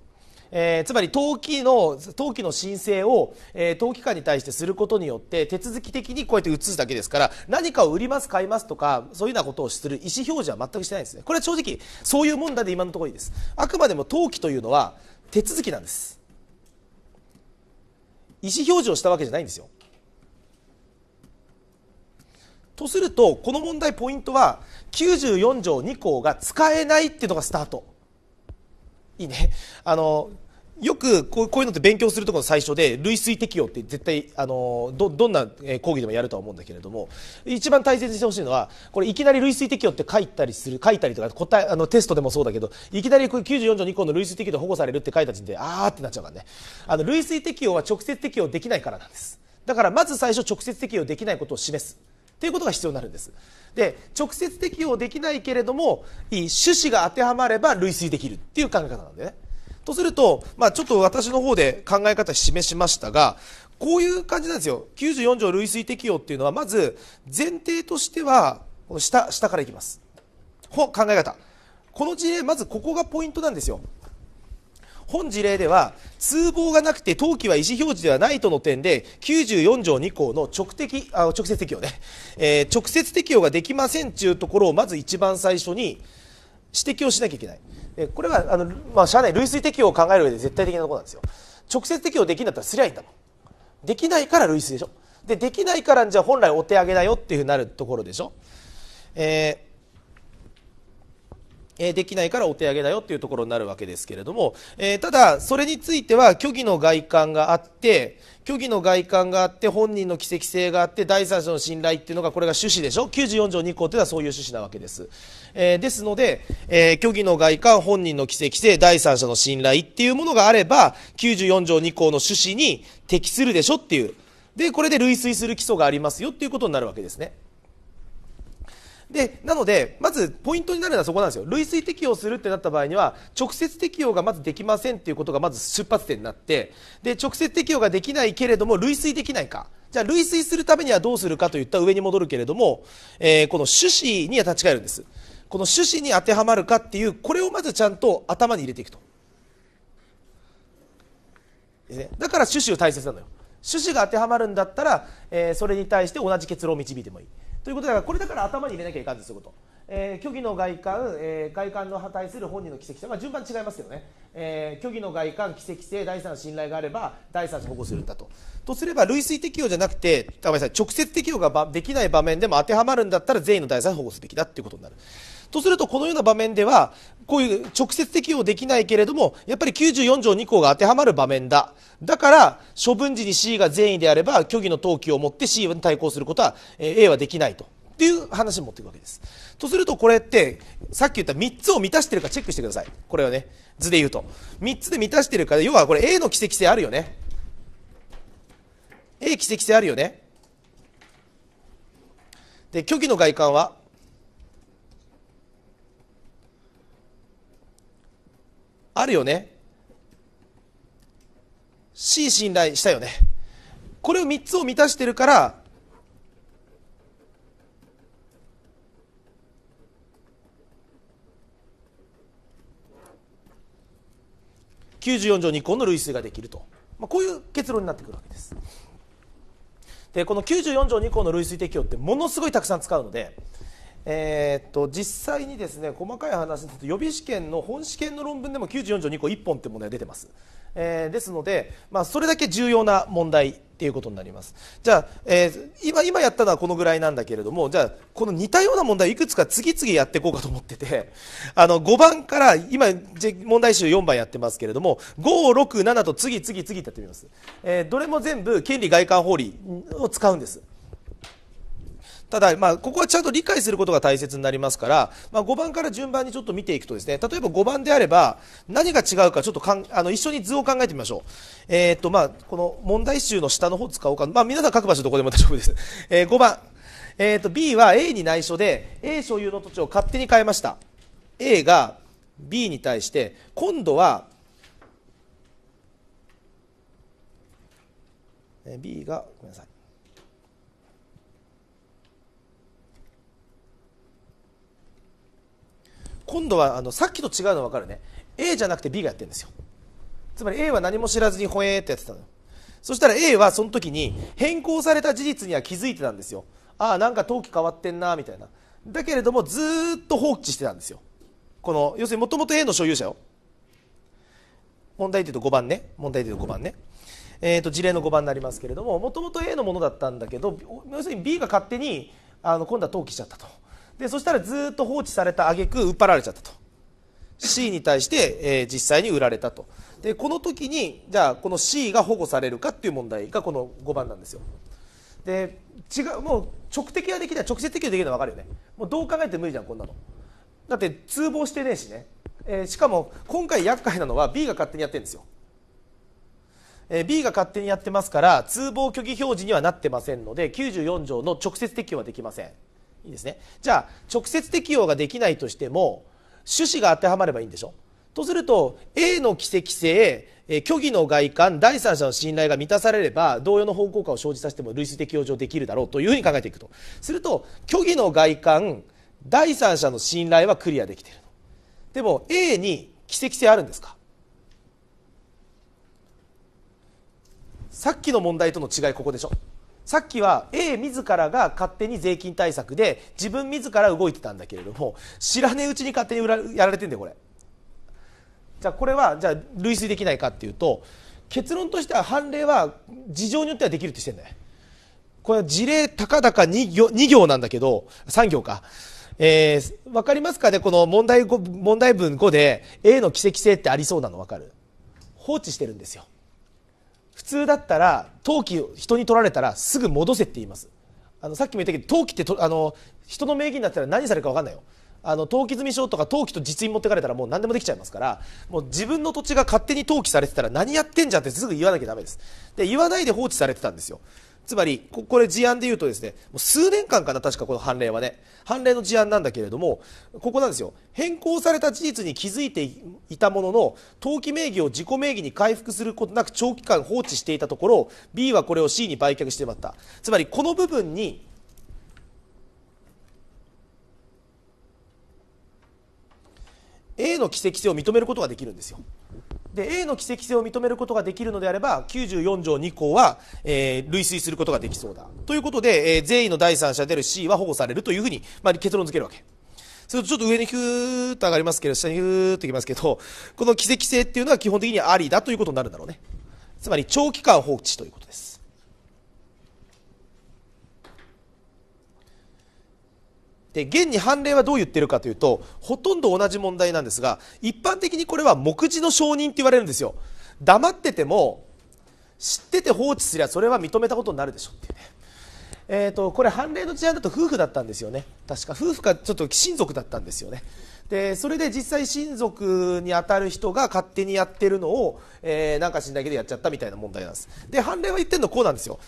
えー、つまり登記の登記の申請を、えー、登記官に対してすることによって手続き的にこうやって移すだけですから何かを売ります買いますとかそういうようなことをする意思表示は全くしてないんですねこれは正直そういうもんだで今のところいいですあくまでも登記というのは手続きなんです意思表示をしたわけじゃないんですよ。とするとこの問題ポイントは94条2項が使えないっていうのがスタート。いいねあのよくこういうのって勉強するところの最初で類推適用って絶対あのどどんな講義でもやるとは思うんだけれども一番大切にしてほしいのはこれいきなり類推適用って書いたりする書いたりとか答えあのテストでもそうだけどいきなり94条2項の類推適用で保護されるって書いた時点であーってなっちゃうからねあの類推適用は直接適用できないからなんですだからまず最初直接適用できないことを示すということが必要になるんですで直接適用できないけれどもいい趣旨が当てはまれば類推できるっていう考え方なんでねとすると、まあ、ちょっと私の方で考え方示しましたが、こういう感じなんですよ。94条類推適用っていうのは、まず、前提としては、この下、下からいきます。ほ、考え方。この事例、まずここがポイントなんですよ。本事例では、通報がなくて登記は意思表示ではないとの点で、94条2項の直的、あ、直接適用ね。えー、直接適用ができませんっていうところを、まず一番最初に指摘をしなきゃいけない。これはあの、まあ、社内類推適用を考える上で絶対的なところなんですよ直接適用できるんだったらすりゃいいんだもんできないから類推でしょでできないからじゃ本来お手上げだよっていうふうになるところでしょえーえできないからお手上げだよっていうところになるわけですけれども、えただそれについては虚偽の外観があって虚偽の外観があって本人の奇跡性があって第三者の信頼っていうのがこれが趣旨でしょ94条2項というのはそういう趣旨なわけです、えですので、え虚偽の外観本人の奇跡性第三者の信頼っていうものがあれば94条2項の趣旨に適するでしょっていうでこれで類推する基礎がありますよっていうことになるわけですねでなのでまずポイントになるのはそこなんですよ類推適用するってなった場合には直接適用がまずできませんっていうことがまず出発点になってで直接適用ができないけれども類推できないかじゃあ類推するためにはどうするかといった上に戻るけれども、えー、この趣旨には立ち返るんですこの趣旨に当てはまるかっていうこれをまずちゃんと頭に入れていくとねだから趣旨は大切なのよ趣旨が当てはまるんだったら、えー、それに対して同じ結論を導いてもいいということらこれだから頭に入れなきゃいかんですよこと、えー、虚偽の外観、えー、外観の破壊する本人の奇跡性、まあ、順番違いますけどね、えー、虚偽の外観奇跡性第三の信頼があれば第三者保護するんだととすれば類推適用じゃなくて直接適用ができない場面でも当てはまるんだったら全員の第三者保護すべきだっていうことになる。そうするとこのような場面ではこういう直接適用できないけれどもやっぱり94条2項が当てはまる場面だだから処分時に C が善意であれば虚偽の登記を持って C に対抗することは A はできないとっていう話を持っていくわけです。とするとこれってさっき言った3つを満たしてるかチェックしてくださいこれはね図で言うと3つで満たしてるから要はこれ A の奇跡性あるよね A 奇跡性あるよねで虚偽の外観はあるよね C 信頼したよねこれを3つを満たしてるから94条2項の類推ができると、まあ、こういう結論になってくるわけですでこの94条2項の類推適用ってものすごいたくさん使うのでえー、っと実際にですね細かい話と予備試験の本試験の論文でも94条2項1本という問題が出てます、えー、ですので、まあ、それだけ重要な問題っていうことになりますじゃあ、えー、今今やったのはこのぐらいなんだけれどもじゃあこの似たような問題いくつか次々やっていこうかと思ってて あの5番から今問題集4番やってますけれども567と次々次ってやってみます、えどれも全部権利外観法理を使うんですただ、まあ、ここはちゃんと理解することが大切になりますから、まあ、5番から順番にちょっと見ていくとですね例えば5番であれば何が違うかちょっとかんあの一緒に図を考えてみましょう、えー、っとまあ、この問題集の下の方使おうか、まあ、皆さん書く場所どこでも大丈夫です、えー、5番、えー、っと B は A に内緒で A 所有の土地を勝手に変えました A が B に対して今度は B がごめんなさい今度はあのさっきと違うの分かるね A じゃなくて B がやってるんですよつまり A は何も知らずにほえーってやってたのそしたら A はその時に変更された事実には気づいてたんですよああなんか登記変わってんなみたいなだけれどもずっと放置してたんですよこの要するにもともと A の所有者よ問題で言うと5番ね問題で言うと5番ね、えー、と事例の5番になりますけれどももともと A のものだったんだけど要するに B が勝手にあの今度は登記しちゃったとでそしたらずっと放置された挙句売っ払られちゃったと C に対して、えー、実際に売られたとでこの時にじゃあこの C が保護されるかっていう問題がこの5番なんですよで違うもう直的はできない直接的はできないは分かるよねもうどう考えても無理じゃんこんなのだって通報してねえしね、えー、しかも今回厄介なのは B が勝手にやってるんですよえー、B が勝手にやってますから通報虚偽表示にはなってませんので94条の直接適用はできませんいいですねじゃあ直接適用ができないとしても趣旨が当てはまればいいんでしょとすると A の奇跡性虚偽の外観第三者の信頼が満たされれば同様の方向感を生じさせても類似適用上できるだろうというふうに考えていくとすると虚偽の外観第三者の信頼はクリアできているでも A に奇跡性あるんですかさっきの問題との違いここでしょさっきは A 自らが勝手に税金対策で自分自ら動いてたんだけれども知らねえうちに勝手にやられてんだよこれ。じゃあこれはじゃあ類推できないかっていうと結論としては判例は事情によってはできるってしてんだよ。これは事例たかだか2行 ,2 行なんだけど3行か。えー、分かりますかねこの問題問題文5で A の奇跡性ってありそうなの分かる放置してるんですよ。普通だったら陶器を人に取られたらすぐ戻せって言いますあのさっきも言ったけど陶器ってとあの人の名義になったら何されるか分かんないよあの登記済証とか登記と実印持ってかれたらもう何でもできちゃいますからもう自分の土地が勝手に登記されてたら何やってんじゃんってすぐ言わなきゃだめですで言わないで放置されてたんですよつまり、これ事案で言うとですね、もう数年間かな、確かこの判例はね。判例の事案なんだけれども、ここなんですよ。変更された事実に気づいていたものの、登記名義を自己名義に回復することなく長期間放置していたところ、B はこれを C に売却してしまった。つまり、この部分に、A の奇跡性を認めることができるんですよ。で A の奇跡性を認めることができるのであれば94条2項は、えー、類推することができそうだということで、えー、善意の第三者である C は保護されるというふうに、まあ、結論付けるわけそれとちょっと上にヒューッと上がりますけど下にヒューッといきますけどこの奇跡性っていうのは基本的にありだということになるんだろうねつまり長期間放置ということですで現に判例はどう言ってるかというとほとんど同じ問題なんですが一般的にこれは目次の承認って言われるんですよ黙ってても知ってて放置すりゃそれは認めたことになるでしょっていうねえーと、とこれ判例の事案だと夫婦だったんですよね確か夫婦かちょっと親族だったんですよねでそれで実際親族に当たる人が勝手にやってるのを、えー、なんかしないけどやっちゃったみたいな問題なんですで判例は言ってるのこうなんですよ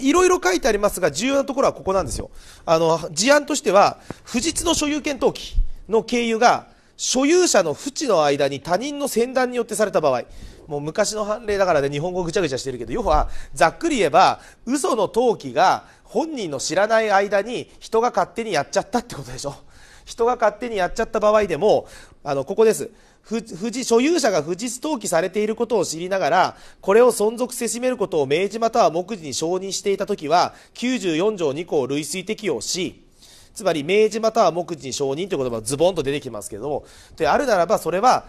いろいろ書いてありますが重要なところはここなんですよあの事案としては不実の所有権登記の経由が所有者の不知の間に他人の先断によってされた場合もう昔の判例だからで、ね、日本語ぐちゃぐちゃしてるけど要はざっくり言えば嘘の登記が本人の知らない間に人が勝手にやっちゃったってことでしょ人が勝手にやっちゃった場合でもあのここです富士所有者が富士登記されていることを知りながらこれを存続せしめることを明示または目次に承認していた時は94条2項を類推適用しつまり明示または目次に承認という言葉がズボンと出てきますけれどもであるならばそれは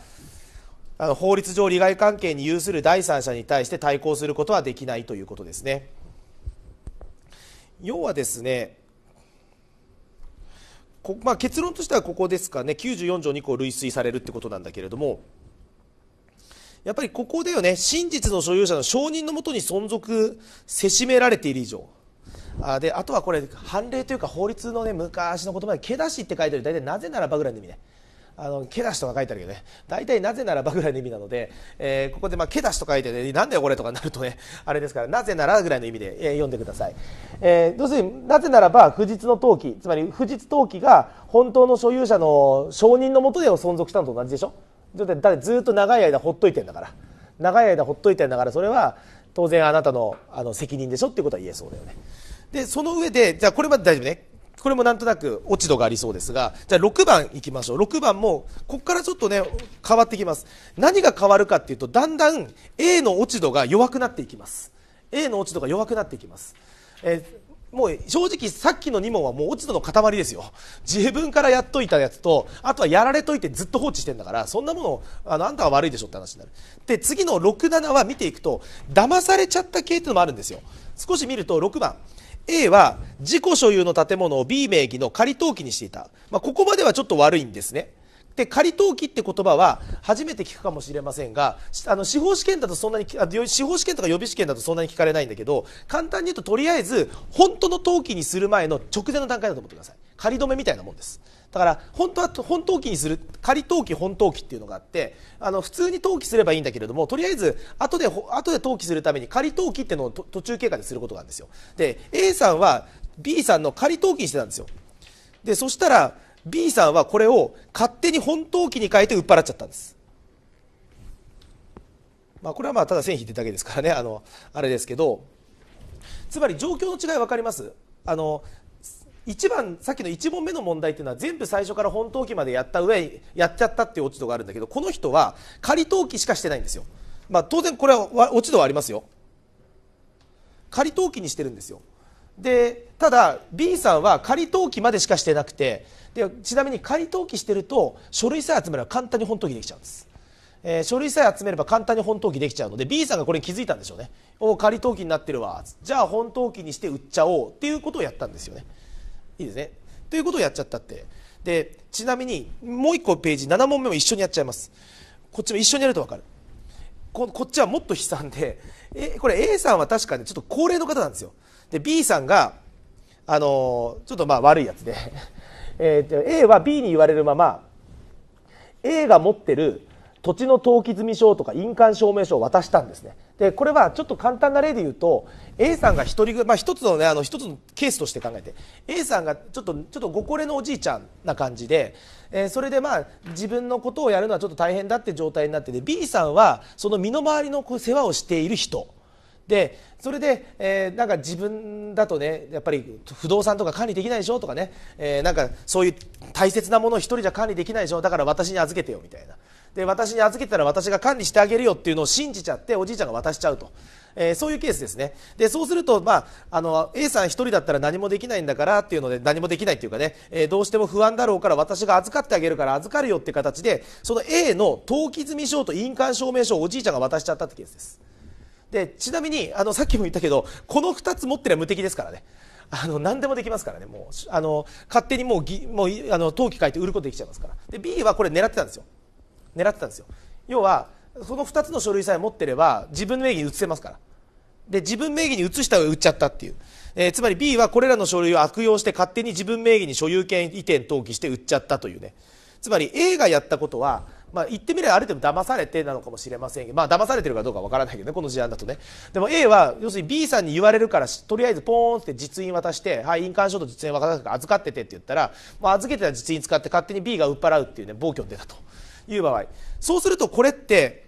あの法律上利害関係に有する第三者に対して対抗することはできないということですね。要はですねまあ、結論としてはここですかね94条2項類推されるってことなんだけれどもやっぱりここだよね真実の所有者の承認のもとに存続せしめられている以上あであとはこれ判例というか法律のね昔の言葉で「けだし」って書いてる大体なぜならばぐらいの意味ねあのけだし」とか書いてあるよね大体なぜならばぐらいの意味なので、えー、ここで、まあ、けだし」と書いてねなんだよこれとかなるとねあれですからなぜならぐらいの意味で、えー、読んでください、えー、要するになぜならば不実の登記つまり不実登記が本当の所有者の承認のもとで存続したのと同じでしょだってずっと長い間ほっといてんだから長い間ほっといてんだからそれは当然あなたのあの責任でしょっていうことは言えそうだよねでその上でじゃあこれまで大丈夫ねこれもなんとなく落ち度がありそうですがじゃあ6番いきましょう6番もここからちょっとね変わってきます何が変わるかっていうとだんだん A の落ち度が弱くなっていきます A の落ち度が弱くなっていきます、えー、もう正直さっきの2問はもう落ち度の塊ですよ自分からやっといたやつとあとはやられといてずっと放置してんだからそんなものあのあんたは悪いでしょって話になるで次の67は見ていくと騙されちゃった系っていうのもあるんですよ少し見ると6番 A は自己所有の建物を B 名義の仮登記にしていた、まあ、ここまではちょっと悪いんですねで仮登記って言葉は初めて聞くかもしれませんがあの司法試験だとそんなに司法試験とか予備試験だとそんなに聞かれないんだけど簡単に言うととりあえず本当の登記にする前の直前の段階だと思ってください仮止めみたいなもんですだから本当は本登記にする仮登記本登記っていうのがあってあの普通に登記すればいいんだけれどもとりあえず後で後で登記するために仮登記っていうのを途中経過ですることがあるんですよで A さんは B さんの仮登記にしてたんですよでそしたら B さんはこれを勝手に本登記に変えて売っ払っちゃったんですまあこれはまあただ線引いてるだけですからねあのあれですけどつまり状況の違い分かりますあの一番さっきの1問目の問題っていうのは全部最初から本登記までやった上やっちゃったっていう落ち度があるんだけどこの人は仮登記しかしてないんですよ、まあ、当然これは落ち度はありますよ仮登記にしてるんですよでただ B さんは仮登記までしかしてなくてでちなみに仮登記してると書類さえ集めれば簡単に本登記できちゃうんです、えー、書類さえ集めれば簡単に本登記できちゃうので B さんがこれに気づいたんでしょうねお仮登記になってるわじゃあ本登記にして売っちゃおうっていうことをやったんですよねいいですねということをやっちゃったってでちなみにもう1個ページ7問目も一緒にやっちゃいますこっちも一緒にやると分かるここっちはもっと悲惨でえこれ A さんは確かねちょっと高齢の方なんですよで B さんがあのちょっとまあ悪いやつで、えと、A は B に言われるまま A が持ってる土地の登記済証とか印鑑証明書を渡したんですねでこれはちょっと簡単な例で言うと A さんが1人まあ、1つのねあの1つのケースとして考えて A さんがちょっとちょっとご高齢のおじいちゃんな感じで、えー、それでまあ自分のことをやるのはちょっと大変だって状態になってて B さんはその身の回りの世話をしている人でそれで、えー、なんか自分だとねやっぱり不動産とか管理できないでしょとかね、えー、なんかそういう大切なものを1人じゃ管理できないでしょだから私に預けてよみたいなで私に預けたら私が管理してあげるよっていうのを信じちゃっておじいちゃんが渡しちゃうと、えー、そういうケースですねでそうすると、まあ、あの A さん1人だったら何もできないんだからっていうので何もできないっていうかね、えー、どうしても不安だろうから私が預かってあげるから預かるよっていう形でその A の登記済証と印鑑証明書をおじいちゃんが渡しちゃったってケースですでちなみにあのさっきも言ったけどこの2つ持ってりゃ無敵ですからねあの何でもできますからねもうあの勝手にもうもうあの登記書いて売ることできちゃいますからで B はこれ狙ってたんですよ狙ってたんですよ要はその2つの書類さえ持ってれば自分名義に移せますからで自分名義に移した上売っちゃったっていう、えー、つまり B はこれらの書類を悪用して勝手に自分名義に所有権移転登記して売っちゃったというねつまり A がやったことはまあ、言ってみればある程度騙されてなのかもしれませんが、まあ、騙されてるかどうかわからないけどねこの事案だとねでも A は要するに B さんに言われるからとりあえずポーンって実印渡して「はい印鑑証と実印渡すから預かってて」って言ったら、まあ、預けてた実印使って勝手に B が売っ払うっていうね暴挙に出たと。いう場合そうするとこれって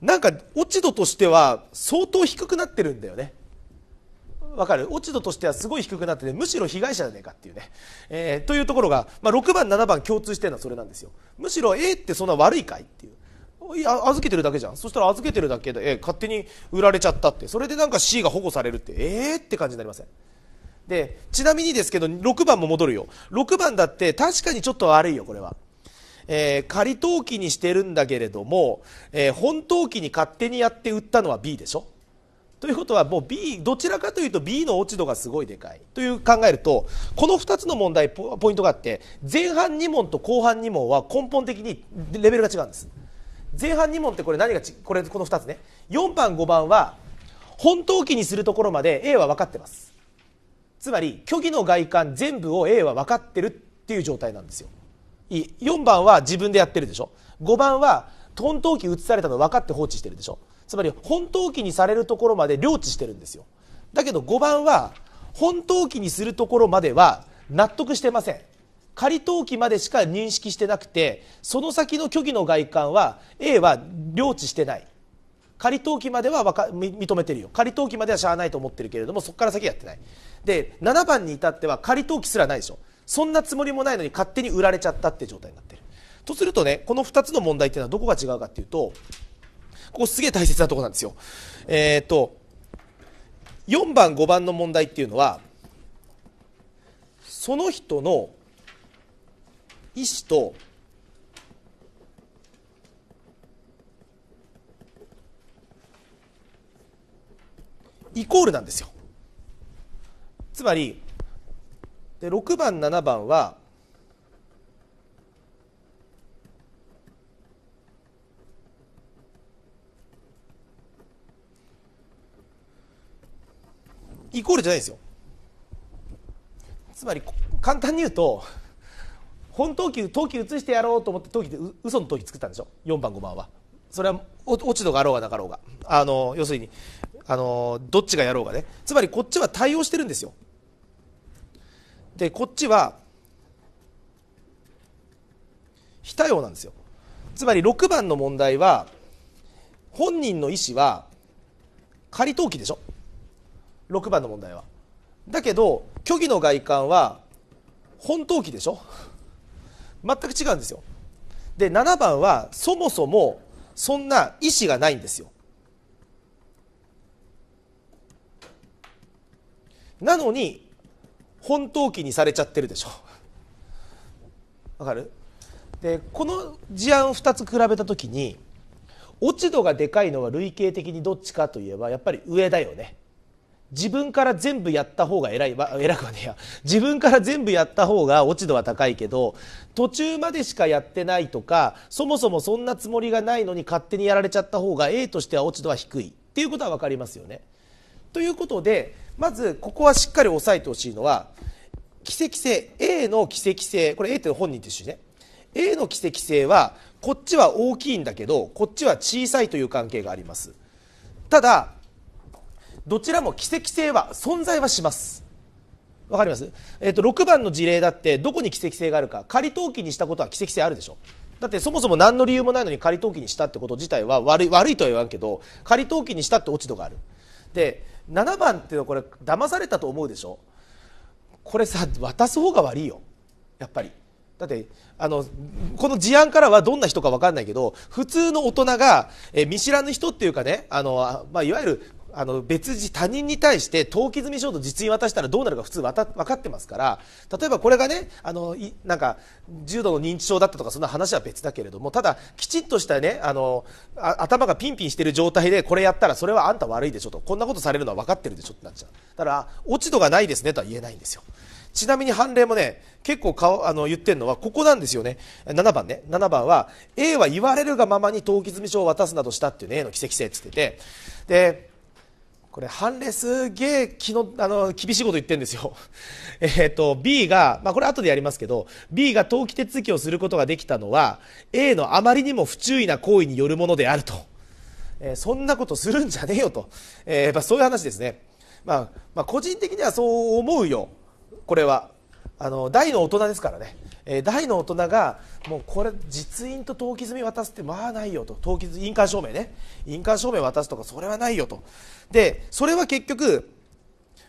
なんか落ち度としては相当低くなってるんだよねわかる落ち度としてはすごい低くなっててむしろ被害者じゃねえかっていうね、えー、というところが、まあ、6番7番共通してるのはそれなんですよむしろ A ってそんな悪いかいっていういや預けてるだけじゃんそしたら預けてるだけで、えー、勝手に売られちゃったってそれでなんか C が保護されるってえーって感じになりませんでちなみにですけど6番も戻るよ6番だって確かにちょっと悪いよこれはえー、仮登記にしてるんだけれども、えー、本登記に勝手にやって売ったのは B でしょということはもう B どちらかというと B の落ち度がすごいでかいという考えるとこの2つの問題ポイントがあって前半2問と後半2問は根本的にレベルが違うんです前半2問ってこれ何がちこれこの2つね4番5番は本登記にするところまで A は分かってますつまり虚偽の外観全部を A は分かってるっていう状態なんですよ4番は自分でやってるでしょ5番は本当機移されたの分かって放置してるでしょつまり本当機にされるところまで領知してるんですよだけど5番は本当機にするところまでは納得してません仮登記までしか認識してなくてその先の虚偽の外観は A は領知してない仮登記までは認めてるよ仮登記まではしゃあないと思ってるけれどもそこから先やってないで7番に至っては仮登記すらないでしょそんなつもりもないのに勝手に売られちゃったって状態になってるとするとねこの2つの問題っていうのはどこが違うかっていうとここすげえ大切なとこなんですよえっ、ー、と4番5番の問題っていうのはその人の意思とイコールなんですよつまりで6番7番はイコールじゃないですよつまり簡単に言うと本投球投球移してやろうと思って投球で嘘の投球作ったんでしょ4番5番はそれは落ち度があろうがなかろうがあの要するにあのどっちがやろうがねつまりこっちは対応してるんですよでこっちは非対応なんですよつまり6番の問題は本人の意思は仮登記でしょ6番の問題はだけど虚偽の外観は本登記でしょ全く違うんですよで7番はそもそもそんな意思がないんですよなのに本登記にされちゃってるでしょわかるでこの事案を2つ比べた時に落ち度がでかいのは類型的にどっちかといえばやっぱり上だよね自分から全部やった方が偉い、ま、偉くはねえや自分から全部やった方が落ち度は高いけど途中までしかやってないとかそもそもそんなつもりがないのに勝手にやられちゃった方が A としては落ち度は低いっていうことは分かりますよね。ということでまずここはしっかり押さえてほしいのは奇跡性 A の奇跡性これ A って本人と一緒ね A の奇跡性はこっちは大きいんだけどこっちは小さいという関係がありますただどちらも奇跡性は存在はしますわかります、えーと、と6番の事例だってどこに奇跡性があるか仮登記にしたことは奇跡性あるでしょだってそもそも何の理由もないのに仮登記にしたってこと自体は悪い悪いとは言わんけど仮登記にしたって落ち度があるで7番っていうのはこれ騙されたと思うでしょこれさ渡す方が悪いよやっぱりだってあのこの事案からはどんな人か分かんないけど普通の大人が、え見知らぬ人っていうかねあの、まあ、いわゆるあの別人他人に対して登記済証と実印渡したらどうなるか普通わた分かってますから例えばこれがねあのいなんか重度の認知症だったとかそんな話は別だけれどもただきちんとしたねあの頭がピンピンしてる状態でこれやったらそれはあんた悪いでしょとこんなことされるのは分かってるでしょってなっちゃうだから落ち度がないですねとは言えないんですよちなみに判例もね結構顔あの言ってるのはここなんですよね7番ね7番は A は言われるがままに登記済証を渡すなどしたっていうね A の奇跡性っつっててでこれ判例すげえあの厳しいこと言ってるんですよ えっと B が、まあ、これ後でやりますけど B が登記手続きをすることができたのは A のあまりにも不注意な行為によるものであると、えー、そんなことするんじゃねえよと、えー、やっぱそういう話ですね、まあ、まあ個人的にはそう思うよこれはあの大の大人ですからねえー、大の大人がもうこれ実印と登記済み渡すってまあないよと登記印鑑証明ね印鑑証明渡すとかそれはないよとでそれは結局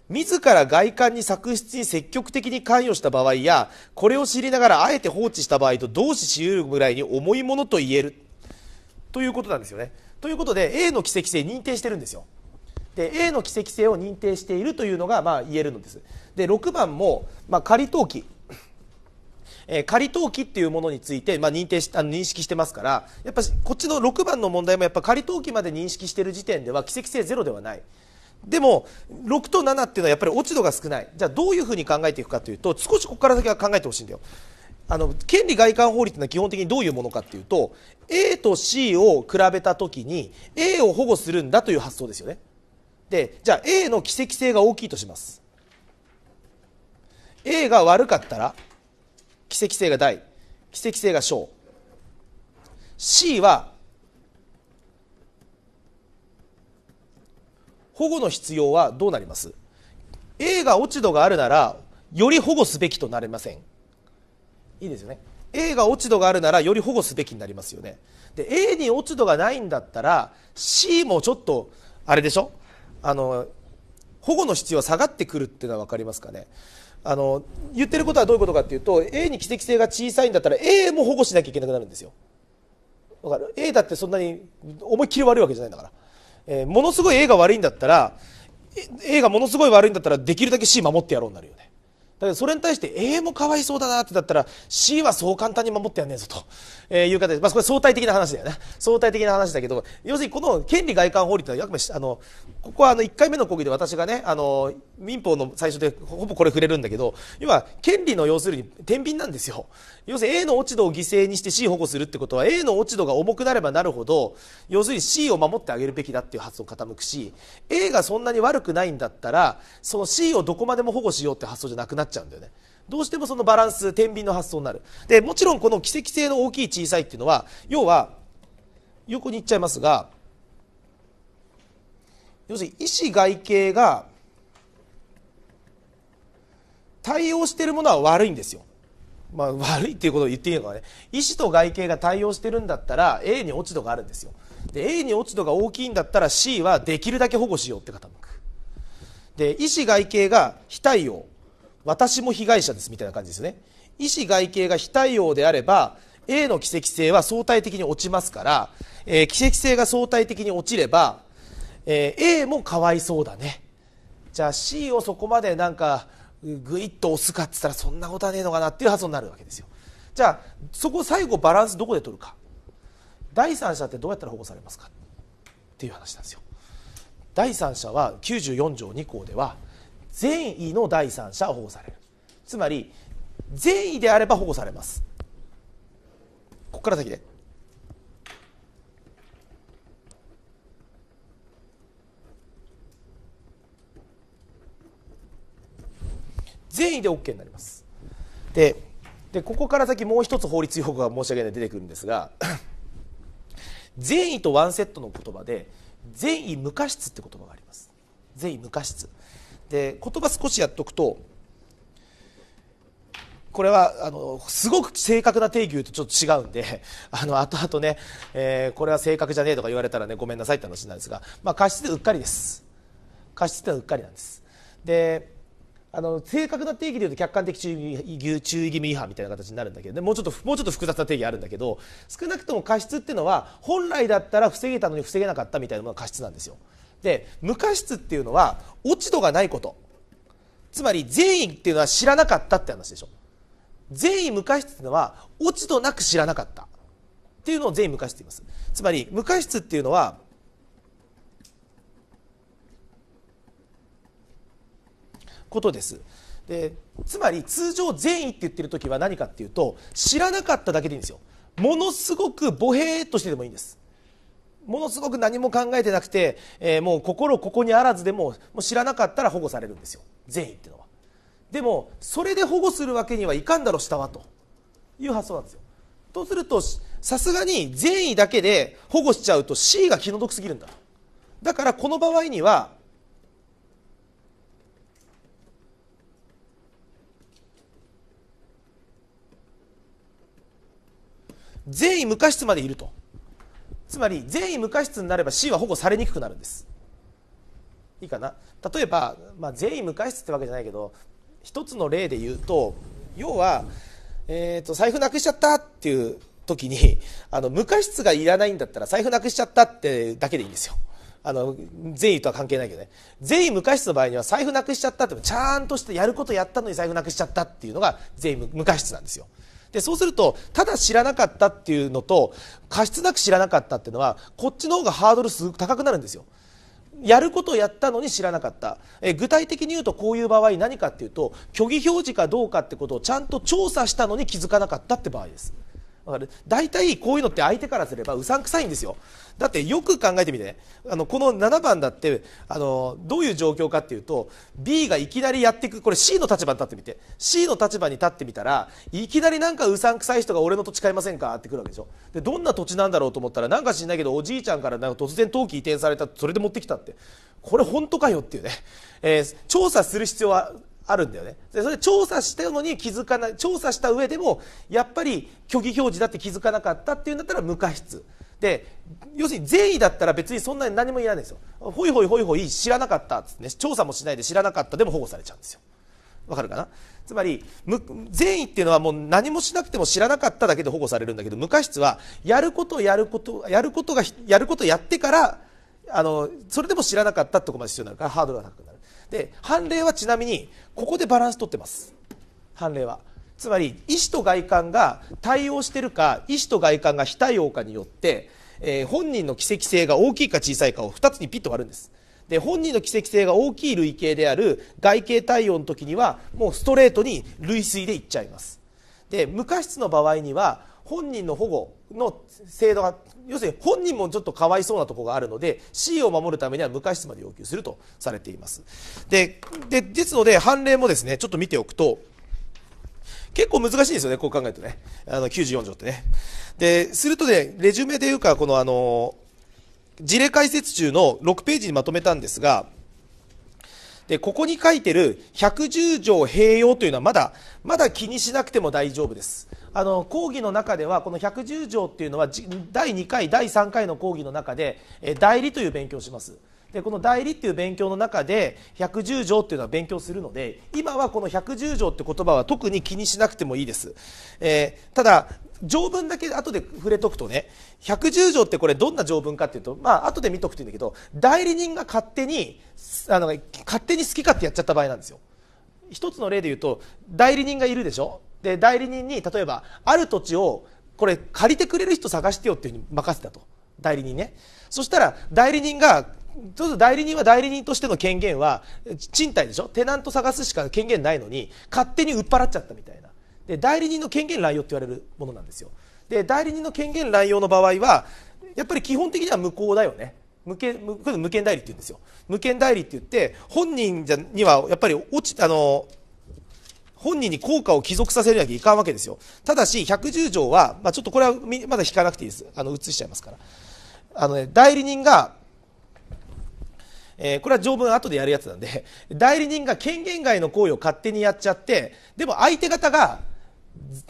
自ら外観に作出に積極的に関与した場合やこれを知りながらあえて放置した場合と同視しうるぐらいに重いものと言えるということなんですよねということで A の奇跡性認定してるんですよで A の奇跡性を認定しているというのがまあ言えるのですで6番も、まあ、仮登記えー、仮登記っていうものについて、まあ、認定しあの認識してますからやっぱこっちの6番の問題もやっぱ仮登記まで認識している時点では奇跡性ゼロではない。でも6と7っていうのはやっぱり落ち度が少ないじゃあどういうふうに考えていくかというと少しここから先は考えてほしいんだよあの権利外観法律というのは基本的にどういうものかというと A と C を比べた時に A を保護するんだという発想ですよねでじゃあ A の奇跡性が大きいとします A が悪かったら奇跡性が大奇跡性が小 C は保護の必要はどうなります A が落ち度があるならより保護すべきとなりませんいいですよね A が落ち度があるならより保護すべきになりますよねで A に落ち度がないんだったら C もちょっとあれでしょあの保護の必要は下がってくるっていうのは分かりますかねあの言ってることはどういうことかっていうと A に奇跡性が小さいんだったら A も保護しなきゃいけなくなるんですよだから A だってそんなに思いっきり悪いわけじゃないんだから、えー、ものすごい A が悪いんだったら A がものすごい悪いんだったらできるだけ C 守ってやろうになるよねだからそれに対して A もかわいそうだなってだったら C はそう簡単に守ってやんねえぞと、えー、いう形で、まあ、これ相対的な話だよね相対的な話だけど要するにこの権利外観法律というのはあのここはあの1回目の講義で私がねあの民法の最初でほぼこれ触れるんだけど要は権利の要するに天秤なんですよ要するに A の落ち度を犠牲にして C を保護するってことは A の落ち度が重くなればなるほど要するに C を守ってあげるべきだっていう発想傾くし A がそんなに悪くないんだったらその C をどこまでも保護しようって発想じゃなくなっちゃうんだよねどうしてもそのバランス天秤の発想になるでもちろんこの奇跡性の大きい小さいっていうのは要は横に行っちゃいますが要するに意思外形が対応しているものは悪いんですよ。まあ、悪いっていうことを言っていいのかね。意思と外形が対応してるんだったら A に落ち度があるんですよ。で、A に落ち度が大きいんだったら C はできるだけ保護しようって傾く。で、意思外形が非対応。私も被害者ですみたいな感じですね。意思外形が非対応であれば、A の奇跡性は相対的に落ちますから、えー、奇跡性が相対的に落ちれば、えー、A もかわいそうだね。じゃあ C をそこまでなんか、ぐいっと押すかっつったらそんなことはねえのかなっていう発想になるわけですよじゃあそこ最後バランスどこで取るか第三者ってどうやったら保護されますかっていう話なんですよ第三者は94条2項では善意の第三者は保護されるつまり善意であれば保護されますここから先で善意で OK になりますででここから先もう一つ法律用語が申し訳ない出てくるんですが善 意とワンセットの言葉で善意無過失って言葉があります善意無過失で言葉少しやっとくとこれはあのすごく正確な定義とちょっと違うんで あの後々ね、えー、これは正確じゃねえとか言われたらねごめんなさいって話なんですが、まあ、過失でうっかりです過失ってのはうっかりなんですであの正確な定義でいうと客観的注意注意義務違反みたいな形になるんだけどねもうちょっともうちょっと複雑な定義あるんだけど少なくとも過失っていうのは本来だったら防げたのに防げなかったみたいなのが過失なんですよで無過失っていうのは落ち度がないことつまり善意っていうのは知らなかったって話でしょ善意無過失っていうのは落ち度なく知らなかったっていうのを善意無過失って言いますつまり無過失っていうのはことです。でつまり通常善意って言ってる時は何かっていうと知らなかっただけでいいんですよものすごくボヘーとしてでもいいんですものすごく何も考えてなくて、えー、もう心ここにあらずでももう知らなかったら保護されるんですよ善意っていうのはでもそれで保護するわけにはいかんだろしたわという発想なんですよとするとさすがに善意だけで保護しちゃうと C が気の毒すぎるんだだからこの場合には善意無過失までいるとつまり善意無過失になれば死は保護されにくくなるんですいいかな例えば、まあ、善意無過失ってわけじゃないけど一つの例で言うと要は、えーと財布なくしちゃったっていう時にあの無過失がいらないんだったら財布なくしちゃったってだけでいいんですよあの善意とは関係ないけどね善意無過失の場合には財布なくしちゃったってちゃんとしてやることやったのに財布なくしちゃったっていうのが善意無過失なんですよでそうするとただ知らなかったっていうのと過失なく知らなかったっていうのはこっちの方がハードルすごく高くなるんですよ。やることをやったのに知らなかったえ具体的に言うとこういう場合何かっていうと虚偽表示かどうかってことをちゃんと調査したのに気づかなかったって場合です。かる大体こういうのって相手からすればうさんくさいんですよだってよく考えてみてあのこの7番だってあのどういう状況かっていうと B がいきなりやっていくこれ C の立場に立ってみて C の立場に立ってみたらいきなりなんかうさんくさい人が俺の土地買いませんかってくるわけでしょでどんな土地なんだろうと思ったらなんか知んないけどおじいちゃんからなんか突然登記移転されたそれで持ってきたってこれ本当かよっていうね、えー、調査する必要はあるんだよねでそれ調査したのに気づかない調査した上でもやっぱり虚偽表示だって気づかなかったっていうんだったら無過失で要するに善意だったら別にそんなに何も言わないんですよほいほいほいほい知らなかったっつって、ね、調査もしないで知らなかったでも保護されちゃうんですよわかるかなつまり善意っていうのはもう何もしなくても知らなかっただけで保護されるんだけど無過失はやることをやることやることがやることやってからあのそれでも知らなかったってとこまで必要になるからハードルが高くなる。で判例はちなみにここでバランス取ってます判例はつまり医師と外観が対応してるか医師と外観が非対応かによって、えー、本人の奇跡性が大きいか小さいかを2つにピッと割るんですで本人の奇跡性が大きい類型である外形対応の時にはもうストレートに類推でいっちゃいますで無過失の場合には本人の保護の制度が要するに本人もちょっとかわいそうなところがあるので C を守るためには無過失まで要求するとされていますででですので判例もですねちょっと見ておくと結構難しいですよねこう考えるとねあの94条ってねでするとねレジュメでいうかこのあの事例解説中の6ページにまとめたんですがでここに書いてる110条併用というのはまだまだ気にしなくても大丈夫ですあの講義の中ではこの110条っていうのは第2回第3回の講義の中で代理という勉強をしますでこの代理っていう勉強の中で110条っていうのは勉強するので今はこの110条って言葉は特に気にしなくてもいいです、えー、ただ条文だけ後で触れとくとね110条ってこれどんな条文かっていうとまあ後で見とくといいんだけど代理人が勝手にあの勝手に好き勝手やっちゃった場合なんですよ一つの例で言うと代理人がいるでしょで代理人に例えばある土地をこれ借りてくれる人探してよっていうふうに任せたと代理人ねそしたら代理人が代理人は代理人としての権限は賃貸でしょテナント探すしか権限ないのに勝手に売っ払っちゃったみたいなで代理人の権限乱用って言われるものなんですよで代理人の権限乱用の場合はやっぱり基本的には無効だよね無権無権代理って言うんですよ無権代理って言って本人にはやっぱり落ちあの本人に効果を帰属させるわけいかんわけですよ。ただし、110条は、まあ、ちょっとこれはまだ引かなくていいです。あの、移しちゃいますから。あのね、代理人が、えー、これは条文後でやるやつなんで、代理人が権限外の行為を勝手にやっちゃって、でも相手方が、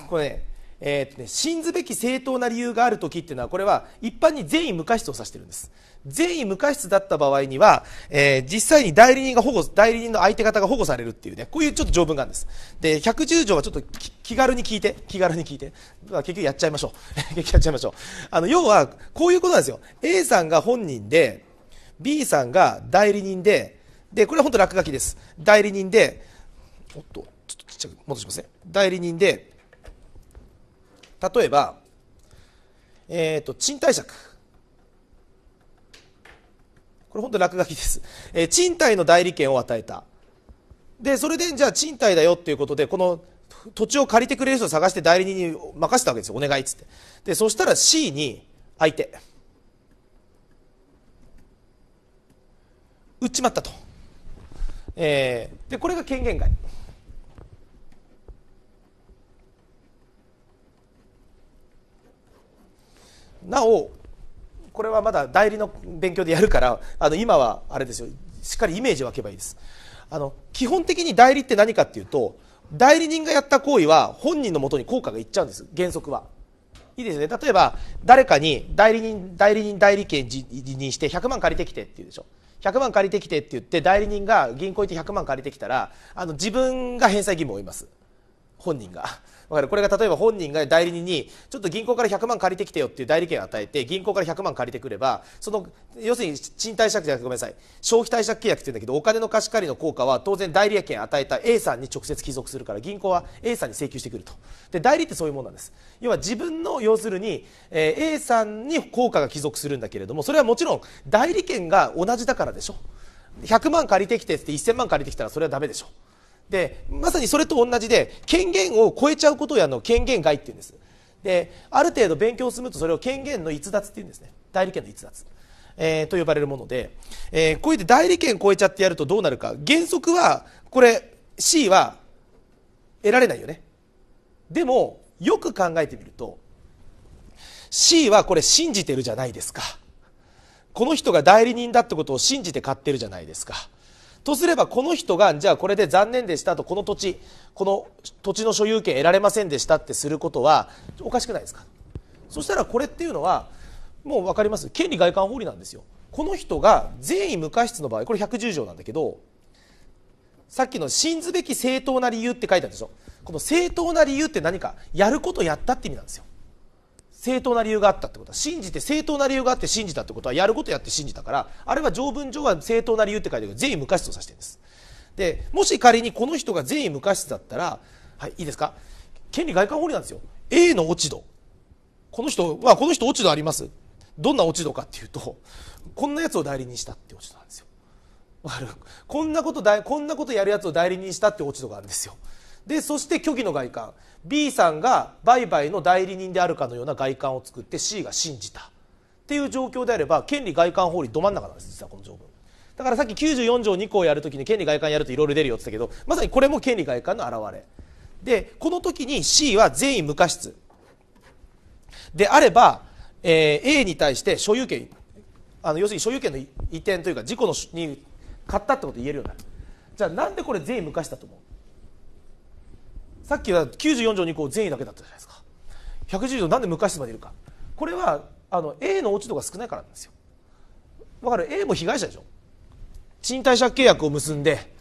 これね、えー、っとね、信ずべき正当な理由があるときっていうのは、これは一般に善意無過失を指してるんです。善意無過失だった場合には、えー、実際に代理人が保護、代理人の相手方が保護されるっていうね、こういうちょっと条文があるんです。で、110条はちょっと気軽に聞いて、気軽に聞いて、まあ、結局やっちゃいましょう。結局やっちゃいましょう。あの、要は、こういうことなんですよ。A さんが本人で、B さんが代理人で、で、これは本当落書きです。代理人で、おっと、ちょっとちっちゃく戻しますね。代理人で、例えば、えっ、ー、と、賃貸借。これ本当落書きです、えー、賃貸の代理権を与えたでそれでじゃあ賃貸だよっていうことでこの土地を借りてくれる人を探して代理人に任せたわけですよお願いっつってでそしたら C に相手売っちまったと、えー、でこれが権限外なおこれはまだ代理の勉強でやるからあの今はあれですよしっかりイメージを湧けばいいですあの基本的に代理って何かっていうと代理人がやった行為は本人のもとに効果がいっちゃうんです原則はいいですね例えば誰かに代理人代理人代理権辞任して100万借りてきてって言うでしょ100万借りてきてって言って代理人が銀行行って100万借りてきたらあの自分が返済義務を負います本人がわかるこれが例えば本人が代理人にちょっと銀行から100万借りてきてよっていう代理権を与えて銀行から100万借りてくればその要するに賃貸借じゃなくてごめんなさい消費貸借契約って言うんだけどお金の貸し借りの効果は当然代理権を与えた A さんに直接帰属するから銀行は A さんに請求してくるとで代理ってそういうもんなんです要は自分の要するに、え A さんに効果が帰属するんだけれどもそれはもちろん代理権が同じだからでしょ100万借りてきてって1000万借りてきたらそれはダメでしょでまさにそれと同じで権限を超えちゃうことをやるのを権限外っていうんですである程度勉強を進むとそれを権限の逸脱っていうんですね代理権の逸脱、えー、と呼ばれるもので、えー、こうやって代理権超えちゃってやるとどうなるか原則はこれ C は得られないよねでもよく考えてみると C はこれ信じてるじゃないですかこの人が代理人だってことを信じて買ってるじゃないですかとすればこの人がじゃあこれで残念でしたとこの土地この土地の所有権得られませんでしたってすることはおかしくないですかそしたらこれっていうのはもう分かります権利外観法理なんですよこの人が善意無過失の場合これ110条なんだけどさっきの信ずべき正当な理由って書いてあるでしょこの正当な理由って何かやることやったって意味なんですよ正当な理由があったってことは信じて正当な理由があって信じたってことはやることやって信じたからあれは条文上は正当な理由って書いてあるけど善意無価値と指してるんですでもし仮にこの人が善意無価値だったらはいいいですか権利外観法理なんですよ A の落ち度この人はこの人落ち度ありますどんな落ち度かっていうとこんなやつを代理人したって落ち度なんですよこんなことこんなことやるやつを代理人したって落ち度があるんですよでそして虚偽の外観 B さんが売買の代理人であるかのような外観を作って C が信じたっていう状況であれば権利外観法理ど真ん中なんです実はこの条文だからさっき94条2項やるときに権利外観やるといろいろ出るよって言ったけどまさにこれも権利外観の表れでこの時に C は善意無過失であれば、えー、A に対して所有権あの要するに所有権の移転というか事故のに買ったってこと言えるようになるじゃあなんでこれ善意無過失だと思うさっきは94条2項善意だけだったじゃないですか110条なんで無過失までいるかこれはあの A の落ち度が少ないからなんですよわかる A も被害者でしょ賃貸借契約を結んで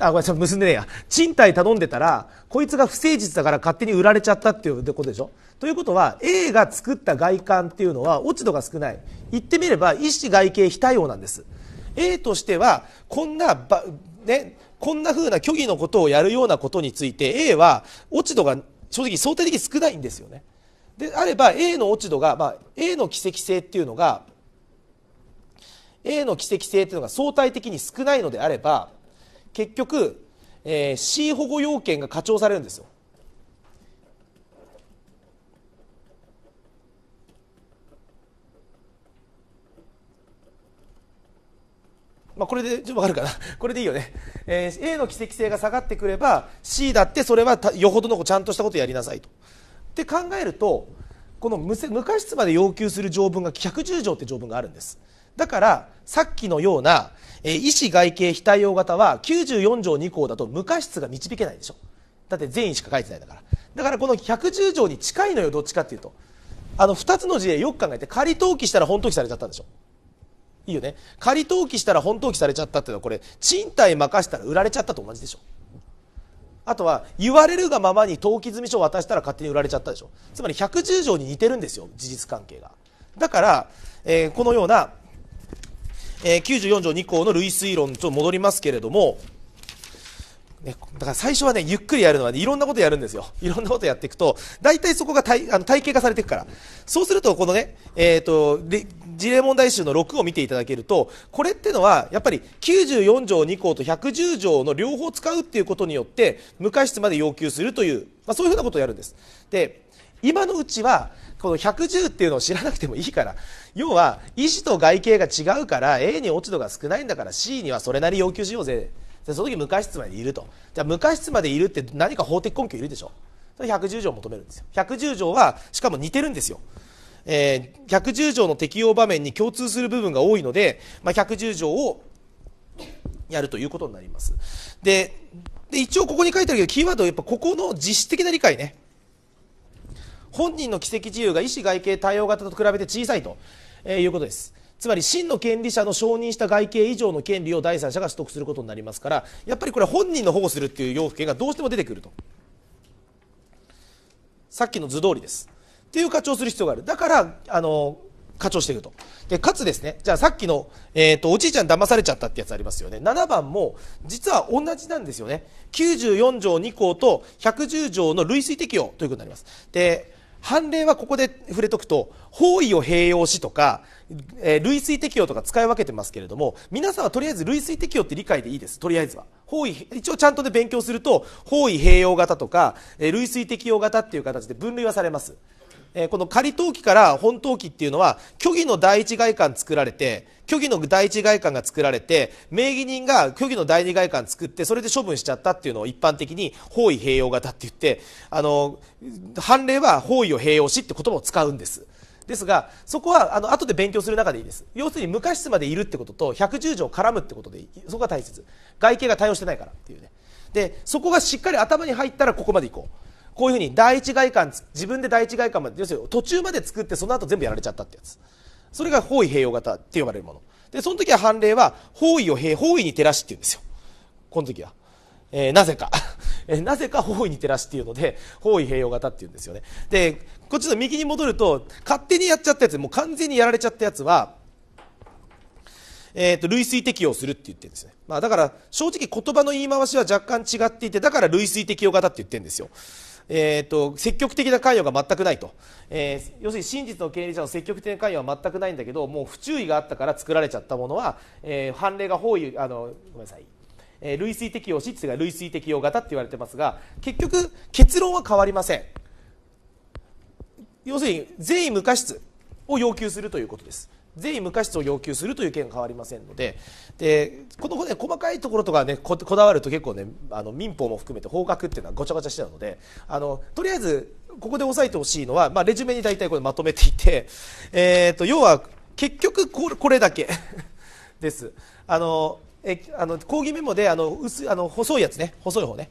あごめんなさい結んでねえや賃貸頼んでたらこいつが不誠実だから勝手に売られちゃったっていうことでしょということは A が作った外観っていうのは落ち度が少ない言ってみれば意思外形非対応なんです A としてはこんなば、ね、こんな風な虚偽のことをやるようなことについて A は落ち度が正直相対的に少ないんですよね。であれば A の落ち度が、まあ、A の奇跡性っていうのが A の奇跡性っていうのが相対的に少ないのであれば結局、えー、C 保護要件が課徴されるんですよ。まあ、これでちょっとかるかな これでいいよね、えー、A の奇跡性が下がってくれば C だってそれはよほどのちゃんとしたことやりなさいと。って考えるとこの無無過失まで要求する条文が110条って条文があるんですだからさっきのような、えー、医師外形非対応型は94条2項だと無過失が導けないでしょだって善意しか書いてないだからだからこの110条に近いのよどっちかっていうとあの2つの事例よく考えて仮登記したら本登記されちゃったんでしょいいよね仮登記したら本登記されちゃったっていうのはこれ賃貸任せたら売られちゃったと同じでしょあとは言われるがままに登記済証を渡したら勝手に売られちゃったでしょつまり110条に似てるんですよ事実関係がだから、えー、このような、えー、94条2項の類推論と戻りますけれどもね、だから最初はね、ゆっくりやるのは、ね、いろんなことやるんですよ。いろんなことやっていくと、大体そこが体あの体系化されていくから。そうすると、このね、えっ、ー、と、事例問題集の6を見ていただけるとこれってのはやっぱり94条2項と110条の両方使うっていうことによって無過失まで要求するという、まあ、そういうふうなことをやるんです。で今のうちはこの110っていうのを知らなくてもいいから要は意思と外形が違うから A に落ち度が少ないんだから C にはそれなり要求しようぜでその時無過失までいるとじゃあ無過失までいるって何か法的根拠いるでしょ110条求めるんですよ110条はしかも似てるんですよえー、110条の適用場面に共通する部分が多いので、まあ、110条をやるということになります。で、で一応ここに書いてあるけど、キーワードはやっぱここの実質的な理解ね。本人の奇跡自由が意思外形対応型と比べて小さいと、えー、いうことです。つまり真の権利者の承認した外形以上の権利を第三者が取得することになりますからやっぱりこれは本人の保護するっていう要件がどうしても出てくるとさっきの図通りですっていう課徴する必要がある。だから、あの、課長していくと。で、かつですね、じゃあさっきの、えっ、ー、と、おじいちゃん騙されちゃったってやつありますよね。7番も、実は同じなんですよね。94条2項と110条の類推適用ということになります。で、判例はここで触れとくと、方位を併用しとか、えー、類推適用とか使い分けてますけれども、皆さんはとりあえず類推適用って理解でいいです。とりあえずは。方位、一応ちゃんとで勉強すると、方位併用型とか、えー、類推適用型っていう形で分類はされます。えこの仮登記から本登記っていうのは虚偽の第一外観作られて虚偽の第一外観が作られて名義人が虚偽の第二外観作ってそれで処分しちゃったっていうのを一般的に法位併用型って言ってあの判例は法位を併用しって言葉を使うんです。ですがそこはあの後で勉強する中でいいです要するに無過失までいるってことと110条絡むってことでそこが大切外形が対応してないからっていうねでそこがしっかり頭に入ったらここまでいこうこういうふうに第一外観自分で第一外観まで要するに途中まで作ってその後全部やられちゃったってやつそれが方位併用型って呼ばれるものでその時は判例は方位を平方位に照らしって言うんですよこの時は、えー、なぜか えなぜか方位に照らしっていうので方位併用型って言うんですよねでこっちの右に戻ると勝手にやっちゃったやつもう完全にやられちゃったやつはえーと類推適用するって言ってるんですね、まあ、だから正直言葉の言い回しは若干違っていてだから類推適用型って言ってるんですよえーと、積極的な関与が全くないと、えー、要するに真実の権利者の積極的な関与は全くないんだけどもう不注意があったから作られちゃったものは、えー、判例が包囲あのごめんなさいえ類推適用しっていうが類推適用型って言われてますが結局結論は変わりません要するに善意無過失を要求するということですぜひ無過失を要求するという件変わりませんのででこの、ね、細かいところとか、ね、こだわると結構、ね、あの民法も含めて法学っていうのはごちゃごちゃしちゃうのであのとりあえずここで押さえてほしいのは、まあ、レジュメに大体これまとめていて、えーと、と要は結局これこれだけ です。あのえあの講義メモであの薄あの細いやつね細い方ね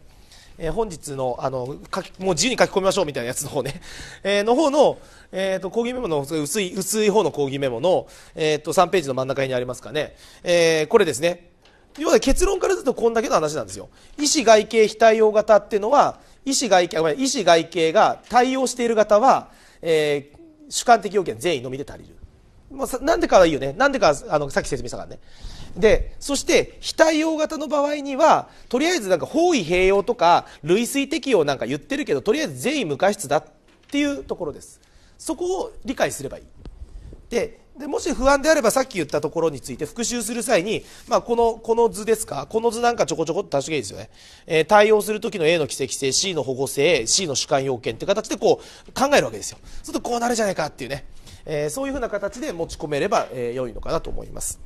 えー、本日のあの書きもう自由に書き込みましょうみたいなやつの方ね、えー、の方の、えーと、講義メモの薄い薄い方の講義メモの、えーと、と3ページの真ん中にありますかね、えー、これですね要は結論からずっとこんだけの話なんですよ医師外形非対応型っていうのは医師外形医師外形が対応している方は、えー、主観的要件全員のみで足りる、まあ、なんでかはいいよねなんでかあのさっき説明したからねでそして非対応型の場合にはとりあえずなんか包囲併用とか類推適用なんか言ってるけどとりあえず善意無過失だっていうところですそこを理解すればいいででもし不安であればさっき言ったところについて復習する際に、まあ、このこの図ですかこの図なんかちょこちょこっとていいですよね、えー、対応する時の A の奇跡性 C の保護性 C の主観要件って形でこう考えるわけですよそうするとこうなるじゃないかっていうね、えー、そういうふうな形で持ち込めれば、えー、良いのかなと思います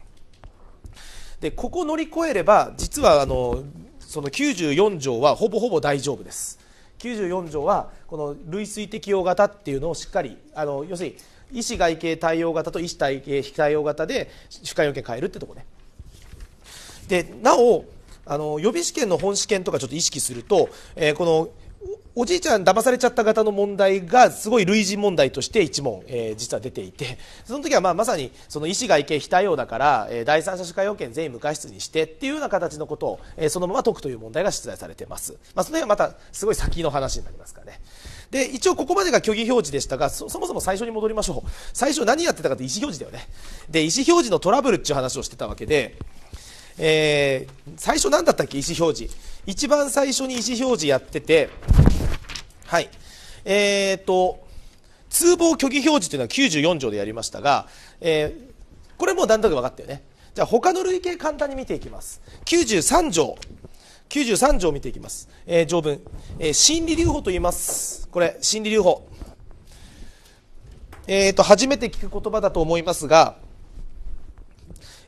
でここ乗り越えれば実はあのその94条はほぼほぼ大丈夫です94条はこの類推適用型っていうのをしっかりあの要するに医師外形対応型と医師体系非対応型で主管要件変えるってとこねでなおあの予備試験の本試験とかちょっと意識すると、えー、このおじいちゃん騙されちゃった方の問題がすごい類似問題として1問、えー、実は出ていてその時はまあまさにその医師が意見非対応だから、えー、第三者主科要件全員無過失にしてっていうような形のことを、えー、そのまま解くという問題が出題されています、まあ、その辺はまたすごい先の話になりますかねで一応ここまでが虚偽表示でしたがそもそも最初に戻りましょう最初何やってたかって意思表示だよねで意思表示のトラブルっていう話をしてたわけでえー、最初何だったっけ、意思表示。一番最初に意思表示やってて、はい。えっ、ー、と、通報虚偽表示というのは94条でやりましたが、えー、これもう段となく分かったよね。じゃあ他の類型簡単に見ていきます。93条。93条を見ていきます。えー、条文、えー、心理留保と言います。これ、心理留保。えっ、ー、と、初めて聞く言葉だと思いますが、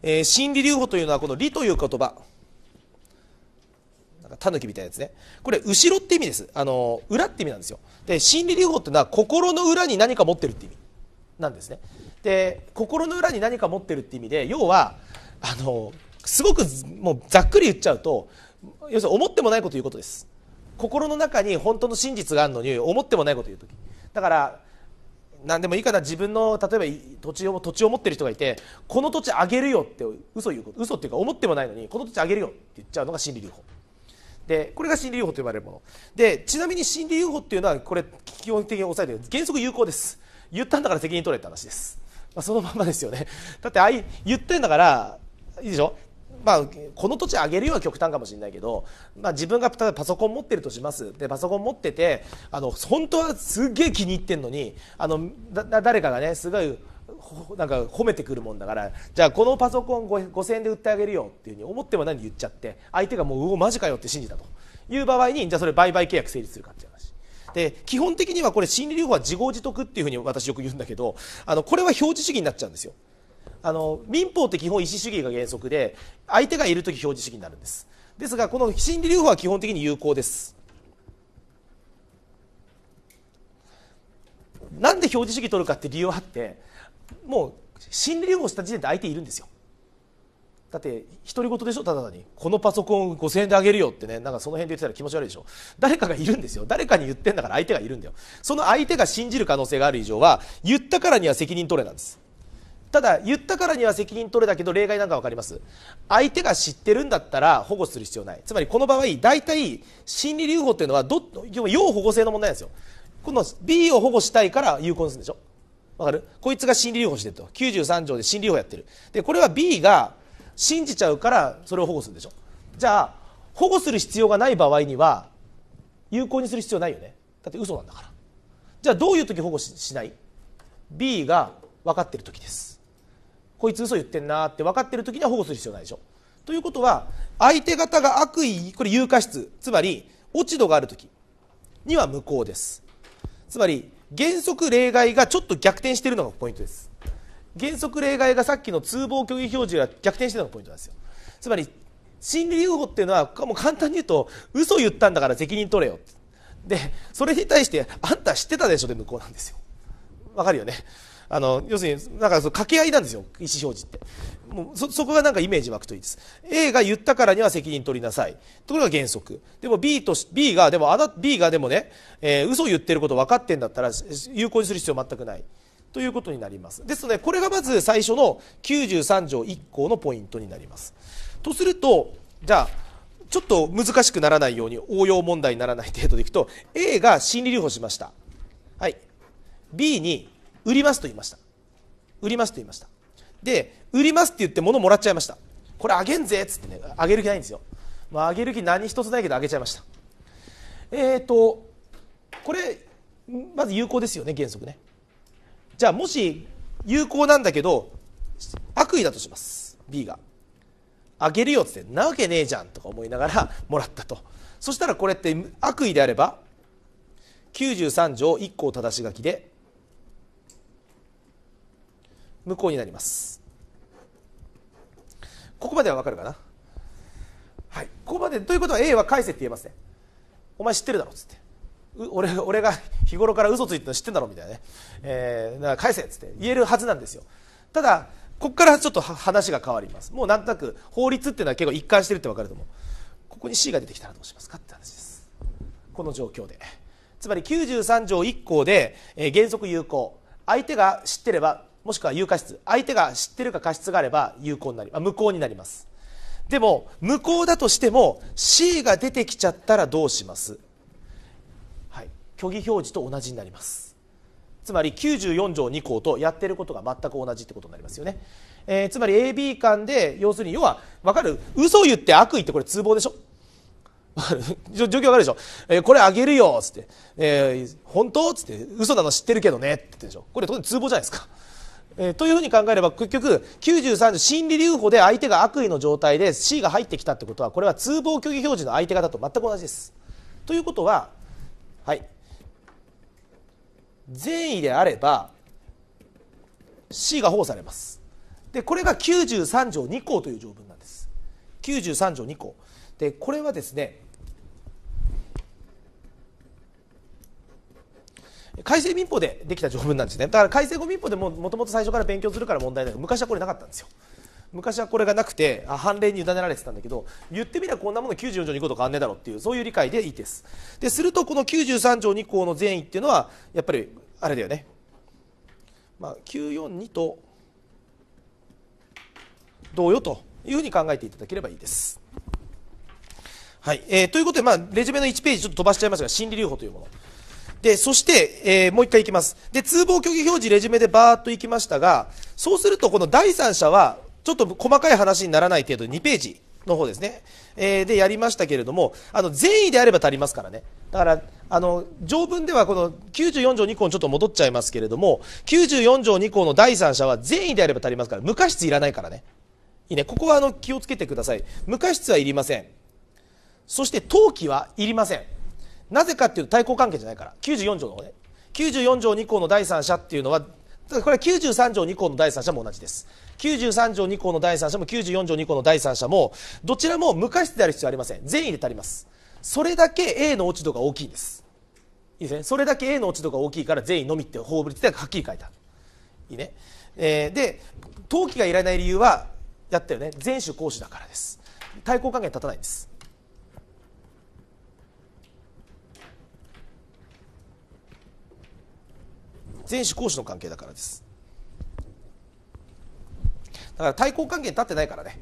えー、心理留保というのはこの理という言葉タヌキみたいなやつねこれ後ろって意味ですあの裏って意味なんですよで心理留保っていうのは心の裏に何か持ってるって意味なんですねで心の裏に何か持ってるって意味で要はあのすごくもうざっくり言っちゃうと要するに思ってもないこと言うことです心の中に本当の真実があるのに思ってもないこと言う時だから何でもいいから自分の例えば土地を土地を持ってる人がいてこの土地あげるよって嘘言うこと嘘っていうか思ってもないのにこの土地あげるよって言っちゃうのが心理留保でこれが心理留保と呼ばれるものでちなみに心理留保っていうのはこれ基本的に抑えて原則有効です言ったんだから責任取れって話です、まあ、そのままですよねだってああ言ってんだからいいでしょまあ、この土地上げるよは極端かもしれないけど、まあ、自分が例えばパソコン持ってるとしますでパソコン持っててあの本当はすげえ気に入ってるのにあのだ誰かがねすごいなんか褒めてくるもんだからじゃあこのパソコン5000円で売ってあげるよっていうふうに思っても何言っちゃって相手がもううおマジかよって信じたという場合にじゃあそれ売買契約成立するかっていう話。で基本的にはこれ心理療法は自業自得っていうふうに私よく言うんだけどあのこれは表示主義になっちゃうんですよ。あの民法って基本、意思主義が原則で相手がいる時表示主義になるんですですがこの心理留保は基本的に有効ですなんで表示主義取るかって理由はあってもう心理留保した時点で相手いるんですよだって独り言でしょただ単にこのパソコン5000円であげるよってねなんかその辺で言ってたら気持ち悪いでしょ誰かがいるんですよ誰かに言ってんだから相手がいるんだよその相手が信じる可能性がある以上は言ったからには責任取れなんですただ言ったからには責任取れだけど例外なんか分かります相手が知ってるんだったら保護する必要ないつまりこの場合大体心理留保というのはど要保護性の問題なんですよこの B を保護したいから有効にするんでしょわかるこいつが心理留保してると93条で心理留保やってるでこれは B が信じちゃうからそれを保護するんでしょじゃあ保護する必要がない場合には有効にする必要ないよねだって嘘なんだからじゃあどういう時保護しない B が分かってる時ですこいつ嘘言ってんなって分かってる時には保護する必要ないでしょということは相手方が悪意これ有価質つまり落ち度がある時には無効ですつまり原則例外がちょっと逆転してるのがポイントです原則例外がさっきの通報虚偽表示が逆転してるのがポイントなんですよつまり心理留保っていうのはもう簡単に言うと嘘言ったんだから責任取れよでそれに対してあんた知ってたでしょで向こうなんですよわかるよねあの、要するに、なんかその掛け合いなんですよ、意思表示って。もうそ、そこがなんかイメージ湧くといいです。A が言ったからには責任取りなさい。ところが原則。でも B と、B が、でもあな、B がでもね、えー、嘘を言ってること分かってんだったら、有効にする必要は全くない。ということになります。ですので、これがまず最初の93条1項のポイントになります。とすると、じゃあ、ちょっと難しくならないように応用問題にならない程度でいくと A が心理留保しました、はい、B に売りますと言いました売りますと言いましたで売りますって言って物もらっちゃいましたこれあげんぜっつってねあげる気ないんですよ、まあ、あげる気何一つないけどあげちゃいましたえっ、ー、とこれまず有効ですよね原則ねじゃあもし有効なんだけど悪意だとします B があげるよっつってなわけねえじゃんとか思いながら もらったとそしたらこれって悪意であれば93条1項正し書きで無効になりますここまではわかるかなはいここまでということは A は返せって言えますねお前知ってるだろっつって俺俺が日頃から嘘ついてるの知ってんだろみたいなね、えー、だから返せっつって言えるはずなんですよただここからちょっと話が変わりますもうなんとなく法律っていうのは結構一貫してるって分かると思うここに C が出てきたらどうしますかって話ですこの状況でつまり93条1項で、えー、原則有効相手が知ってればもしくは有価質相手が知ってるか過失があれば有効になり無効になりますでも無効だとしても C が出てきちゃったらどうします、はい、虚偽表示と同じになりますつまり94条2項とやってることが全く同じってことになりますよね、えー、つまり AB 間で要するに要は分かる嘘を言って悪意ってこれ通報でしょ 状況わかるでしょ、えー、これあげるよっつって、えー、本当っつって嘘なの知ってるけどねって言ってでしょこれ当然通報じゃないですかえー、というふうに考えれば結局93条心理留保で相手が悪意の状態で C が入ってきたってことはこれは通報虚偽表示の相手方と全く同じです。ということは、はい、善意であれば C が保護されます。でこれが93条2項という条文なんです。93条2項でこれはですね改正民法でできた条文なんですねだから改正後民法でももともと最初から勉強するから問題ない昔はこれなかったんですよ昔はこれがなくて判例に委ねられてたんだけど言ってみればこんなもの94条2項と変わんねえだろうっていうそういう理解でいいですでするとこの93条2項の善意っていうのはやっぱりあれだよね、まあ、942と同様というふうに考えていただければいいです。はいえー、ということで、まあ、レジュメの1ページちょっと飛ばしちゃいますが心理留保というもの。で、そして、えー、もう一回いきます。で、通報虚偽表示、レジュメでバーっといきましたが、そうすると、この第三者は、ちょっと細かい話にならない程度、2ページの方ですね、えー、でやりましたけれども、あの善意であれば足りますからね。だからあの条文ではこの94条2項にちょっと戻っちゃいますけれども94条2項の第三者は善意であれば足りますから無過失いらないからねいいねここはあの気をつけてください無過失はいりませんそして登記はいりませんなぜかっていうと対抗関係じゃないから94条のほうね94条2項の第三者っていうのはこれは93条2項の第三者も同じです93条2項の第三者も94条2項の第三者もどちらも無過失である必要はありません善意で足りますそれだけ A の落ち度が大きいんですいいですねそれだけ A の落ち度が大きいから善意のみって法律でははっきり書いたいいね、えー、で登記がいらない理由はやったよね全種公種だからです対抗関係に立たないんです前子講師の関係だからですだから対抗関係に立ってないからね、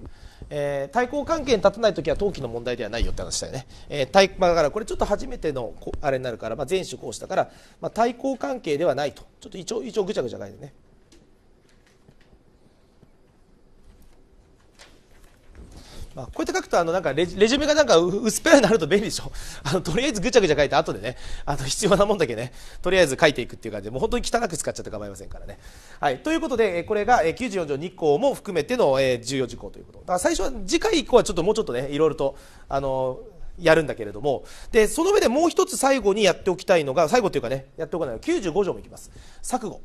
えー、対抗関係に立たない時は登記の問題ではないよって話だよね、えー対まあ、だからこれちょっと初めてのあれになるから、まあ、前子講師だから、まあ、対抗関係ではないとちょっと一応一応ぐちゃぐちゃ書いてねまあ、こうやって書くとあのなんかレジュメがなんか薄っぺらになると便利でしょ あのとりあえずぐちゃぐちゃ書いて後でねあの必要なもんだけねとりあえず書いていくっていう感じでもう本当に汚く使っちゃって構いませんからね、はい、ということでこれが94条2項も含めての重要事項ということだから最初は次回以降はちょっともうちょっとねいろいろとあのやるんだけれどもでその上でもう一つ最後にやっておきたいのが最後というかねやっておかない95条もいきます錯誤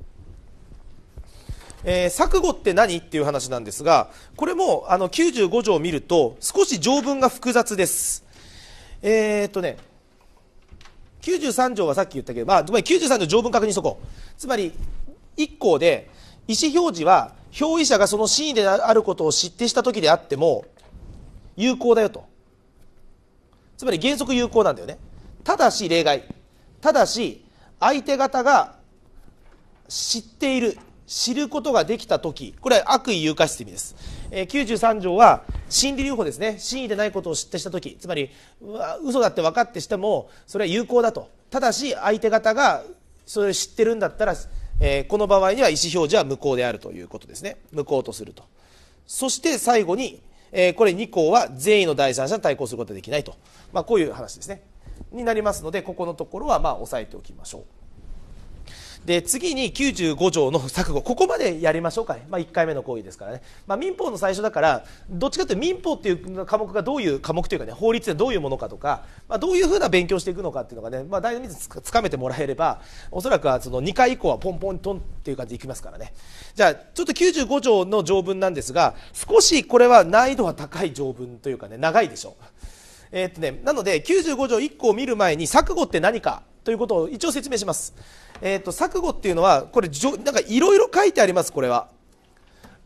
えー、錯誤って何っていう話なんですが、これもあの95条を見ると少し条文が複雑です。えー、っとね、93条はさっき言ったけど、まあ、つまり93条条文確認しとこう。つまり、1項で、意思表示は、表意者がその真意であることを知ってした時であっても、有効だよと。つまり原則有効なんだよね。ただし例外。ただし、相手方が知っている、知ることができた時これは悪意誘拐してです、えー、93条は心理留保ですね真意でないことを知ってした時つまり嘘だって分かってしてもそれは有効だとただし相手方がそれを知ってるんだったら、えー、この場合には意思表示は無効であるということですね無効とするとそして最後に、えー、これ2項は善意の第三者に対抗することはできないと、まあ、こういう話ですねになりますのでここのところはまあ押さえておきましょうで次に95条の錯誤ここまでやりましょうかね、まあ、1回目の行為ですからね、まあ、民法の最初だからどっちかというと民法っていう科目がどういう科目というかね法律でどういうものかとか、まあ、どういうふうな勉強していくのかっていうのがね、まあ、大体つかめてもらえればおそらくはその2回以降はポンポントンっていう感じでいきますからねじゃあちょっと95条の条文なんですが少しこれは難易度は高い条文というかね長いでしょう。えー、っとね、なので95条1個を見る前に錯誤って何かということを一応説明します。えっ、ー、と、錯誤っていうのは、これ、なんかいろいろ書いてあります、これは。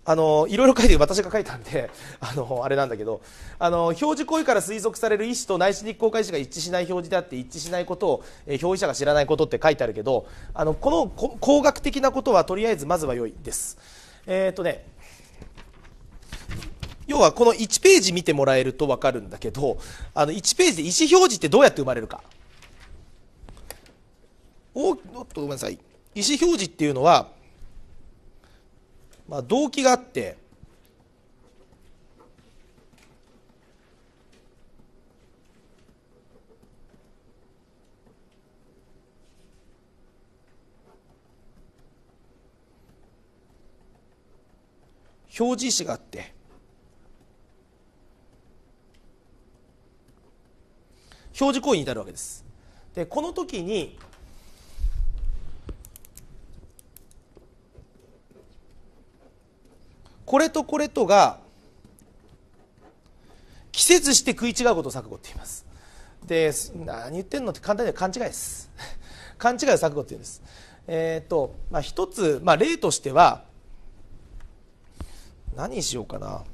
あの、いろいろ書いて、私が書いたんで、あの、あれなんだけど、あの、表示行為から推測される意思と内視日公開思が一致しない表示であって、一致しないことを、えー、表示者が知らないことって書いてあるけど、あの、この工学的なことは、とりあえずまずは良いです。えっ、ー、とね、要はこの1ページ見てもらえると分かるんだけど、あの1ページで意思表示ってどうやって生まれるか。おっとごめんなさい意思表示っていうのは、まあ、動機があって表示意思があって表示行為に至るわけですでこの時にこれとこれとが季節して食い違うことを錯誤って言いますで何言ってんのって簡単には勘違いです 勘違いを錯誤って言うんですえっ、ー、と、まあ、一つ、まあ、例としては何にしようかな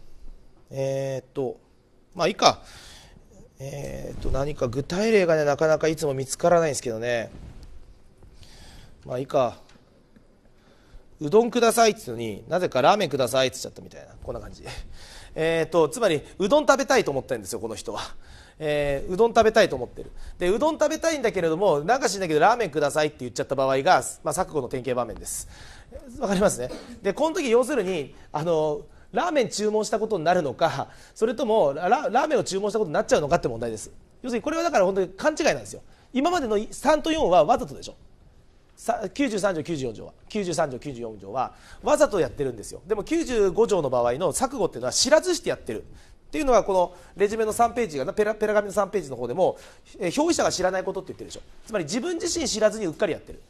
えっ、ー、とまあいいかえっ、ー、と何か具体例がねなかなかいつも見つからないんですけどねまあいいかうどんくださいっつうのになぜかラーメンくださいっつっちゃったみたいなこんな感じ えーと、つまりうどん食べたいと思ってんですよこの人は、えー、うどん食べたいと思ってるでうどん食べたいんだけれどもなんかしんだけどラーメンくださいって言っちゃった場合が、まあ、錯誤の典型場面ですわかりますねでこの時要するにあのラーメン注文したことになるのかそれともラーメンを注文したことになっちゃうのかって問題です要するにこれはだから本当に勘違いなんですよ今までの3と4はわざとでしょ93条94条は93条94条はわざとやってるんですよでも95条の場合の錯誤っていうのは知らずしてやってるっていうのはこのレジュメの3ページがペラペラ紙の3ページの方でも、え表示者が知らないことって言ってるでしょつまり自分自身知らずにうっかりやってる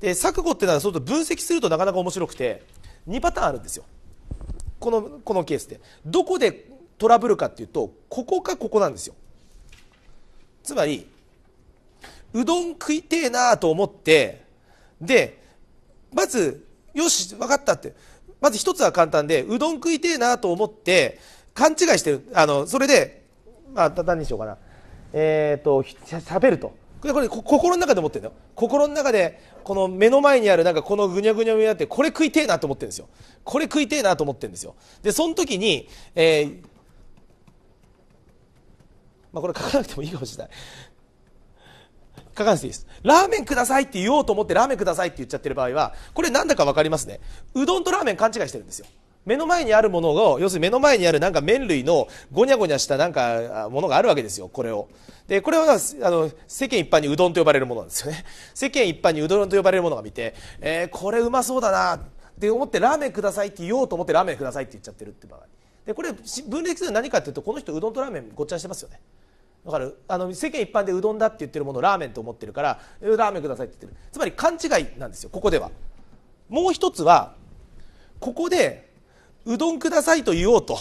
で錯誤っていうのはそうと分析するとなかなか面白くて2パターンあるんですよこのこのケースでどこでトラブルかっていうとここかここなんですよつまりうどん食いてえなと思ってでまずよし分かったってまず一つは簡単でうどん食いてえなと思って勘違いしてるあのそれで、まあ、何にしようかなえっ、ー、としゃべるとこれこれ心の中で思ってるの心の中でこの目の前にあるなんかこのぐにゃぐにゃぐにゃってこれ食いてえなと思ってるんですよこれ食いてえなと思ってるんですよでその時に、えーまあ、これ書かなくてもいいかもしれない書かなくていいですラーメンくださいって言おうと思ってラーメンくださいって言っちゃってる場合はこれなんだか分かりますねうどんとラーメン勘違いしてるんですよ目の前にあるものを要するに目の前にあるなんか麺類のごにゃごにゃしたなんかものがあるわけですよこれをでこれはあの世間一般にうどんと呼ばれるものなんですよね 世間一般にうどんと呼ばれるものが見て、えー、これうまそうだなって思ってラーメンくださいって言おうと思ってラーメンくださいって言っちゃってるって場合でこれ分類するのは何かっていうとこの人うどんとラーメンごっちゃしてますよねだかるあの世間一般でうどんだって言ってるものをラーメンと思ってるからラーメンくださいって言ってるつまり勘違いなんですよここではもう一つはここでうどんくださいと言おうと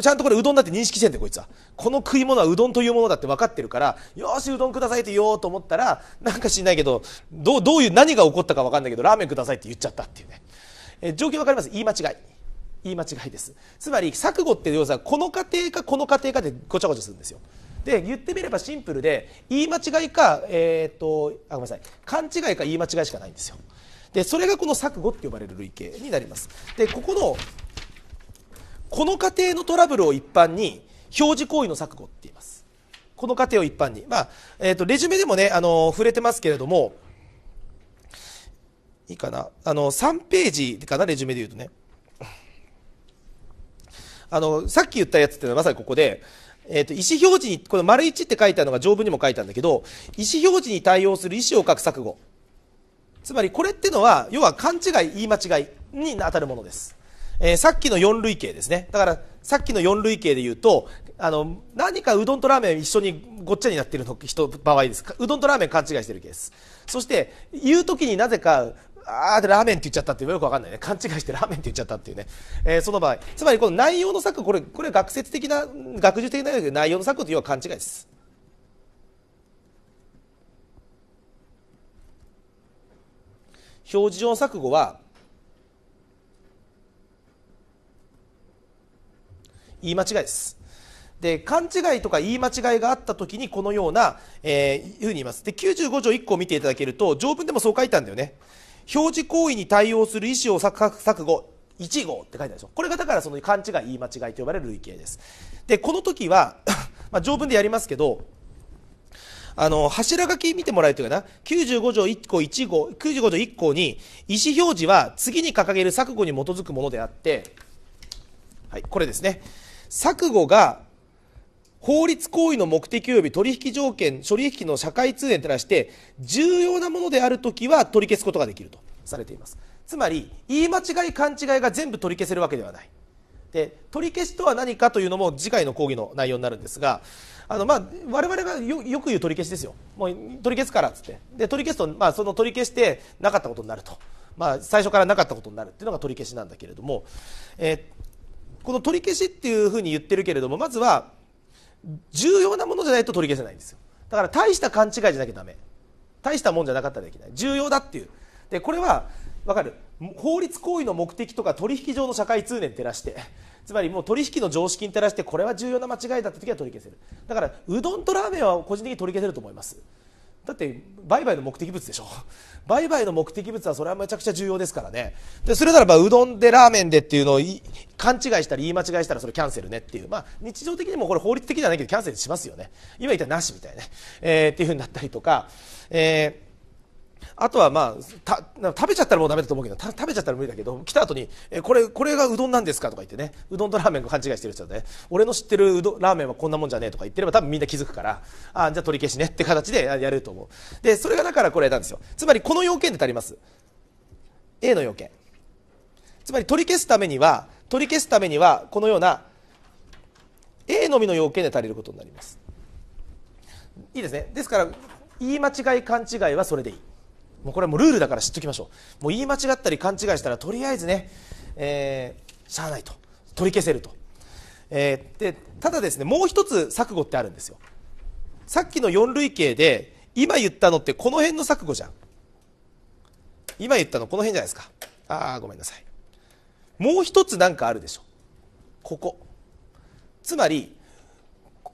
ちゃんとこれうどんだって認識してんだよこいつはこの食い物はうどんというものだって分かってるからよしうどんくださいって言おうと思ったらなんか知んないけどどうどういう何が起こったか分かんないけどラーメンくださいって言っちゃったっていうねえ状況分かります言い間違い言い間違いですつまり錯誤って要はこの過程かこの過程かでごちゃごちゃするんですよで言ってみればシンプルで言い間違いか、えー、っとあごめんなさい勘違いか言い間違いしかないんですよでそれがこの錯誤って呼ばれる類型になりますでここのこの過程のトラブルを一般に表示行為の錯誤って言いますこの過程を一般に、まあえーと、レジュメでもねあの触れてますけれどもいいかなあの3ページかなレジュメで言うとねあの、さっき言ったやつっていうのはまさにここで、えっ、ー、と、意思表示に、この丸1って書いてあるのが条文にも書いたんだけど、意思表示に対応する意思を書く錯誤。つまりこれってのは、要は勘違い、言い間違いに当たるものです。えー、さっきの4類型ですね。だから、さっきの4類型で言うと、あの、何かうどんとラーメン一緒にごっちゃになってるの人、場合です。うどんとラーメン勘違いしてるケース。そして、言う時になぜか、あーでラーメンって言っちゃったってよくわかんないね。勘違いしてラーメンって言っちゃったっていうね。えー、その場合。つまりこの内容の策、これ、これ学説的な、学術的な内容の策というのは勘違いです。表示上錯誤は言い間違いです。で勘違いとか言い間違いがあった時にこのような、えー、ふうに言いますで95条1個を見ていただけると条文でもそう書いたんだよね表示行為に対応する意思を錯誤1号って書いてあるでしょこれがだからその勘違い言い間違いと呼ばれる類型ですでこの時は まあ条文でやりますけどあの柱書き見てもらえるというかな95条1項1号95条1項に意思表示は次に掲げる錯誤に基づくものであって、はい、これですね錯誤が法律行為の目的及び取引条件、処理引きの社会通念に照らして、重要なものであるときは取り消すことができるとされています。つまり、言い間違い、勘違いが全部取り消せるわけではない。で取り消しとは何かというのも次回の講義の内容になるんですがあの、まあ、我々がよく言う取り消しですよもう取り消すからっつってで取り消すと、まあ、その取り消してなかったことになると、まあ、最初からなかったことになるっていうのが取り消しなんだけれども、えー、この取り消しっていうふうに言ってるけれどもまずは重要なものじゃないと取り消せないんですよだから大した勘違いじゃなきゃダメ大したもんじゃなかったらできない重要だっていうでこれは分かる法律行為の目的とか取引上の社会通念照らしてつまりもう取引の常識に照らしてこれは重要な間違いだった時は取り消せるだからうどんとラーメンは個人的に取り消せると思いますだって売買の目的物でしょ 売買の目的物はそれはめちゃくちゃ重要ですからねでそれならばうどんでラーメンでっていうのを勘違いしたり言い間違いしたらそれキャンセルねっていうまあ日常的にもこれ法律的ではないけどキャンセルしますよね今言ったらなしみたいなね、えー、っていうふうになったりとか、えーあとはまあ食べちゃったらもうダメだと思うけど食べちゃったら無理だけど来た後にえこれこれがうどんなんですかとか言ってねうどんとラーメンが勘違いしてる人で、ね俺の知ってるうどラーメンはこんなもんじゃねえとか言ってれば多分みんな気づくからあじゃあ取り消しねって形でやると思うでそれがだからこれなんですよつまりこの要件で足ります A の要件つまり取り消すためには取り消すためにはこのような A のみの要件で足りることになりますいいですねですから言い間違い勘違いはそれでいいもうこれはもうルールだから知っときましょうもう言い間違ったり勘違いしたらとりあえずね、えー、しゃあないと取り消せると、えー、でただですねもう一つ錯誤ってあるんですよさっきの4類型で今言ったのってこの辺の錯誤じゃん今言ったのこの辺じゃないですかああごめんなさいもう一つなんかあるでしょここつまり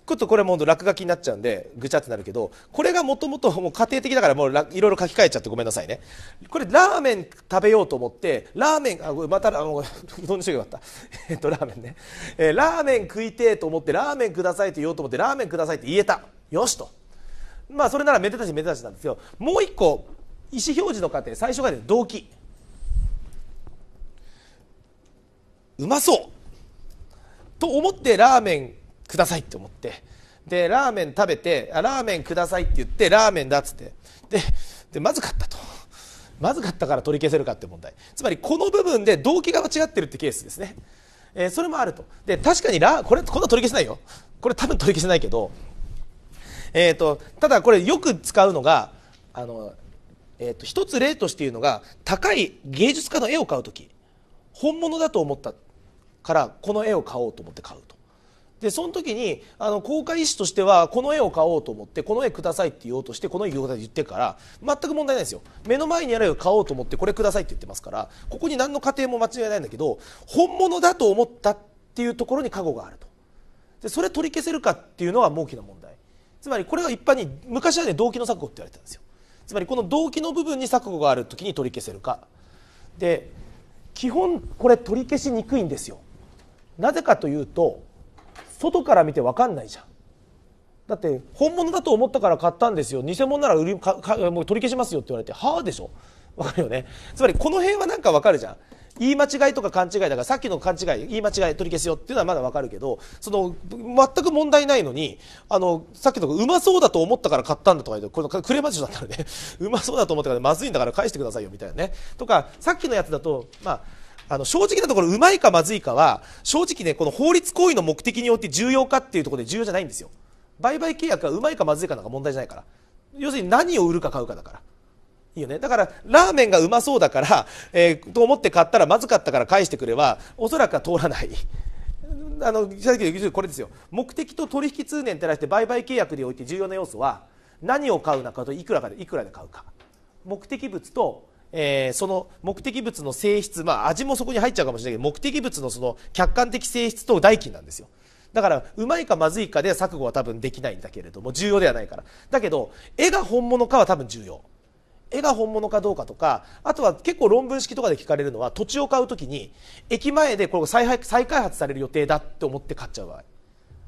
ちょっとこれも落書きになっちゃうんでぐちゃってなるけどこれがもともと家庭的だからもういろいろ書き換えちゃってごめんなさいねこれラーメン食べようと思ってラーメンあまたあのうどんにしようよかった えっとラーメンね、えー、ラーメン食いてえと思ってラーメンくださいと言おうと思ってラーメンくださいって言えたよしとまあそれならめでたしめでたしなんですけどもう一個意思表示の過程最初が動機うまそうと思ってラーメンくださいって思ってでラーメン食べてあラーメンくださいって言ってラーメンだっつってでまずかったとまずかったから取り消せるかって問題つまりこの部分で動機が間違ってるってケースですね、えー、それもあるとで確かにラこれこんな取り消せないよこれ多分取り消せないけどえーと、ただこれよく使うのがあの、えーと、一つ例としていうのが高い芸術家の絵を買う時本物だと思ったからこの絵を買おうと思って買うとでその時にあの公開医師としてはこの絵を買おうと思ってこの絵くださいって言おうとしてこの絵言ってから全く問題ないですよ目の前にある絵を買おうと思ってこれくださいって言ってますからここに何の過程も間違いないんだけど本物だと思ったっていうところに過去があるとでそれ取り消せるかっていうのが大きな問題つまりこれは一般に昔はね動機の錯誤って言われてたんですよつまりこの動機の部分に錯誤がある時に取り消せるかで基本これ取り消しにくいんですよなぜかというと外から見て分かんないじゃんだって本物だと思ったから買ったんですよ偽物なら売りかかもう取り消しますよって言われてはあでしょ分かるよねつまりこの辺はなんか分かるじゃん言い間違いとか勘違いだからさっきの勘違い言い間違い取り消すよっていうのはまだ分かるけどその全く問題ないのにあのさっきのうまそうだと思ったから買ったんだとか言うとこのクレマジュだったらね うまそうだと思ったからまずいんだから返してくださいよみたいなねとかさっきのやつだとまああの正直なところうまいかまずいかは正直ねこの法律行為の目的によって重要かっていうところで重要じゃないんですよ売買契約はうまいかまずいかなんか問題じゃないから要するに何を売るか買うかだからいいよねだからラーメンがうまそうだから、えー、と思って買ったらまずかったから返してくれはおそらくは通らないあのこれですよ目的と取引通念に対して売買契約において重要な要素は何を買うのかといくらかでいくらで買うか目的物とえー、その目的物の性質、まあ、味もそこに入っちゃうかもしれないけど目的物のその客観的性質と代金なんですよだからうまいかまずいかで錯誤は多分できないんだけれども重要ではないからだけど絵が本物かは多分重要絵が本物かどうかとかあとは結構論文式とかで聞かれるのは土地を買う時に駅前でこれ再再開発される予定だって思って買っちゃう場合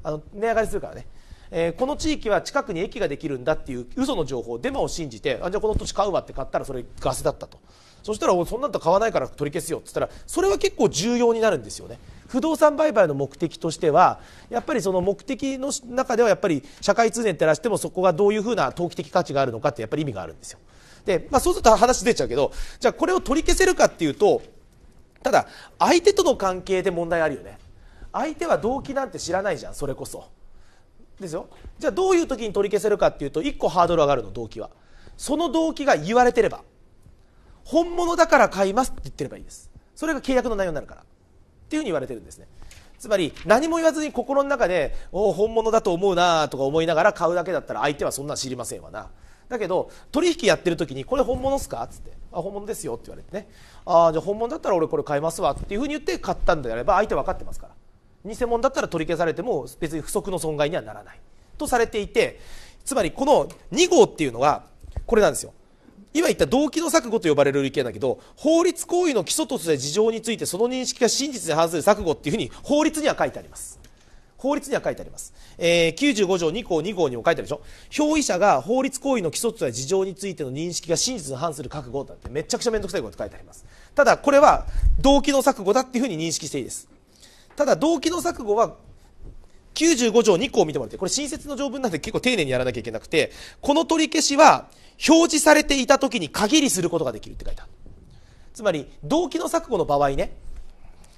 あの値上がりするからねえー、この地域は近くに駅ができるんだっていう嘘の情報デマを信じてあじゃあこの土地買うわって買ったらそれガセだったとそしたらそんなんと買わないから取り消すよって言ったらそれは結構重要になるんですよね不動産売買の目的としてはやっぱりその目的の中ではやっぱり社会通念ってらしてもそこがどういうふうな投機的価値があるのかってやっぱり意味があるんですよで、まあ、そうすると話出ちゃうけどじゃあこれを取り消せるかっていうとただ相手との関係で問題あるよね相手は動機なんて知らないじゃんそれこそですよじゃあどういう時に取り消せるかっていうと1個ハードル上がるの動機はその動機が言われてれば本物だから買いますって言ってればいいですそれが契約の内容になるからっていうふうに言われてるんですねつまり何も言わずに心の中でお本物だと思うなとか思いながら買うだけだったら相手はそんな知りませんわなだけど取引やってる時にこれ本物っすかっつってあ本物ですよって言われてねあじゃあ本物だったら俺これ買いますわっていうふうに言って買ったんであれば相手分かってますから偽物だったら取り消されても別に不足の損害にはならないとされていてつまりこの2号っていうのはこれなんですよ今言った動機の錯誤と呼ばれる類型だけど法律行為の基礎とすて事情についてその認識が真実に反する錯誤っていうふうに法律には書いてあります法律には書いてあります、えー、95条2項2号にも書いてあるでしょ表意者が法律行為の基礎とは事情についての認識が真実に反する覚悟だってめちゃくちゃ面倒くさいこと書いてありますただこれは動機の錯誤だっていうふうに認識していいですただ動機の錯誤は95条2項を見てもらって、これ新設の条文なんで結構丁寧にやらなきゃいけなくて、この取り消しは表示されていた時に限りすることができるって書いてある。つまり、動機の錯誤の場合ね、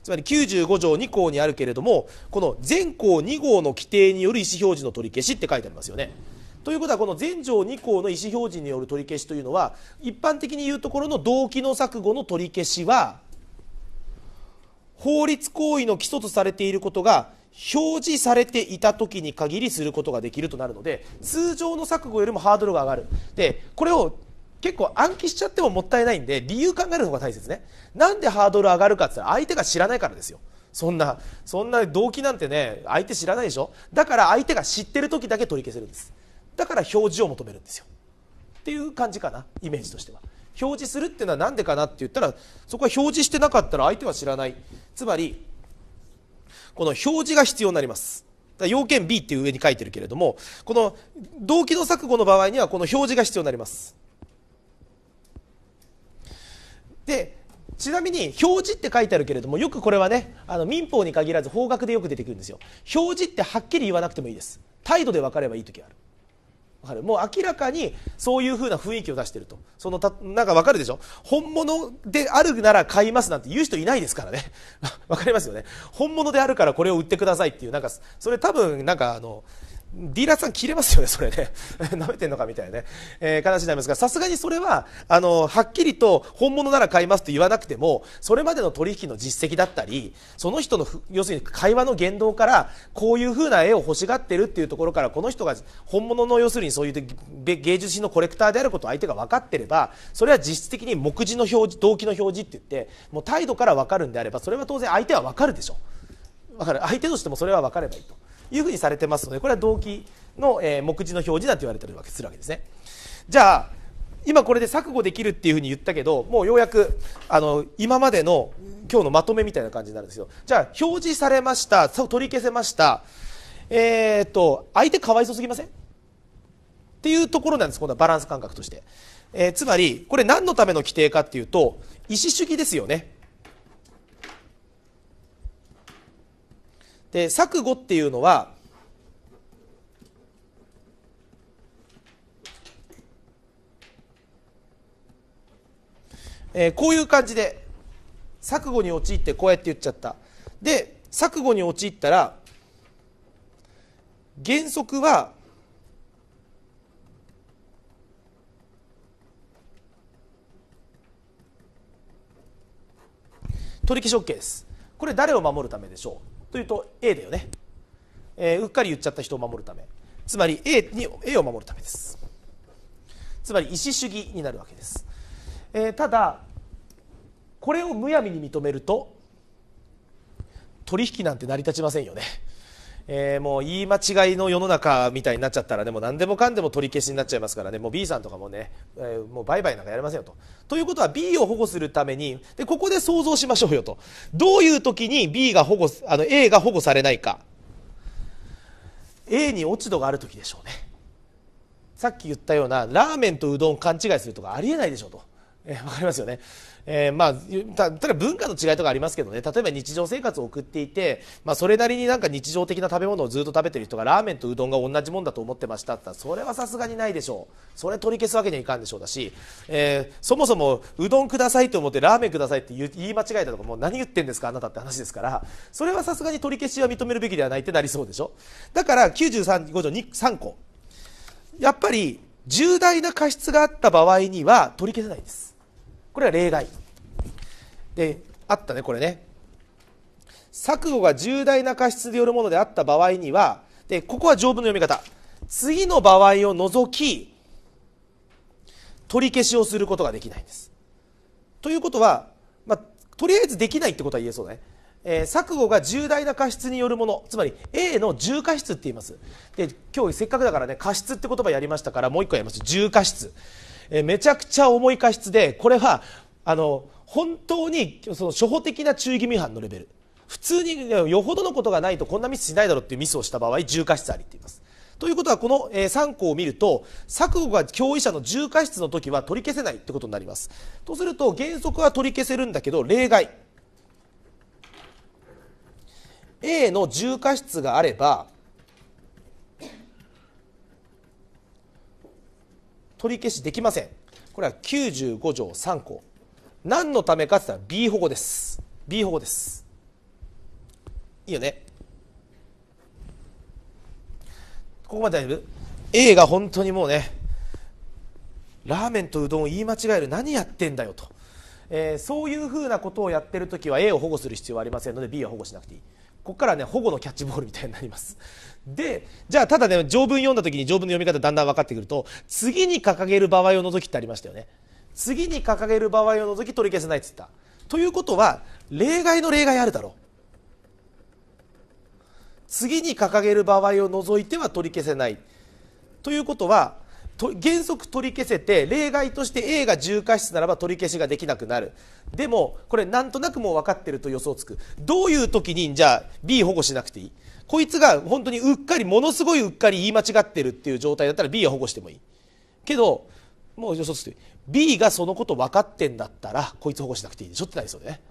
つまり95条2項にあるけれども、この全項2号の規定による意思表示の取り消しって書いてありますよね。ということはこの全条2項の意思表示による取り消しというのは一般的に言うところの動機の錯誤の取り消しは法律行為の基礎とされていることが表示されていた時に限りすることができるとなるので通常の錯誤よりもハードルが上がるでこれを結構暗記しちゃってももったいないんで理由考えるのが大切ねなんでハードル上がるかって言ったら相手が知らないからですよそんなそんな動機なんてね相手知らないでしょだから相手が知ってる時だけ取り消せるんですだから表示を求めるんですよっていう感じかなイメージとしては表示するっていうのは何でかなって言ったらそこは表示してなかったら相手は知らないつまりこの表示が必要になります要件 B っていう上に書いてるけれどもこの同期度錯誤の場合にはこの表示が必要になりますでちなみに表示って書いてあるけれどもよくこれはねあの民法に限らず法学でよく出てくるんですよ表示ってはっきり言わなくてもいいです態度で分かればいい時あるかるもう明らかにそういう風な雰囲気を出してるとそのたなんかわかるでしょ本物であるなら買いますなんて言う人いないですからね わかりますよね本物であるからこれを売ってくださいっていうなんかそれ多分なんかあのディーラーさん切れますよね、それね。舐めてんのかみたいなね、えー、話になりますが、さすがにそれは、あの、はっきりと本物なら買いますと言わなくても、それまでの取引の実績だったり、その人の、要するに会話の言動から、こういう風な絵を欲しがってるっていうところから、この人が本物の要するにそういう芸術品のコレクターであることを相手が分かってれば、それは実質的に目次の表示、動機の表示って言って、もう態度から分かるんであれば、それは当然相手は分かるでしょ。分かる。相手としてもそれは分かればいいと。いうふうにされてますのでこれは動機の、えー、目次の表示だと言われてるわけするわけですね。じゃあ今これで錯誤できるっていうふうに言ったけどもうようやくあの今までの今日のまとめみたいな感じになるんですよじゃあ表示されました取り消せましたえー、っと相手かわいそうすぎませんっていうところなんです今度はバランス感覚として、えー、つまりこれ何のための規定かっていうと意思主義ですよねで錯誤っていうのはえこういう感じで錯誤に陥ってこうやって言っちゃったで錯誤に陥ったら原則は取り消し OK ですこれ誰を守るためでしょうというと A だよね、えー、うっかり言っちゃった人を守るためつまり A, に A を守るためですつまり意思主義になるわけです、えー、ただこれをむやみに認めると取引なんて成り立ちませんよねえー、もう言い間違いの世の中みたいになっちゃったら、でも何でもかんでも取り消しになっちゃいますからねもう B さんとかもね、えー、もう売買なんかやりませんよと。ということは B を保護するためにでここで想像しましょうよとどういう時に B が保護あの A が保護されないか A に落ち度がある時でしょうねさっき言ったようなラーメンとうどん勘違いするとかありえないでしょうと。えー、分かりますよねえー、まあたえだ文化の違いとかありますけどね例えば日常生活を送っていて、まあ、それなりになんか日常的な食べ物をずっと食べてる人がラーメンとうどんが同じもんだと思ってましたってそれはさすがにないでしょうそれ取り消すわけにはいかんでしょうだし、えー、そもそもうどんくださいと思ってラーメンくださいって言い間違えたとかもう何言ってんですかあなたって話ですからそれはさすがに取り消しは認めるべきではないってなりそうでしょだから93条3個やっぱり重大な過失があった場合には取り消せないんですこれは例外であったねこれね錯誤が重大な過失によるものであった場合にはでここは条文の読み方次の場合を除き取り消しをすることができないんですということは、まあ、とりあえずできないってことは言えそうだねえー、錯誤が重大な過失によるものつまり A の重過失って言いますで今日せっかくだからね過失って言葉やりましたからもう一個やります重過失、えー、めちゃくちゃ重い過失でこれはあの本当にその初歩的な注意義務違反のレベル普通によほどのことがないとこんなミスしないだろうっていうミスをした場合重過失ありって言いますということはこの3項を見ると錯誤が共依者の重過失の時は取り消せないってことになりますとすると原則は取り消せるんだけど例外 A の重過失があれば取り消しできませんこれは95条3項何のためかって言ったら B 保護です B 保護ですいいよねここまで大丈夫 A が本当にもうねラーメンとうどんを言い間違える何やってんだよと、えー、そういうふうなことをやってる時は A を保護する必要はありませんので B は保護しなくていいここからね保護のキャッチボールみたいになりますでじゃあただね条文読んだ時に条文の読み方だんだん分かってくると次に掲げる場合を除きってありましたよね次に掲げる場合を除き取り消せないって言ったということは例外の例外あるだろう次に掲げる場合を除いては取り消せないということは原則取り消せて例外として A が重過失ならば取り消しができなくなるでもこれなんとなくもう分かってると予想つくどういう時にじゃあ B 保護しなくていいこいつが本当にうっかりものすごいうっかり言い間違ってるっていう状態だったら B は保護してもいいけどもう予想つく B がそのこと分かってんだったらこいつ保護しなくていいでしょってなりそうでね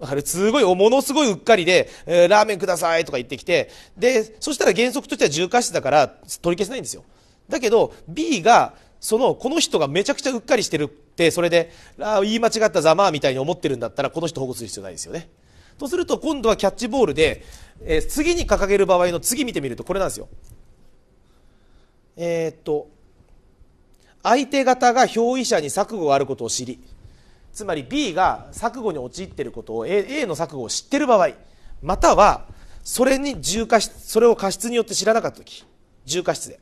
わかるすごい、ものすごいうっかりで、えー、ラーメンくださいとか言ってきて、で、そしたら原則としては重過失だから取り消せないんですよ。だけど、B が、その、この人がめちゃくちゃうっかりしてるって、それで、ああ、言い間違ったざまあみたいに思ってるんだったら、この人保護する必要ないですよね。とすると、今度はキャッチボールで、えー、次に掲げる場合の次見てみると、これなんですよ。えー、っと、相手方が憑依者に錯誤があることを知りつまり B が錯誤に陥っていることを A, A の錯誤を知っている場合またはそれに重過失それを過失によって知らなかった時重過失で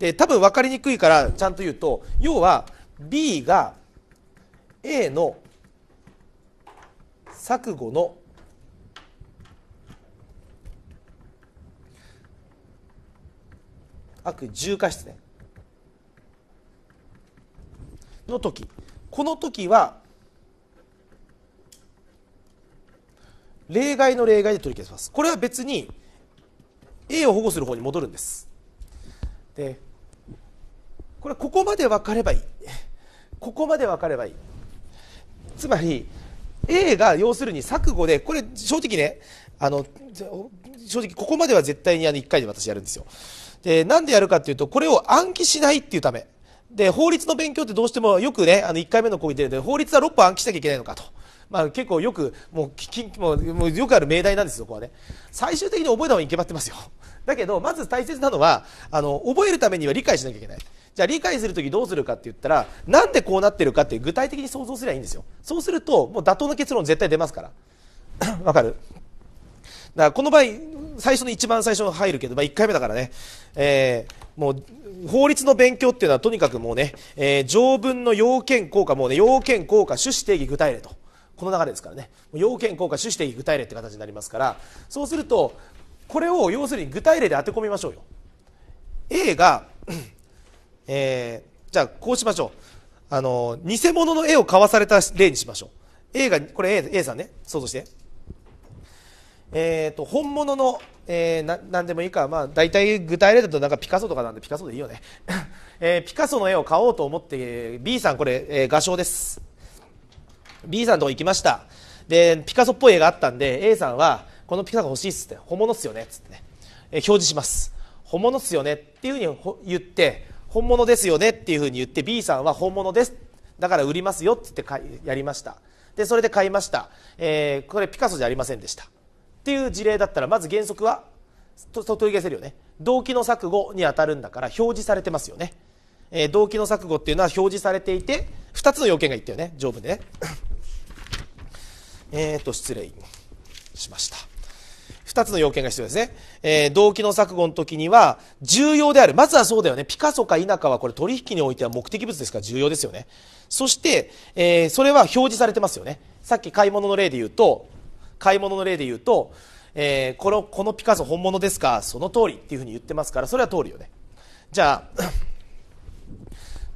で多分分かりにくいからちゃんと言うと要は B が A の錯誤の悪重過失ねの時この時は例外の例外で取り消しますこれは別に A を保護する方に戻るんですでこれここまで分かればいいここまで分かればいいつまり A が要するに錯誤でこれ正直ねあの正直ここまでは絶対にあの1回で私やるんですよでなんでやるかっていうとこれを暗記しないっていうためで、法律の勉強ってどうしてもよくね、あの1回目の講義出るで、法律は6本暗記しなきゃいけないのかと。まあ、結構よくもうきもうもうよくある命題なんですよ、ここはね最終的に覚えた方がいけばってますよ だけどまず大切なのはあの覚えるためには理解しなきゃいけないじゃあ理解する時どうするかって言ったらなんでこうなってるかって具体的に想像すればいいんですよそうするともう妥当な結論絶対出ますから わかるだからこの場合最初の一番最初の入るけど、まあ、1回目だからね、えー、もう法律の勉強っていうのはとにかくもうね、えー、条文の要件効果もうね要件効果趣旨定義具体例とこの流れですからね要件効果趣旨定義具体例って形になりますからそうするとこれを要するに具体例で当て込みましょうよ A が、えー、じゃあこうしましょうあの偽物の絵を買わされた例にしましょう A がこれ A, A さんね想像してえーと、本物の、えー、な何でもいいか、まあ、大体具体例だとなんかピカソとかなんでピカソでいいよね、えー、ピカソの絵を買おうと思って B さんこれ、えー、画商です B さんのとこ行きましたでピカソっぽい絵があったんで A さんはこのピカソ欲しいっつって本物っすよねっつってね、えー、表示します本物っすよねっていうふうに言って本物ですよねっていうふうに言って B さんは本物ですだから売りますよっつってやりましたでそれで買いました、えー、これピカソじゃありませんでしたっていう事例だったらまず原則は問い消せるよね動機の錯誤に当たるんだから表示されてますよね、えー、動機の錯誤っていうのは表示されていて2つの要件が言ったよね条文でね えっと失礼しました2つの要件が必要ですね、えー、動機の錯誤の時には重要であるまずはそうだよねピカソか否かはこれ取引においては目的物ですから重要ですよねそして、えー、それは表示されてますよねさっき買い物の例で言うと買い物の例で言うと、えー、このこのピカソ本物ですかその通りっていうふうに言ってますからそれは通りよねじゃあ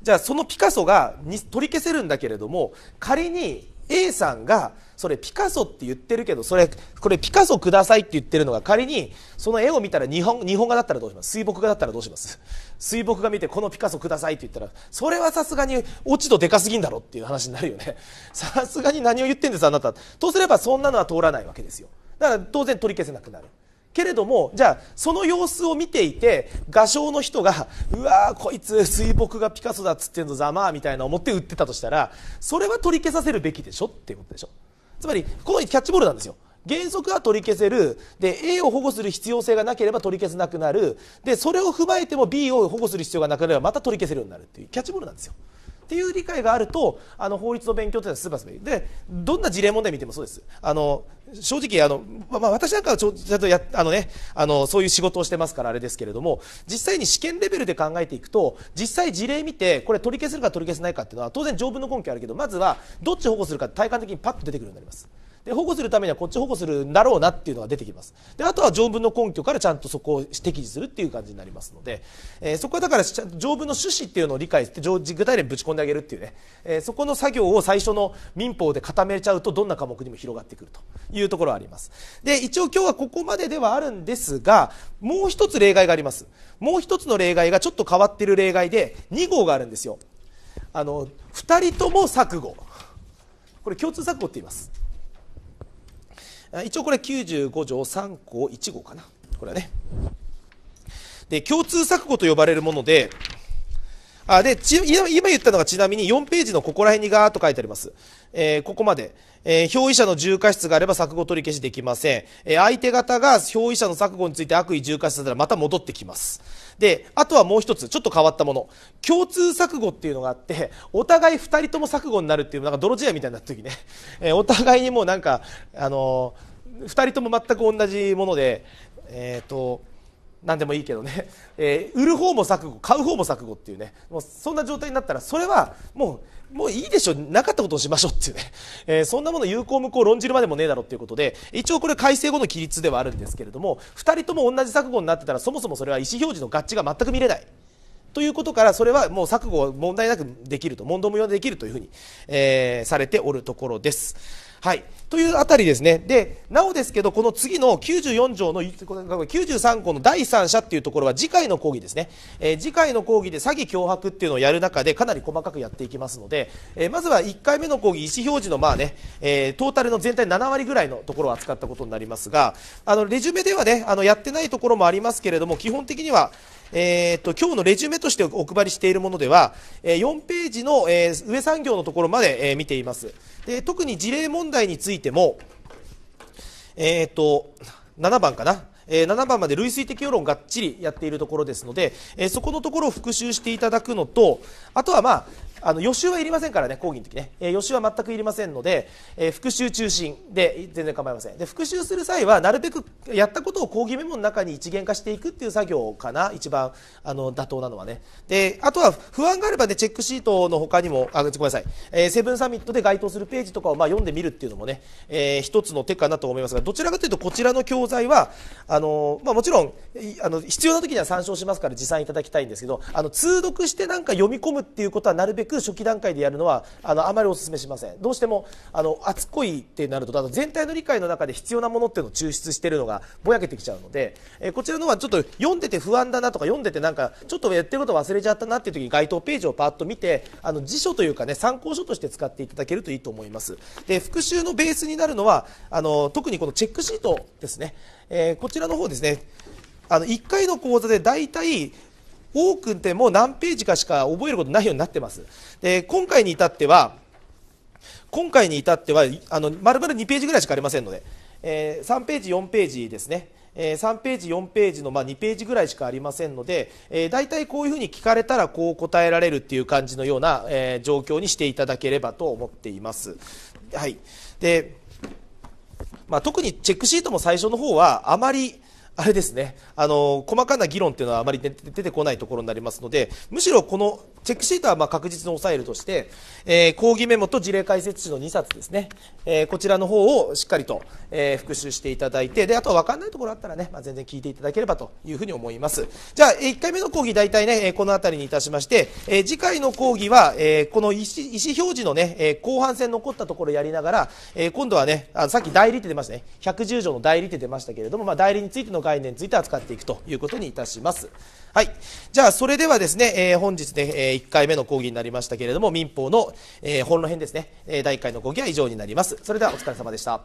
じゃあそのピカソが取り消せるんだけれども仮に A さんがそれピカソって言ってるけどそれこれピカソくださいって言ってるのが仮にその絵を見たら日本日本画だったらどうします水墨画だったらどうします水墨画見てこのピカソくださいって言ったらそれはさすがに落ち度でかすぎんだろっていう話になるよね さすがに何を言ってんですあなたとすればそんなのは通らないわけですよだから当然取り消せなくなる。けれどもじゃあその様子を見ていて画商の人がうわーこいつ水墨画ピカソだっつってんのざまあみたいな思って売ってたとしたらそれは取り消させるべきでしょっていうことでしょつまりこのキャッチボールなんですよ原則は取り消せるで A を保護する必要性がなければ取り消せなくなるでそれを踏まえても B を保護する必要がなくなればまた取り消せるようになるっていうキャッチボールなんですよっていう理解があるとあの法律の勉強というのは進めばいいでどんな事例問題見てもそうですあの正直あの、まあ、私なんかはちょちとやあの、ね、あのそういう仕事をしてますからあれですけれども実際に試験レベルで考えていくと実際事例見てこれ取り消せるか取り消せないかっていうのは当然条文の根拠あるけどまずはどっち保護するか体感的にパッと出てくるようになります。で保護するためにはこっち保護するんだろうなっていうのが出てきますであとは条文の根拠からちゃんとそこを適時するっていう感じになりますので、えー、そこはだから条文の趣旨っていうのを理解して具体例にぶち込んであげるっていうね、えー、そこの作業を最初の民法で固めちゃうとどんな科目にも広がってくるというところはありますで一応今日はここまでではあるんですがもう一つ例外がありますもう一つの例外がちょっと変わってる例外で2号があるんですよあの2人とも錯誤これ共通錯誤って言います一応これ95条3項1号かなこれはねで共通錯誤と呼ばれるものであで今言ったのがちなみに4ページのここら辺にガーッと書いてあります。えー、ここまで。えー、表意者の重過失があれば錯誤取り消しできません。えー、相手方が表意者の錯誤について悪意重過失させたらまた戻ってきます。で、あとはもう一つ、ちょっと変わったもの。共通錯誤っていうのがあって、お互い二人とも錯誤になるっていう、なんか泥試合みたいになった時ね。えー、お互いにもうなんか、あのー、二人とも全く同じもので、えっ、ー、と、何でもいいけどね、えー、売る方も錯誤買う方も錯誤っていうねもうそんな状態になったらそれはもうもういいでしょなかったことをしましょうっていうね、えー、そんなもの有効無効論じるまでもねえだろっていうことで一応これ改正後の規律ではあるんですけれども2人とも同じ錯誤になってたらそもそもそれは意思表示の合致が全く見れない。ということからそれはもう錯誤は問題なくできると問答無用でできるというふうに、えー、されておるところです。はい、というあたりですねでなおですけどこの次の94条の93項の第三者っていうところは次回の講義ですね、えー、次回の講義で詐欺脅迫っていうのをやる中でかなり細かくやっていきますので、えー、まずは1回目の講義意思表示のまあね、えー、トータルの全体7割ぐらいのところを扱ったことになりますがあのレジュメではねあのやってないところもありますけれども基本的にはえーと、今日のレジュメとしてお配りしているものでは、えー、4ページの、えー、上産業のところまで、えー、見ています。で特に事例問題についても、えーと、7番かな。え7番まで類推的世論がっちりやっているところですので、えそこのところを復習していただくのとあとは、まああの予習はいりませんからね講義の時ね、えー、予習は全くいりませんので、えー、復習中心で全然構いませんで復習する際はなるべくやったことを講義メモの中に一元化していくっていう作業かな一番あの妥当なのはねであとは不安があればねチェックシートの他にもあごめんなさい、えー、セブンサミットで該当するページとかをまあ読んでみるっていうのもね、えー、一つの手かなと思いますがどちらかというとこちらの教材はあの、まあ、もちろんあの必要な時には参照しますから持参いただきたいんですけどあの通読してなんか読み込むっていうことはなるべくく初期段階でやるのはあのあまりお勧めしませんどうしてもあの熱っこいってなるとあと全体の理解の中で必要なものっていうのを抽出してるのがぼやけてきちゃうので、えー、こちらのはちょっと読んでて不安だなとか読んでてなんかちょっとやってること忘れちゃったなっていう時に該当ページをパッと見てあの辞書というかね参考書として使っていただけるといいと思いますで復習のベースになるのはあの特にこのチェックシートですね、えー、こちらの方ですねあの1回の講座で大体多くてもう何ページかしか覚えることないようになってます。で今回に至っては今回に至ってはあの丸々2ページぐらいしかありませんので、えー、3ページ4ページですね。え3ページ、4ページの、ま2ページぐらいしかありませんので、えー、大体こういうふうに聞かれたらこう答えられるっていう感じのような、え状況にしていただければと思っています。はいでまあ、特にチェックシートも最初の方はあまりあれですね、あの細かな議論っていうのはあまり出てこないところになりますので、むしろこのチェックシートはまあ確実に抑えるとして、えー、講義メモと事例解説書の2冊ですね、えー、こちらの方をしっかりと、えー、復習していただいて、であとは分かんないところあったらね、まあ、全然聞いていただければというふうに思います。じゃあ、1回目の講義、大体ね、この辺りにいたしまして、え次回の講義は、えこの意思表示のね、え後半戦残ったところやりながら、え今度はね、あのさっき代理って出ましたね、110条の代理って出ましたけれども、まあ、代理についての概念について扱っていくということにいたします。はい、じゃあそれではですね、えー、本日で、えー、1回目の講義になりましたけれども民法の、えー、本の辺ですね、え第1回の講義は以上になります。それではお疲れ様でした。